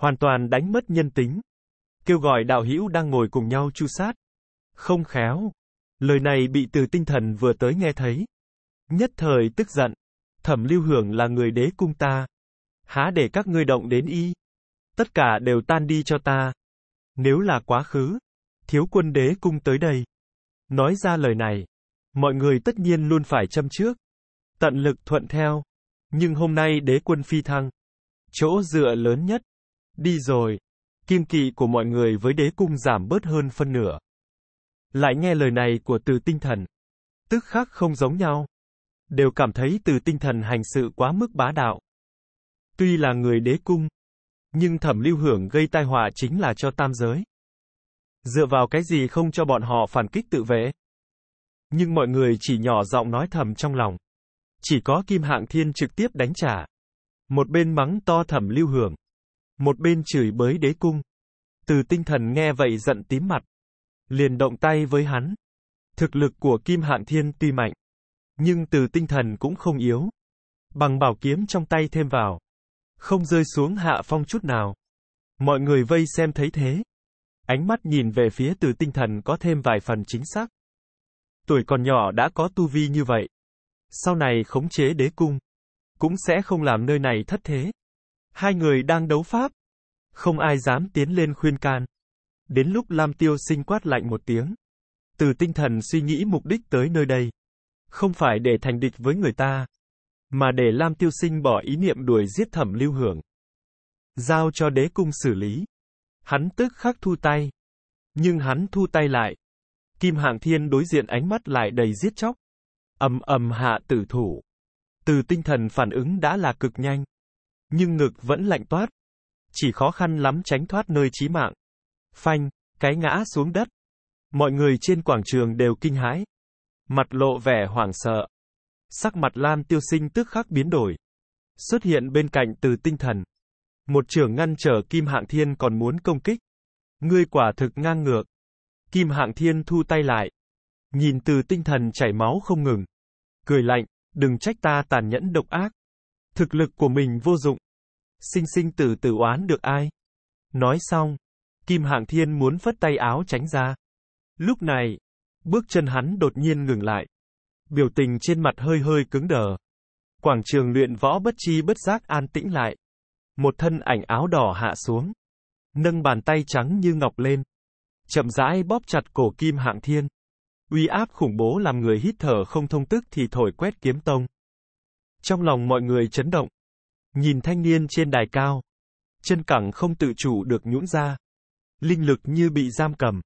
Hoàn toàn đánh mất nhân tính. Kêu gọi đạo hữu đang ngồi cùng nhau chu sát. Không khéo. Lời này bị từ tinh thần vừa tới nghe thấy. Nhất thời tức giận. Thẩm lưu hưởng là người đế cung ta. Há để các ngươi động đến y. Tất cả đều tan đi cho ta. Nếu là quá khứ. Thiếu quân đế cung tới đây. Nói ra lời này. Mọi người tất nhiên luôn phải châm trước. Tận lực thuận theo. Nhưng hôm nay đế quân phi thăng. Chỗ dựa lớn nhất. Đi rồi. Kim kỵ của mọi người với đế cung giảm bớt hơn phân nửa. Lại nghe lời này của từ tinh thần. Tức khác không giống nhau. Đều cảm thấy từ tinh thần hành sự quá mức bá đạo. Tuy là người đế cung. Nhưng thẩm lưu hưởng gây tai họa chính là cho tam giới. Dựa vào cái gì không cho bọn họ phản kích tự vệ? Nhưng mọi người chỉ nhỏ giọng nói thầm trong lòng. Chỉ có Kim Hạng Thiên trực tiếp đánh trả. Một bên mắng to thẩm lưu hưởng. Một bên chửi bới đế cung. Từ tinh thần nghe vậy giận tím mặt. Liền động tay với hắn. Thực lực của Kim Hạng Thiên tuy mạnh. Nhưng từ tinh thần cũng không yếu. Bằng bảo kiếm trong tay thêm vào. Không rơi xuống hạ phong chút nào. Mọi người vây xem thấy thế. Ánh mắt nhìn về phía từ tinh thần có thêm vài phần chính xác. Tuổi còn nhỏ đã có tu vi như vậy sau này khống chế đế cung, cũng sẽ không làm nơi này thất thế. Hai người đang đấu pháp, không ai dám tiến lên khuyên can. Đến lúc Lam Tiêu sinh quát lạnh một tiếng. Từ tinh thần suy nghĩ mục đích tới nơi đây. Không phải để thành địch với người ta, mà để Lam Tiêu sinh bỏ ý niệm đuổi giết thẩm lưu hưởng. Giao cho đế cung xử lý. Hắn tức khắc thu tay. Nhưng hắn thu tay lại. Kim Hạng Thiên đối diện ánh mắt lại đầy giết chóc ầm ầm hạ tử thủ. Từ tinh thần phản ứng đã là cực nhanh. Nhưng ngực vẫn lạnh toát. Chỉ khó khăn lắm tránh thoát nơi chí mạng. Phanh, cái ngã xuống đất. Mọi người trên quảng trường đều kinh hãi. Mặt lộ vẻ hoảng sợ. Sắc mặt Lam tiêu sinh tức khắc biến đổi. Xuất hiện bên cạnh từ tinh thần. Một trưởng ngăn trở Kim Hạng Thiên còn muốn công kích. Ngươi quả thực ngang ngược. Kim Hạng Thiên thu tay lại. Nhìn từ tinh thần chảy máu không ngừng. Cười lạnh, đừng trách ta tàn nhẫn độc ác. Thực lực của mình vô dụng. Sinh sinh tử tử oán được ai? Nói xong, Kim Hạng Thiên muốn phất tay áo tránh ra. Lúc này, bước chân hắn đột nhiên ngừng lại. Biểu tình trên mặt hơi hơi cứng đờ. Quảng trường luyện võ bất chi bất giác an tĩnh lại. Một thân ảnh áo đỏ hạ xuống. Nâng bàn tay trắng như ngọc lên. Chậm rãi bóp chặt cổ Kim Hạng Thiên. Uy áp khủng bố làm người hít thở không thông tức thì thổi quét kiếm tông. Trong lòng mọi người chấn động. Nhìn thanh niên trên đài cao. Chân cẳng không tự chủ được nhũn ra. Linh lực như bị giam cầm.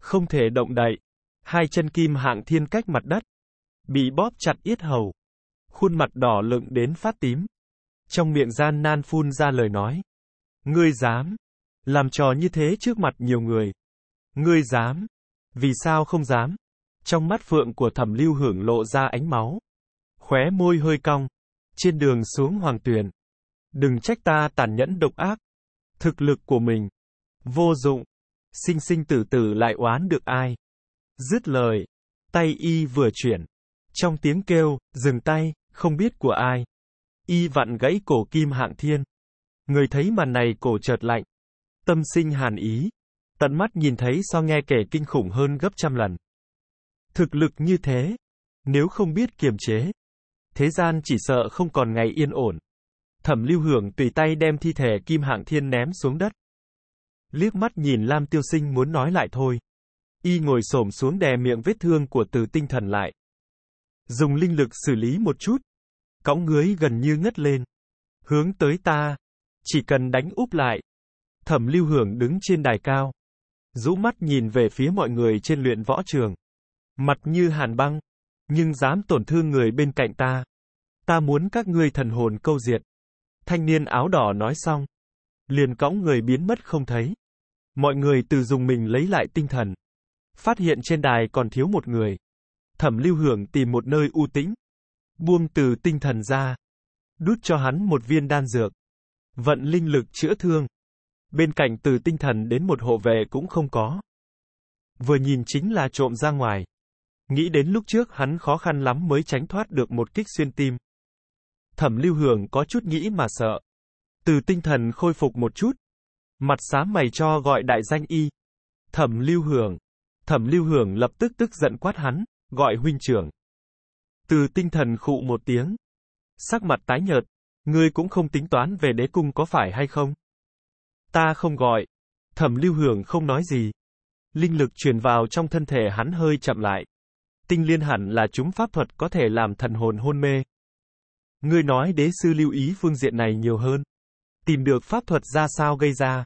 Không thể động đậy. Hai chân kim hạng thiên cách mặt đất. Bị bóp chặt yết hầu. Khuôn mặt đỏ lựng đến phát tím. Trong miệng gian nan phun ra lời nói. Ngươi dám. Làm trò như thế trước mặt nhiều người. Ngươi dám. Vì sao không dám? Trong mắt phượng của thẩm lưu hưởng lộ ra ánh máu. Khóe môi hơi cong. Trên đường xuống hoàng tuyền. Đừng trách ta tàn nhẫn độc ác. Thực lực của mình. Vô dụng. Sinh sinh tử tử lại oán được ai. Dứt lời. Tay y vừa chuyển. Trong tiếng kêu, dừng tay, không biết của ai. Y vặn gãy cổ kim hạng thiên. Người thấy màn này cổ chợt lạnh. Tâm sinh hàn ý. Tận mắt nhìn thấy so nghe kể kinh khủng hơn gấp trăm lần. Thực lực như thế, nếu không biết kiềm chế, thế gian chỉ sợ không còn ngày yên ổn. Thẩm lưu hưởng tùy tay đem thi thể Kim Hạng Thiên ném xuống đất. Liếc mắt nhìn Lam Tiêu Sinh muốn nói lại thôi. Y ngồi xổm xuống đè miệng vết thương của từ tinh thần lại. Dùng linh lực xử lý một chút. Cõng ngưới gần như ngất lên. Hướng tới ta. Chỉ cần đánh úp lại. Thẩm lưu hưởng đứng trên đài cao. Rũ mắt nhìn về phía mọi người trên luyện võ trường mặt như hàn băng, nhưng dám tổn thương người bên cạnh ta. Ta muốn các ngươi thần hồn câu diệt. Thanh niên áo đỏ nói xong, liền cõng người biến mất không thấy. Mọi người từ dùng mình lấy lại tinh thần. Phát hiện trên đài còn thiếu một người. Thẩm lưu hưởng tìm một nơi u tĩnh. Buông từ tinh thần ra. Đút cho hắn một viên đan dược. Vận linh lực chữa thương. Bên cạnh từ tinh thần đến một hộ vệ cũng không có. Vừa nhìn chính là trộm ra ngoài. Nghĩ đến lúc trước hắn khó khăn lắm mới tránh thoát được một kích xuyên tim. Thẩm lưu hưởng có chút nghĩ mà sợ. Từ tinh thần khôi phục một chút. Mặt xám mày cho gọi đại danh y. Thẩm lưu hưởng. Thẩm lưu hưởng lập tức tức giận quát hắn, gọi huynh trưởng. Từ tinh thần khụ một tiếng. Sắc mặt tái nhợt, ngươi cũng không tính toán về đế cung có phải hay không? Ta không gọi. Thẩm lưu hưởng không nói gì. Linh lực truyền vào trong thân thể hắn hơi chậm lại tinh liên hẳn là chúng pháp thuật có thể làm thần hồn hôn mê. Ngươi nói đế sư lưu ý phương diện này nhiều hơn. Tìm được pháp thuật ra sao gây ra.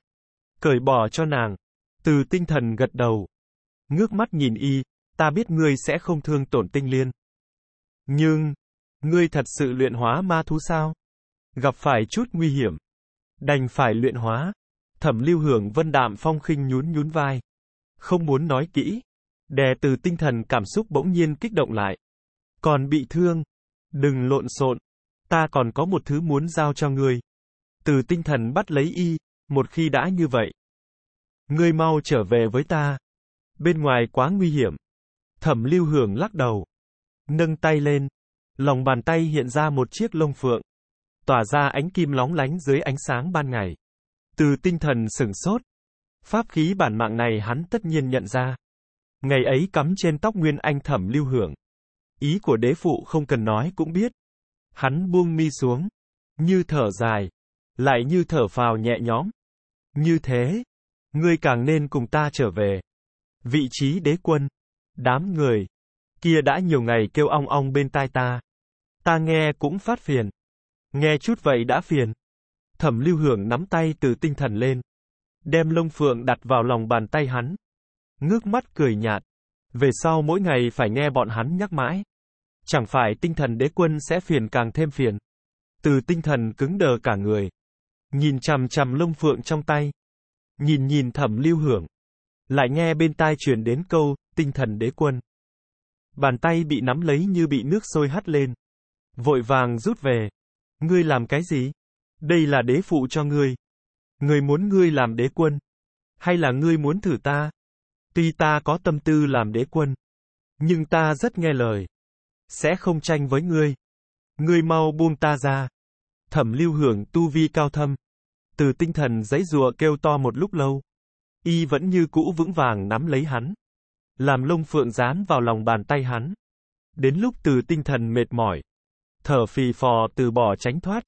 Cởi bỏ cho nàng. Từ tinh thần gật đầu. Ngước mắt nhìn y, ta biết ngươi sẽ không thương tổn tinh liên. Nhưng, ngươi thật sự luyện hóa ma thú sao? Gặp phải chút nguy hiểm. Đành phải luyện hóa. Thẩm lưu hưởng vân đạm phong khinh nhún nhún vai. Không muốn nói kỹ, Đè từ tinh thần cảm xúc bỗng nhiên kích động lại. Còn bị thương. Đừng lộn xộn. Ta còn có một thứ muốn giao cho ngươi. Từ tinh thần bắt lấy y, một khi đã như vậy. Ngươi mau trở về với ta. Bên ngoài quá nguy hiểm. Thẩm lưu hưởng lắc đầu. Nâng tay lên. Lòng bàn tay hiện ra một chiếc lông phượng. Tỏa ra ánh kim lóng lánh dưới ánh sáng ban ngày. Từ tinh thần sửng sốt. Pháp khí bản mạng này hắn tất nhiên nhận ra. Ngày ấy cắm trên tóc Nguyên Anh thẩm lưu hưởng. Ý của đế phụ không cần nói cũng biết. Hắn buông mi xuống. Như thở dài. Lại như thở phào nhẹ nhõm. Như thế. Ngươi càng nên cùng ta trở về. Vị trí đế quân. Đám người. Kia đã nhiều ngày kêu ong ong bên tai ta. Ta nghe cũng phát phiền. Nghe chút vậy đã phiền. Thẩm lưu hưởng nắm tay từ tinh thần lên. Đem lông phượng đặt vào lòng bàn tay hắn ngước mắt cười nhạt. Về sau mỗi ngày phải nghe bọn hắn nhắc mãi. Chẳng phải tinh thần đế quân sẽ phiền càng thêm phiền. Từ tinh thần cứng đờ cả người. Nhìn chằm chằm lông phượng trong tay. Nhìn nhìn thẩm lưu hưởng. Lại nghe bên tai truyền đến câu, tinh thần đế quân. Bàn tay bị nắm lấy như bị nước sôi hắt lên. Vội vàng rút về. Ngươi làm cái gì? Đây là đế phụ cho ngươi. Ngươi muốn ngươi làm đế quân. Hay là ngươi muốn thử ta? Tuy ta có tâm tư làm đế quân, nhưng ta rất nghe lời. Sẽ không tranh với ngươi. Ngươi mau buông ta ra. Thẩm lưu hưởng tu vi cao thâm. Từ tinh thần giấy rùa kêu to một lúc lâu. Y vẫn như cũ vững vàng nắm lấy hắn. Làm lông phượng dán vào lòng bàn tay hắn. Đến lúc từ tinh thần mệt mỏi. Thở phì phò từ bỏ tránh thoát.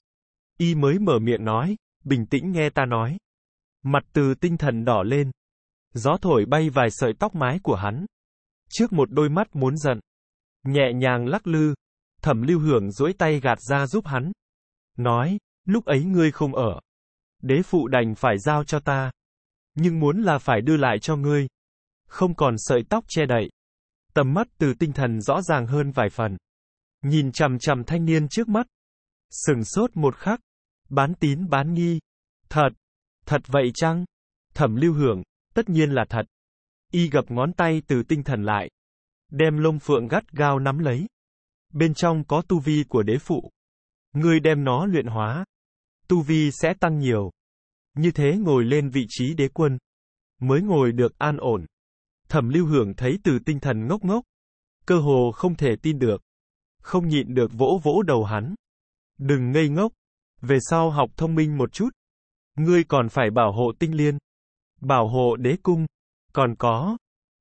Y mới mở miệng nói, bình tĩnh nghe ta nói. Mặt từ tinh thần đỏ lên. Gió thổi bay vài sợi tóc mái của hắn. Trước một đôi mắt muốn giận. Nhẹ nhàng lắc lư. Thẩm lưu hưởng duỗi tay gạt ra giúp hắn. Nói, lúc ấy ngươi không ở. Đế phụ đành phải giao cho ta. Nhưng muốn là phải đưa lại cho ngươi. Không còn sợi tóc che đậy. Tầm mắt từ tinh thần rõ ràng hơn vài phần. Nhìn chằm chằm thanh niên trước mắt. Sừng sốt một khắc. Bán tín bán nghi. Thật. Thật vậy chăng? Thẩm lưu hưởng, Tất nhiên là thật. Y gập ngón tay từ tinh thần lại. Đem lông phượng gắt gao nắm lấy. Bên trong có tu vi của đế phụ. Ngươi đem nó luyện hóa. Tu vi sẽ tăng nhiều. Như thế ngồi lên vị trí đế quân. Mới ngồi được an ổn. Thẩm lưu hưởng thấy từ tinh thần ngốc ngốc. Cơ hồ không thể tin được. Không nhịn được vỗ vỗ đầu hắn. Đừng ngây ngốc. Về sau học thông minh một chút. Ngươi còn phải bảo hộ tinh liên bảo hộ đế cung. Còn có,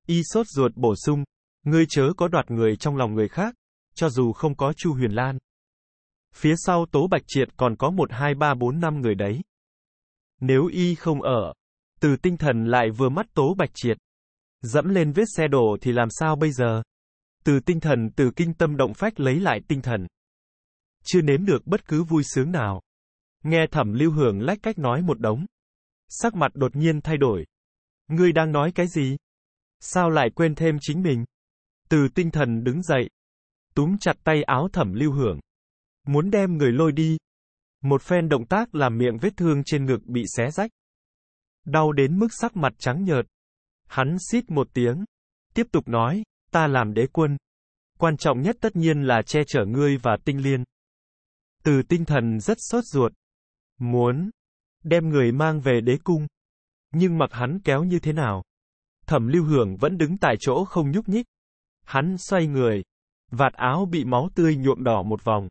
y sốt ruột bổ sung, ngươi chớ có đoạt người trong lòng người khác, cho dù không có Chu Huyền Lan. Phía sau Tố Bạch Triệt còn có 1 2 3 4 5 người đấy. Nếu y không ở, từ tinh thần lại vừa mắt Tố Bạch Triệt. Dẫm lên vết xe đổ thì làm sao bây giờ? Từ tinh thần từ kinh tâm động phách lấy lại tinh thần. Chưa nếm được bất cứ vui sướng nào. Nghe thẩm lưu hưởng lách cách nói một đống sắc mặt đột nhiên thay đổi. Ngươi đang nói cái gì? Sao lại quên thêm chính mình? Từ tinh thần đứng dậy, túm chặt tay áo thẩm lưu hưởng. Muốn đem người lôi đi. Một phen động tác làm miệng vết thương trên ngực bị xé rách. Đau đến mức sắc mặt trắng nhợt. Hắn xít một tiếng. Tiếp tục nói, ta làm đế quân. Quan trọng nhất tất nhiên là che chở ngươi và tinh liên. Từ tinh thần rất sốt ruột. Muốn, đem người mang về đế cung. Nhưng mặc hắn kéo như thế nào? Thẩm lưu hưởng vẫn đứng tại chỗ không nhúc nhích. Hắn xoay người. Vạt áo bị máu tươi nhuộm đỏ một vòng.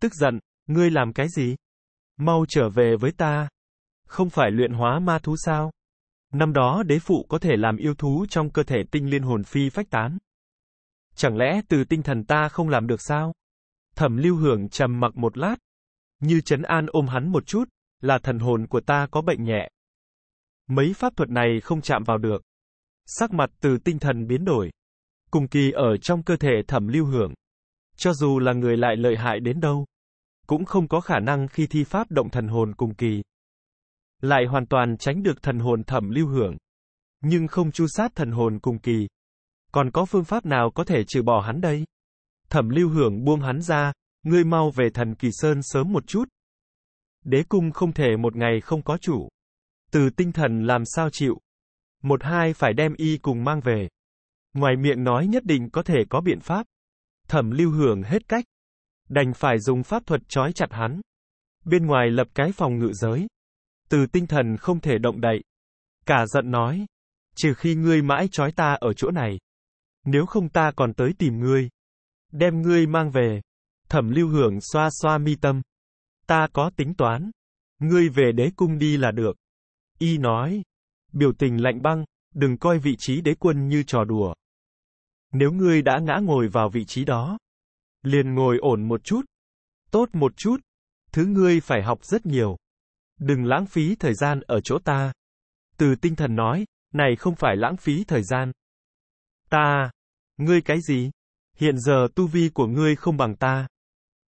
Tức giận, ngươi làm cái gì? Mau trở về với ta. Không phải luyện hóa ma thú sao? Năm đó đế phụ có thể làm yêu thú trong cơ thể tinh liên hồn phi phách tán. Chẳng lẽ từ tinh thần ta không làm được sao? Thẩm lưu hưởng trầm mặc một lát. Như trấn an ôm hắn một chút, là thần hồn của ta có bệnh nhẹ. Mấy pháp thuật này không chạm vào được. Sắc mặt từ tinh thần biến đổi. Cùng kỳ ở trong cơ thể thẩm lưu hưởng. Cho dù là người lại lợi hại đến đâu, cũng không có khả năng khi thi pháp động thần hồn cùng kỳ. Lại hoàn toàn tránh được thần hồn thẩm lưu hưởng. Nhưng không chu sát thần hồn cùng kỳ. Còn có phương pháp nào có thể trừ bỏ hắn đây? Thẩm lưu hưởng buông hắn ra, ngươi mau về thần kỳ sơn sớm một chút, đế cung không thể một ngày không có chủ. Từ tinh thần làm sao chịu. Một hai phải đem y cùng mang về. Ngoài miệng nói nhất định có thể có biện pháp. Thẩm lưu hưởng hết cách. Đành phải dùng pháp thuật trói chặt hắn. Bên ngoài lập cái phòng ngự giới. Từ tinh thần không thể động đậy. Cả giận nói. Trừ khi ngươi mãi trói ta ở chỗ này. Nếu không ta còn tới tìm ngươi. Đem ngươi mang về. Thẩm lưu hưởng xoa xoa mi tâm. Ta có tính toán. Ngươi về đế cung đi là được. Y nói. Biểu tình lạnh băng, đừng coi vị trí đế quân như trò đùa. Nếu ngươi đã ngã ngồi vào vị trí đó, liền ngồi ổn một chút, tốt một chút, thứ ngươi phải học rất nhiều. Đừng lãng phí thời gian ở chỗ ta. Từ tinh thần nói, này không phải lãng phí thời gian. Ta, ngươi cái gì? Hiện giờ tu vi của ngươi không bằng ta.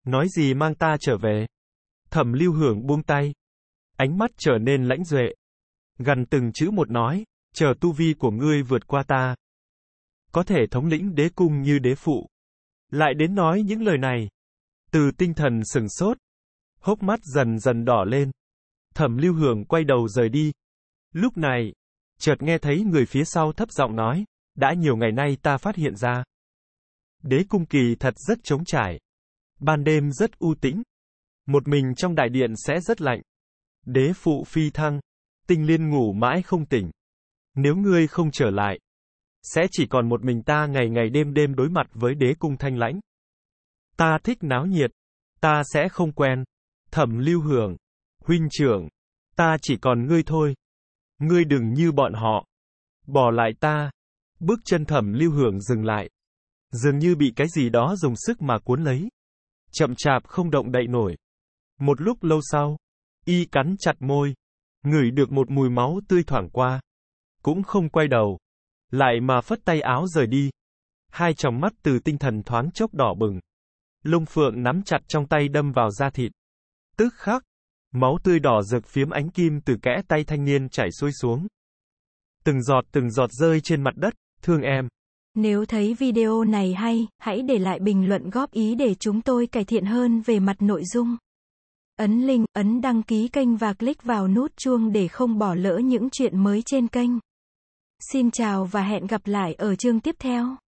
Nói gì mang ta trở về? Thẩm lưu hưởng buông tay. Ánh mắt trở nên lãnh duệ. Gần từng chữ một nói, chờ tu vi của ngươi vượt qua ta. Có thể thống lĩnh đế cung như đế phụ. Lại đến nói những lời này. Từ tinh thần sừng sốt. Hốc mắt dần dần đỏ lên. Thẩm lưu hưởng quay đầu rời đi. Lúc này, chợt nghe thấy người phía sau thấp giọng nói, đã nhiều ngày nay ta phát hiện ra. Đế cung kỳ thật rất trống trải. Ban đêm rất u tĩnh. Một mình trong đại điện sẽ rất lạnh. Đế phụ phi thăng. Tinh liên ngủ mãi không tỉnh. Nếu ngươi không trở lại, sẽ chỉ còn một mình ta ngày ngày đêm đêm đối mặt với đế cung thanh lãnh. Ta thích náo nhiệt. Ta sẽ không quen. Thẩm lưu hưởng. Huynh trưởng. Ta chỉ còn ngươi thôi. Ngươi đừng như bọn họ. Bỏ lại ta. Bước chân thẩm lưu hưởng dừng lại. Dường như bị cái gì đó dùng sức mà cuốn lấy. Chậm chạp không động đậy nổi. Một lúc lâu sau, y cắn chặt môi, ngửi được một mùi máu tươi thoảng qua. Cũng không quay đầu, lại mà phất tay áo rời đi. Hai tròng mắt từ tinh thần thoáng chốc đỏ bừng. Lông phượng nắm chặt trong tay đâm vào da thịt. Tức khắc, máu tươi đỏ rực phiếm ánh kim từ kẽ tay thanh niên chảy xuôi xuống. Từng giọt từng giọt rơi trên mặt đất, thương em. Nếu thấy video này hay, hãy để lại bình luận góp ý để chúng tôi cải thiện hơn về mặt nội dung. Ấn link, ấn đăng ký kênh và click vào nút chuông để không bỏ lỡ những chuyện mới trên kênh. Xin chào và hẹn gặp lại ở chương tiếp theo.